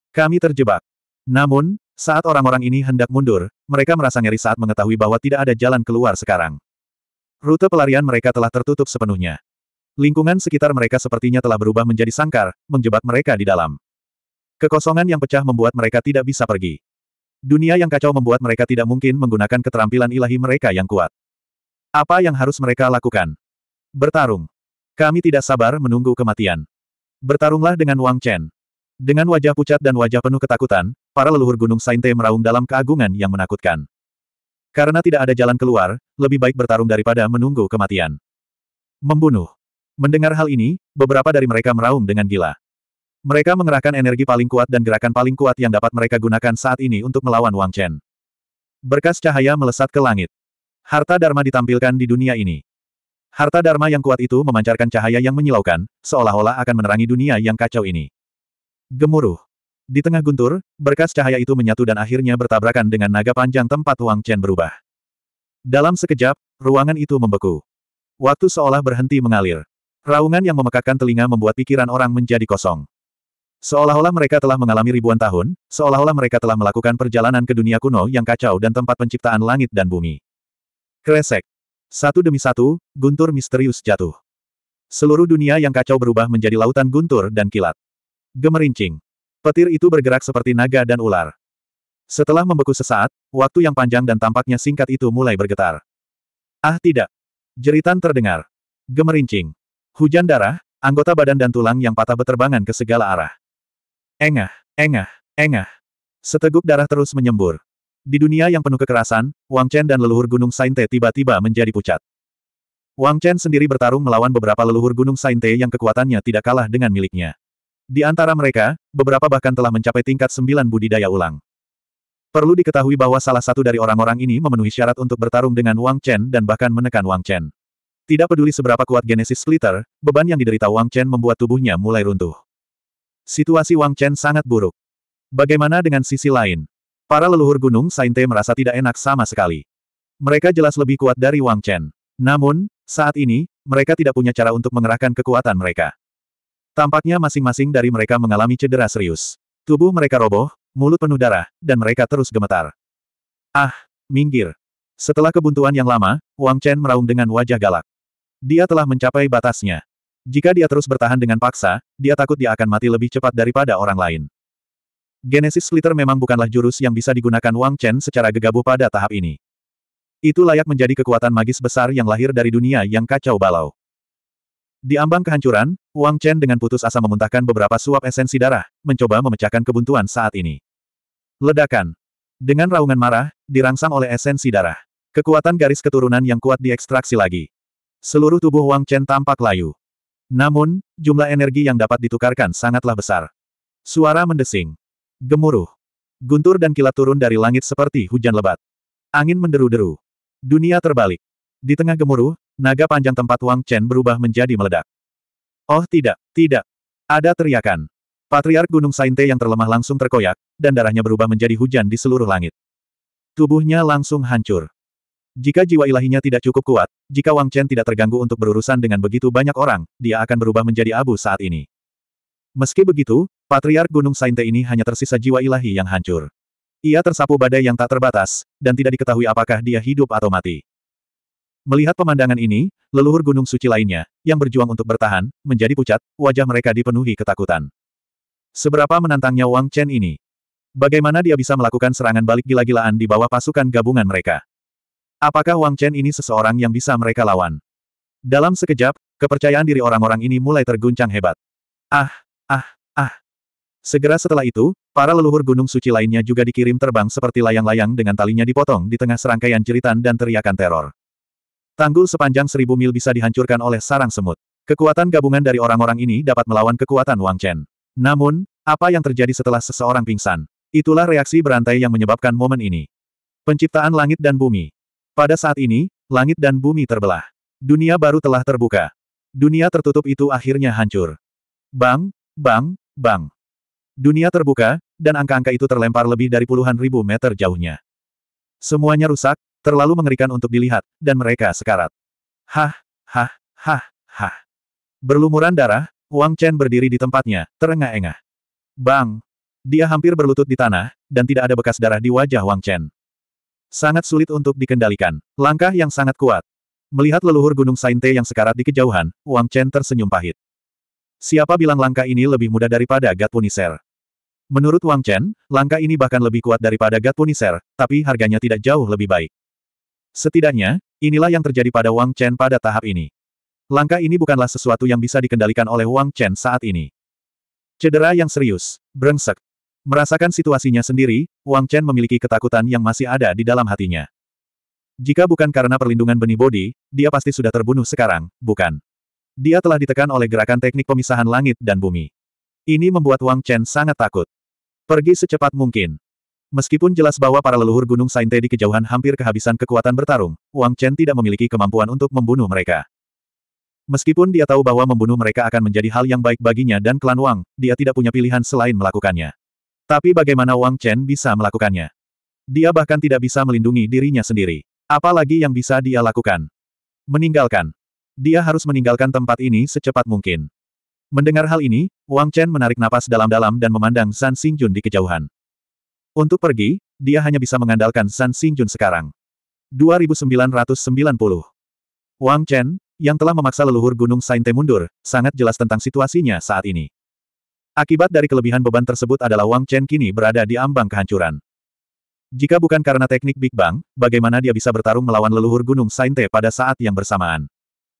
Kami terjebak. Namun, saat orang-orang ini hendak mundur, mereka merasa ngeri saat mengetahui bahwa tidak ada jalan keluar sekarang. Rute pelarian mereka telah tertutup sepenuhnya. Lingkungan sekitar mereka sepertinya telah berubah menjadi sangkar, menjebak mereka di dalam. Kekosongan yang pecah membuat mereka tidak bisa pergi. Dunia yang kacau membuat mereka tidak mungkin menggunakan keterampilan ilahi mereka yang kuat. Apa yang harus mereka lakukan? Bertarung. Kami tidak sabar menunggu kematian. Bertarunglah dengan Wang Chen. Dengan wajah pucat dan wajah penuh ketakutan, para leluhur Gunung Sainte meraung dalam keagungan yang menakutkan. Karena tidak ada jalan keluar, lebih baik bertarung daripada menunggu kematian. Membunuh. Mendengar hal ini, beberapa dari mereka meraung dengan gila. Mereka mengerahkan energi paling kuat dan gerakan paling kuat yang dapat mereka gunakan saat ini untuk melawan Wang Chen. Berkas cahaya melesat ke langit. Harta Dharma ditampilkan di dunia ini. Harta Dharma yang kuat itu memancarkan cahaya yang menyilaukan, seolah-olah akan menerangi dunia yang kacau ini. Gemuruh. Di tengah guntur, berkas cahaya itu menyatu dan akhirnya bertabrakan dengan naga panjang tempat Wang Chen berubah. Dalam sekejap, ruangan itu membeku. Waktu seolah berhenti mengalir. Raungan yang memekakkan telinga membuat pikiran orang menjadi kosong. Seolah-olah mereka telah mengalami ribuan tahun, seolah-olah mereka telah melakukan perjalanan ke dunia kuno yang kacau dan tempat penciptaan langit dan bumi. Kresek. Satu demi satu, guntur misterius jatuh. Seluruh dunia yang kacau berubah menjadi lautan guntur dan kilat. Gemerincing. Petir itu bergerak seperti naga dan ular. Setelah membeku sesaat, waktu yang panjang dan tampaknya singkat itu mulai bergetar. Ah tidak. Jeritan terdengar. Gemerincing. Hujan darah, anggota badan dan tulang yang patah beterbangan ke segala arah. Engah, engah, engah. Seteguk darah terus menyembur. Di dunia yang penuh kekerasan, Wang Chen dan leluhur Gunung Sainte tiba-tiba menjadi pucat. Wang Chen sendiri bertarung melawan beberapa leluhur Gunung Sainte yang kekuatannya tidak kalah dengan miliknya. Di antara mereka, beberapa bahkan telah mencapai tingkat sembilan budidaya ulang. Perlu diketahui bahwa salah satu dari orang-orang ini memenuhi syarat untuk bertarung dengan Wang Chen dan bahkan menekan Wang Chen. Tidak peduli seberapa kuat Genesis Splitter, beban yang diderita Wang Chen membuat tubuhnya mulai runtuh. Situasi Wang Chen sangat buruk. Bagaimana dengan sisi lain? Para leluhur gunung Sainte merasa tidak enak sama sekali. Mereka jelas lebih kuat dari Wang Chen. Namun, saat ini, mereka tidak punya cara untuk mengerahkan kekuatan mereka. Tampaknya masing-masing dari mereka mengalami cedera serius. Tubuh mereka roboh, mulut penuh darah, dan mereka terus gemetar. Ah, minggir. Setelah kebuntuan yang lama, Wang Chen meraung dengan wajah galak. Dia telah mencapai batasnya. Jika dia terus bertahan dengan paksa, dia takut dia akan mati lebih cepat daripada orang lain. Genesis Splitter memang bukanlah jurus yang bisa digunakan Wang Chen secara gegabah pada tahap ini. Itu layak menjadi kekuatan magis besar yang lahir dari dunia yang kacau balau. Di ambang kehancuran, Wang Chen dengan putus asa memuntahkan beberapa suap esensi darah, mencoba memecahkan kebuntuan saat ini. Ledakan. Dengan raungan marah, dirangsang oleh esensi darah. Kekuatan garis keturunan yang kuat diekstraksi lagi. Seluruh tubuh Wang Chen tampak layu. Namun, jumlah energi yang dapat ditukarkan sangatlah besar. Suara mendesing. Gemuruh. Guntur dan kilat turun dari langit seperti hujan lebat. Angin menderu-deru. Dunia terbalik. Di tengah gemuruh, naga panjang tempat Wang Chen berubah menjadi meledak. Oh tidak, tidak. Ada teriakan. Patriark Gunung Sainte yang terlemah langsung terkoyak, dan darahnya berubah menjadi hujan di seluruh langit. Tubuhnya langsung hancur. Jika jiwa ilahinya tidak cukup kuat, jika Wang Chen tidak terganggu untuk berurusan dengan begitu banyak orang, dia akan berubah menjadi abu saat ini. Meski begitu, Patriark Gunung Sainte ini hanya tersisa jiwa ilahi yang hancur. Ia tersapu badai yang tak terbatas, dan tidak diketahui apakah dia hidup atau mati. Melihat pemandangan ini, leluhur gunung suci lainnya, yang berjuang untuk bertahan, menjadi pucat, wajah mereka dipenuhi ketakutan. Seberapa menantangnya Wang Chen ini? Bagaimana dia bisa melakukan serangan balik gila-gilaan di bawah pasukan gabungan mereka? Apakah Wang Chen ini seseorang yang bisa mereka lawan? Dalam sekejap, kepercayaan diri orang-orang ini mulai terguncang hebat. Ah, Ah! Segera setelah itu, para leluhur gunung suci lainnya juga dikirim terbang seperti layang-layang dengan talinya dipotong di tengah serangkaian jeritan dan teriakan teror. Tanggul sepanjang seribu mil bisa dihancurkan oleh sarang semut. Kekuatan gabungan dari orang-orang ini dapat melawan kekuatan Wang Chen. Namun, apa yang terjadi setelah seseorang pingsan? Itulah reaksi berantai yang menyebabkan momen ini. Penciptaan langit dan bumi. Pada saat ini, langit dan bumi terbelah. Dunia baru telah terbuka. Dunia tertutup itu akhirnya hancur. Bang, Bang, bang. Dunia terbuka, dan angka-angka itu terlempar lebih dari puluhan ribu meter jauhnya. Semuanya rusak, terlalu mengerikan untuk dilihat, dan mereka sekarat. Hah, hah, hah, hah. Berlumuran darah, Wang Chen berdiri di tempatnya, terengah-engah. Bang! Dia hampir berlutut di tanah, dan tidak ada bekas darah di wajah Wang Chen. Sangat sulit untuk dikendalikan. Langkah yang sangat kuat. Melihat leluhur Gunung Sainte yang sekarat di kejauhan, Wang Chen tersenyum pahit. Siapa bilang langkah ini lebih mudah daripada Gat Punisher? Menurut Wang Chen, langkah ini bahkan lebih kuat daripada Gat Punisher, tapi harganya tidak jauh lebih baik. Setidaknya, inilah yang terjadi pada Wang Chen pada tahap ini. Langkah ini bukanlah sesuatu yang bisa dikendalikan oleh Wang Chen saat ini. Cedera yang serius, brengsek. Merasakan situasinya sendiri, Wang Chen memiliki ketakutan yang masih ada di dalam hatinya. Jika bukan karena perlindungan benih bodi, dia pasti sudah terbunuh sekarang, bukan? Dia telah ditekan oleh gerakan teknik pemisahan langit dan bumi. Ini membuat Wang Chen sangat takut. Pergi secepat mungkin. Meskipun jelas bahwa para leluhur Gunung Sainte di kejauhan hampir kehabisan kekuatan bertarung, Wang Chen tidak memiliki kemampuan untuk membunuh mereka. Meskipun dia tahu bahwa membunuh mereka akan menjadi hal yang baik baginya dan klan Wang, dia tidak punya pilihan selain melakukannya. Tapi bagaimana Wang Chen bisa melakukannya? Dia bahkan tidak bisa melindungi dirinya sendiri. Apalagi yang bisa dia lakukan? Meninggalkan dia harus meninggalkan tempat ini secepat mungkin. Mendengar hal ini, Wang Chen menarik napas dalam-dalam dan memandang San Jun di kejauhan. Untuk pergi, dia hanya bisa mengandalkan San Jun sekarang. 2990 Wang Chen, yang telah memaksa leluhur Gunung Sainte mundur, sangat jelas tentang situasinya saat ini. Akibat dari kelebihan beban tersebut adalah Wang Chen kini berada di ambang kehancuran. Jika bukan karena teknik Big Bang, bagaimana dia bisa bertarung melawan leluhur Gunung Sainte pada saat yang bersamaan?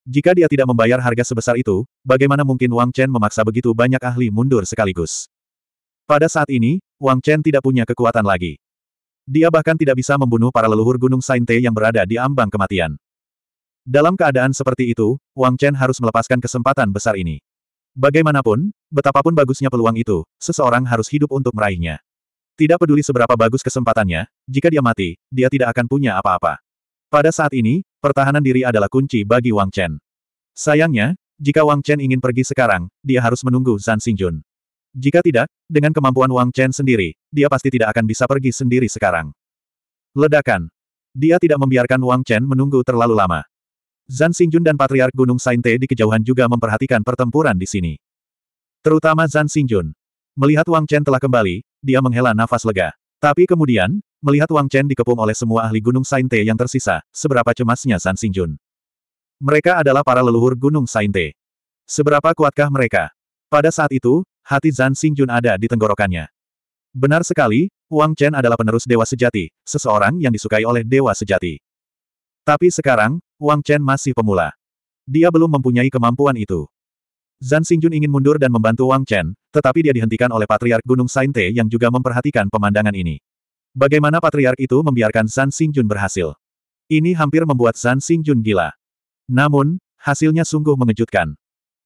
Jika dia tidak membayar harga sebesar itu, bagaimana mungkin Wang Chen memaksa begitu banyak ahli mundur sekaligus? Pada saat ini, Wang Chen tidak punya kekuatan lagi. Dia bahkan tidak bisa membunuh para leluhur Gunung Sainte yang berada di ambang kematian. Dalam keadaan seperti itu, Wang Chen harus melepaskan kesempatan besar ini. Bagaimanapun, betapapun bagusnya peluang itu, seseorang harus hidup untuk meraihnya. Tidak peduli seberapa bagus kesempatannya, jika dia mati, dia tidak akan punya apa-apa. Pada saat ini, pertahanan diri adalah kunci bagi Wang Chen. Sayangnya, jika Wang Chen ingin pergi sekarang, dia harus menunggu Zan Xingjun. Jika tidak, dengan kemampuan Wang Chen sendiri, dia pasti tidak akan bisa pergi sendiri sekarang. Ledakan. Dia tidak membiarkan Wang Chen menunggu terlalu lama. Zan Xingjun dan Patriark Gunung Sainte di kejauhan juga memperhatikan pertempuran di sini. Terutama Zan Xingjun. Melihat Wang Chen telah kembali, dia menghela nafas lega. Tapi kemudian, melihat Wang Chen dikepung oleh semua ahli Gunung Sainte yang tersisa, seberapa cemasnya San Xingjun. Mereka adalah para leluhur Gunung Sainte. Seberapa kuatkah mereka? Pada saat itu, hati Zan Xingjun ada di tenggorokannya. Benar sekali, Wang Chen adalah penerus dewa sejati, seseorang yang disukai oleh dewa sejati. Tapi sekarang, Wang Chen masih pemula. Dia belum mempunyai kemampuan itu. Zan Xingjun ingin mundur dan membantu Wang Chen, tetapi dia dihentikan oleh Patriark Gunung Sainte yang juga memperhatikan pemandangan ini. Bagaimana Patriark itu membiarkan Zan Xingjun berhasil? Ini hampir membuat Zan Xingjun gila. Namun, hasilnya sungguh mengejutkan.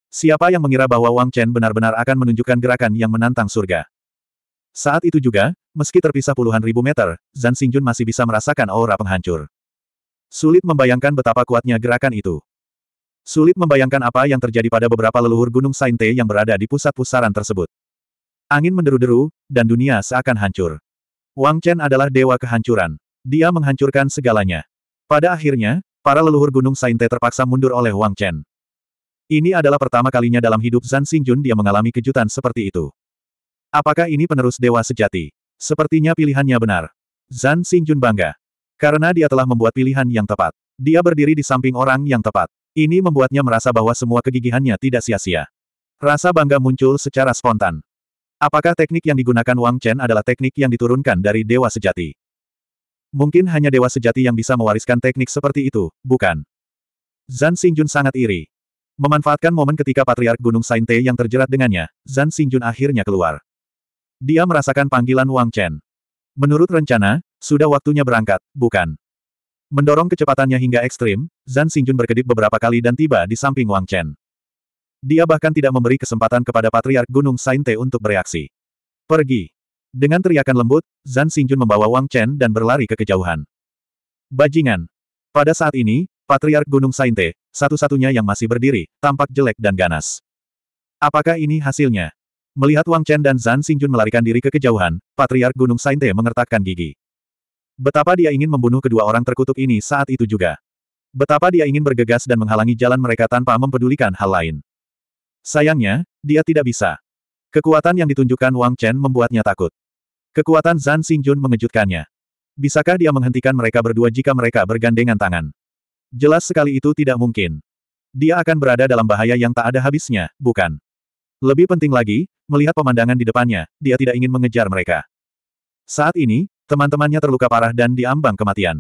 Siapa yang mengira bahwa Wang Chen benar-benar akan menunjukkan gerakan yang menantang surga? Saat itu juga, meski terpisah puluhan ribu meter, Zan Xingjun masih bisa merasakan aura penghancur. Sulit membayangkan betapa kuatnya gerakan itu. Sulit membayangkan apa yang terjadi pada beberapa leluhur Gunung Sainte yang berada di pusat pusaran tersebut. Angin menderu-deru, dan dunia seakan hancur. Wang Chen adalah dewa kehancuran. Dia menghancurkan segalanya. Pada akhirnya, para leluhur Gunung Sainte terpaksa mundur oleh Wang Chen. Ini adalah pertama kalinya dalam hidup Zan Xingjun dia mengalami kejutan seperti itu. Apakah ini penerus dewa sejati? Sepertinya pilihannya benar. Zan Xingjun bangga. Karena dia telah membuat pilihan yang tepat. Dia berdiri di samping orang yang tepat. Ini membuatnya merasa bahwa semua kegigihannya tidak sia-sia. Rasa bangga muncul secara spontan. Apakah teknik yang digunakan Wang Chen adalah teknik yang diturunkan dari Dewa Sejati? Mungkin hanya Dewa Sejati yang bisa mewariskan teknik seperti itu, bukan? Zan Xingjun sangat iri. Memanfaatkan momen ketika Patriark Gunung Sainte yang terjerat dengannya, Zan Xingjun akhirnya keluar. Dia merasakan panggilan Wang Chen. Menurut rencana, sudah waktunya berangkat, bukan? Mendorong kecepatannya hingga ekstrim, Zan Xingjun berkedip beberapa kali dan tiba di samping Wang Chen. Dia bahkan tidak memberi kesempatan kepada Patriark Gunung Sainte untuk bereaksi. Pergi! Dengan teriakan lembut, Zan Xingjun membawa Wang Chen dan berlari ke kejauhan. Bajingan! Pada saat ini, Patriark Gunung Sainte, satu-satunya yang masih berdiri, tampak jelek dan ganas. Apakah ini hasilnya? Melihat Wang Chen dan Zan Xingjun melarikan diri ke kejauhan, Patriark Gunung Sainte mengertakkan gigi. Betapa dia ingin membunuh kedua orang terkutuk ini saat itu juga. Betapa dia ingin bergegas dan menghalangi jalan mereka tanpa mempedulikan hal lain. Sayangnya, dia tidak bisa. Kekuatan yang ditunjukkan Wang Chen membuatnya takut. Kekuatan Zan Xingjun mengejutkannya. Bisakah dia menghentikan mereka berdua jika mereka bergandengan tangan? Jelas sekali itu tidak mungkin. Dia akan berada dalam bahaya yang tak ada habisnya, bukan? Lebih penting lagi, melihat pemandangan di depannya, dia tidak ingin mengejar mereka. Saat ini, Teman-temannya terluka parah dan diambang kematian.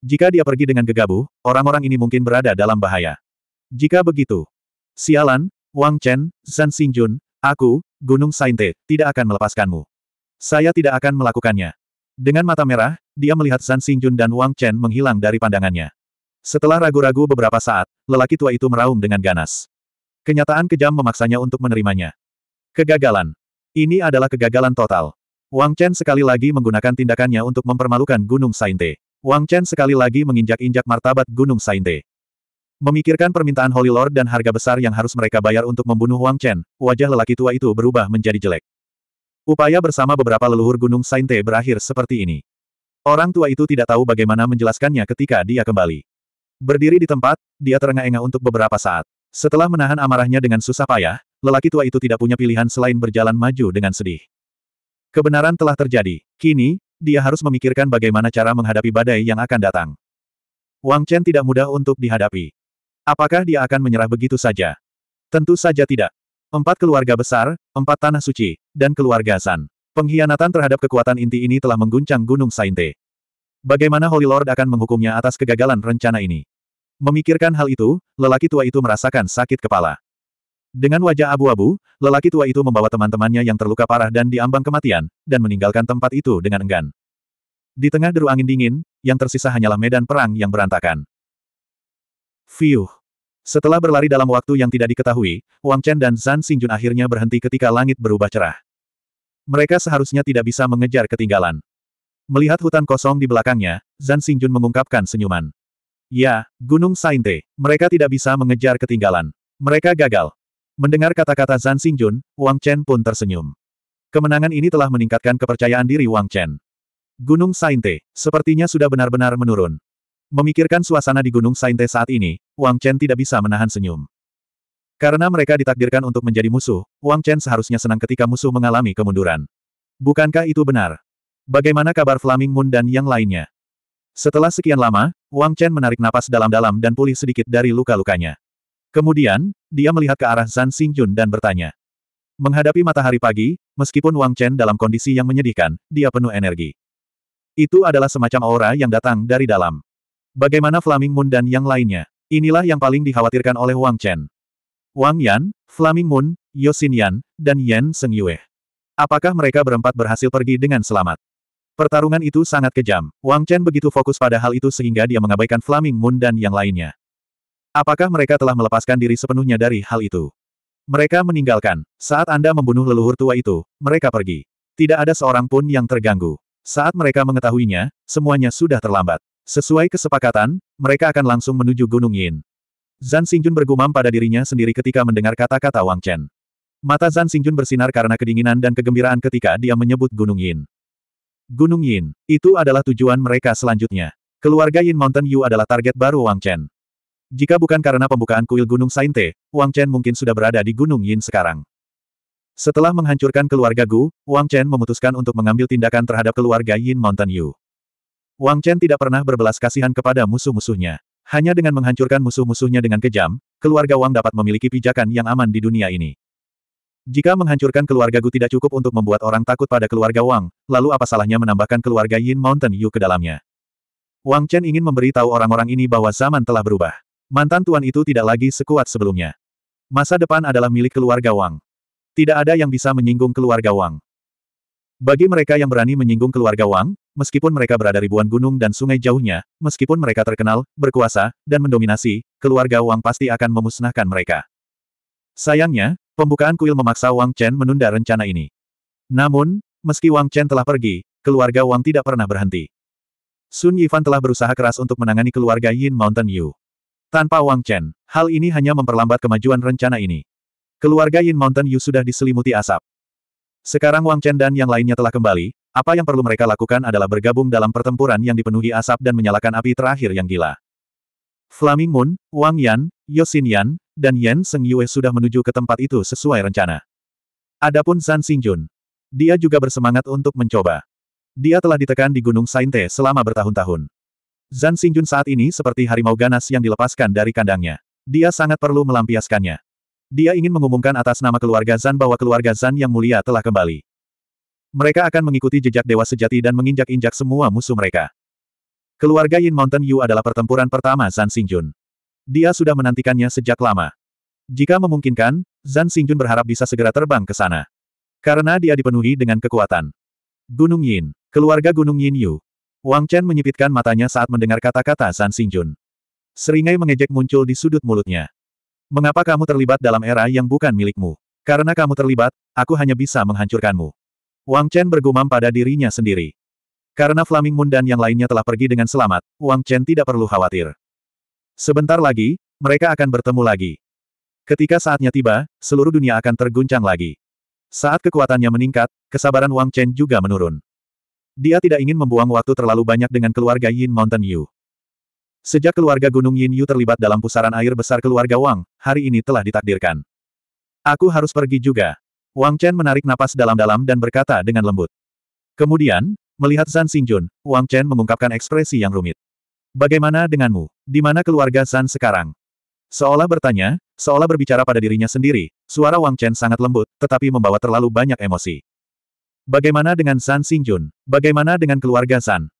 Jika dia pergi dengan gegabah, orang-orang ini mungkin berada dalam bahaya. Jika begitu, sialan, Wang Chen, Zhan Xingjun, aku, Gunung Sainte, tidak akan melepaskanmu. Saya tidak akan melakukannya. Dengan mata merah, dia melihat Zhan Xingjun dan Wang Chen menghilang dari pandangannya. Setelah ragu-ragu beberapa saat, lelaki tua itu meraung dengan ganas. Kenyataan kejam memaksanya untuk menerimanya. Kegagalan. Ini adalah kegagalan total. Wang Chen sekali lagi menggunakan tindakannya untuk mempermalukan Gunung Sainte. Wang Chen sekali lagi menginjak-injak martabat Gunung Sainte. Memikirkan permintaan Holy Lord dan harga besar yang harus mereka bayar untuk membunuh Wang Chen, wajah lelaki tua itu berubah menjadi jelek. Upaya bersama beberapa leluhur Gunung Sainte berakhir seperti ini. Orang tua itu tidak tahu bagaimana menjelaskannya ketika dia kembali. Berdiri di tempat, dia terengah-engah untuk beberapa saat. Setelah menahan amarahnya dengan susah payah, lelaki tua itu tidak punya pilihan selain berjalan maju dengan sedih. Kebenaran telah terjadi. Kini, dia harus memikirkan bagaimana cara menghadapi badai yang akan datang. Wang Chen tidak mudah untuk dihadapi. Apakah dia akan menyerah begitu saja? Tentu saja tidak. Empat keluarga besar, empat tanah suci, dan keluarga San. Pengkhianatan terhadap kekuatan inti ini telah mengguncang Gunung Sainte. Bagaimana Holy Lord akan menghukumnya atas kegagalan rencana ini? Memikirkan hal itu, lelaki tua itu merasakan sakit kepala. Dengan wajah abu-abu, lelaki tua itu membawa teman-temannya yang terluka parah dan diambang kematian, dan meninggalkan tempat itu dengan enggan. Di tengah deru angin dingin, yang tersisa hanyalah medan perang yang berantakan. Fiuh! Setelah berlari dalam waktu yang tidak diketahui, Wang Chen dan Zan Xingjun akhirnya berhenti ketika langit berubah cerah. Mereka seharusnya tidak bisa mengejar ketinggalan. Melihat hutan kosong di belakangnya, Zan Xingjun mengungkapkan senyuman. Ya, Gunung Sainte, mereka tidak bisa mengejar ketinggalan. Mereka gagal. Mendengar kata-kata Zan Xingjun, Wang Chen pun tersenyum. Kemenangan ini telah meningkatkan kepercayaan diri Wang Chen. Gunung Sainte, sepertinya sudah benar-benar menurun. Memikirkan suasana di Gunung Sainte saat ini, Wang Chen tidak bisa menahan senyum. Karena mereka ditakdirkan untuk menjadi musuh, Wang Chen seharusnya senang ketika musuh mengalami kemunduran. Bukankah itu benar? Bagaimana kabar Flaming Moon dan yang lainnya? Setelah sekian lama, Wang Chen menarik napas dalam-dalam dan pulih sedikit dari luka-lukanya. Kemudian, dia melihat ke arah Zan Xingyun dan bertanya. Menghadapi matahari pagi, meskipun Wang Chen dalam kondisi yang menyedihkan, dia penuh energi. Itu adalah semacam aura yang datang dari dalam. Bagaimana Flaming Moon dan yang lainnya? Inilah yang paling dikhawatirkan oleh Wang Chen. Wang Yan, Flaming Moon, Yosin Yan, dan Yan Seng Yue. Apakah mereka berempat berhasil pergi dengan selamat? Pertarungan itu sangat kejam. Wang Chen begitu fokus pada hal itu sehingga dia mengabaikan Flaming Moon dan yang lainnya. Apakah mereka telah melepaskan diri sepenuhnya dari hal itu? Mereka meninggalkan. Saat Anda membunuh leluhur tua itu, mereka pergi. Tidak ada seorang pun yang terganggu. Saat mereka mengetahuinya, semuanya sudah terlambat. Sesuai kesepakatan, mereka akan langsung menuju Gunung Yin. Zan Xingjun bergumam pada dirinya sendiri ketika mendengar kata-kata Wang Chen. Mata Zan Xingjun bersinar karena kedinginan dan kegembiraan ketika dia menyebut Gunung Yin. Gunung Yin, itu adalah tujuan mereka selanjutnya. Keluarga Yin Mountain Yu adalah target baru Wang Chen. Jika bukan karena pembukaan kuil Gunung Sainte, Wang Chen mungkin sudah berada di Gunung Yin sekarang. Setelah menghancurkan keluarga Gu, Wang Chen memutuskan untuk mengambil tindakan terhadap keluarga Yin Mountain Yu. Wang Chen tidak pernah berbelas kasihan kepada musuh-musuhnya. Hanya dengan menghancurkan musuh-musuhnya dengan kejam, keluarga Wang dapat memiliki pijakan yang aman di dunia ini. Jika menghancurkan keluarga Gu tidak cukup untuk membuat orang takut pada keluarga Wang, lalu apa salahnya menambahkan keluarga Yin Mountain Yu ke dalamnya? Wang Chen ingin memberi tahu orang-orang ini bahwa zaman telah berubah. Mantan tuan itu tidak lagi sekuat sebelumnya. Masa depan adalah milik keluarga Wang. Tidak ada yang bisa menyinggung keluarga Wang. Bagi mereka yang berani menyinggung keluarga Wang, meskipun mereka berada ribuan gunung dan sungai jauhnya, meskipun mereka terkenal, berkuasa, dan mendominasi, keluarga Wang pasti akan memusnahkan mereka. Sayangnya, pembukaan kuil memaksa Wang Chen menunda rencana ini. Namun, meski Wang Chen telah pergi, keluarga Wang tidak pernah berhenti. Sun Yifan telah berusaha keras untuk menangani keluarga Yin Mountain Yu. Tanpa Wang Chen, hal ini hanya memperlambat kemajuan rencana ini. Keluarga Yin Mountain Yu sudah diselimuti asap. Sekarang Wang Chen dan yang lainnya telah kembali, apa yang perlu mereka lakukan adalah bergabung dalam pertempuran yang dipenuhi asap dan menyalakan api terakhir yang gila. Flaming Moon, Wang Yan, Yosin Yan, dan Yan Seng Yue sudah menuju ke tempat itu sesuai rencana. Adapun San Xingjun, dia juga bersemangat untuk mencoba. Dia telah ditekan di Gunung Sainte selama bertahun-tahun. Zan Xingjun saat ini seperti harimau ganas yang dilepaskan dari kandangnya. Dia sangat perlu melampiaskannya. Dia ingin mengumumkan atas nama keluarga Zan bahwa keluarga Zan yang mulia telah kembali. Mereka akan mengikuti jejak dewa sejati dan menginjak-injak semua musuh mereka. Keluarga Yin Mountain Yu adalah pertempuran pertama Zan Xingjun. Dia sudah menantikannya sejak lama. Jika memungkinkan, Zan Xingjun berharap bisa segera terbang ke sana. Karena dia dipenuhi dengan kekuatan. Gunung Yin. Keluarga Gunung Yin Yu. Wang Chen menyipitkan matanya saat mendengar kata-kata San Xingjun. Seringai mengejek muncul di sudut mulutnya. Mengapa kamu terlibat dalam era yang bukan milikmu? Karena kamu terlibat, aku hanya bisa menghancurkanmu. Wang Chen bergumam pada dirinya sendiri. Karena Flaming Moon dan yang lainnya telah pergi dengan selamat, Wang Chen tidak perlu khawatir. Sebentar lagi, mereka akan bertemu lagi. Ketika saatnya tiba, seluruh dunia akan terguncang lagi. Saat kekuatannya meningkat, kesabaran Wang Chen juga menurun. Dia tidak ingin membuang waktu terlalu banyak dengan keluarga Yin Mountain Yu. Sejak keluarga Gunung Yin Yu terlibat dalam pusaran air besar keluarga Wang, hari ini telah ditakdirkan. Aku harus pergi juga. Wang Chen menarik napas dalam-dalam dan berkata dengan lembut. Kemudian, melihat Zan Xingjun, Wang Chen mengungkapkan ekspresi yang rumit. Bagaimana denganmu? Di mana keluarga Zan sekarang? Seolah bertanya, seolah berbicara pada dirinya sendiri, suara Wang Chen sangat lembut, tetapi membawa terlalu banyak emosi. Bagaimana dengan San Xingjun? Bagaimana dengan keluarga San?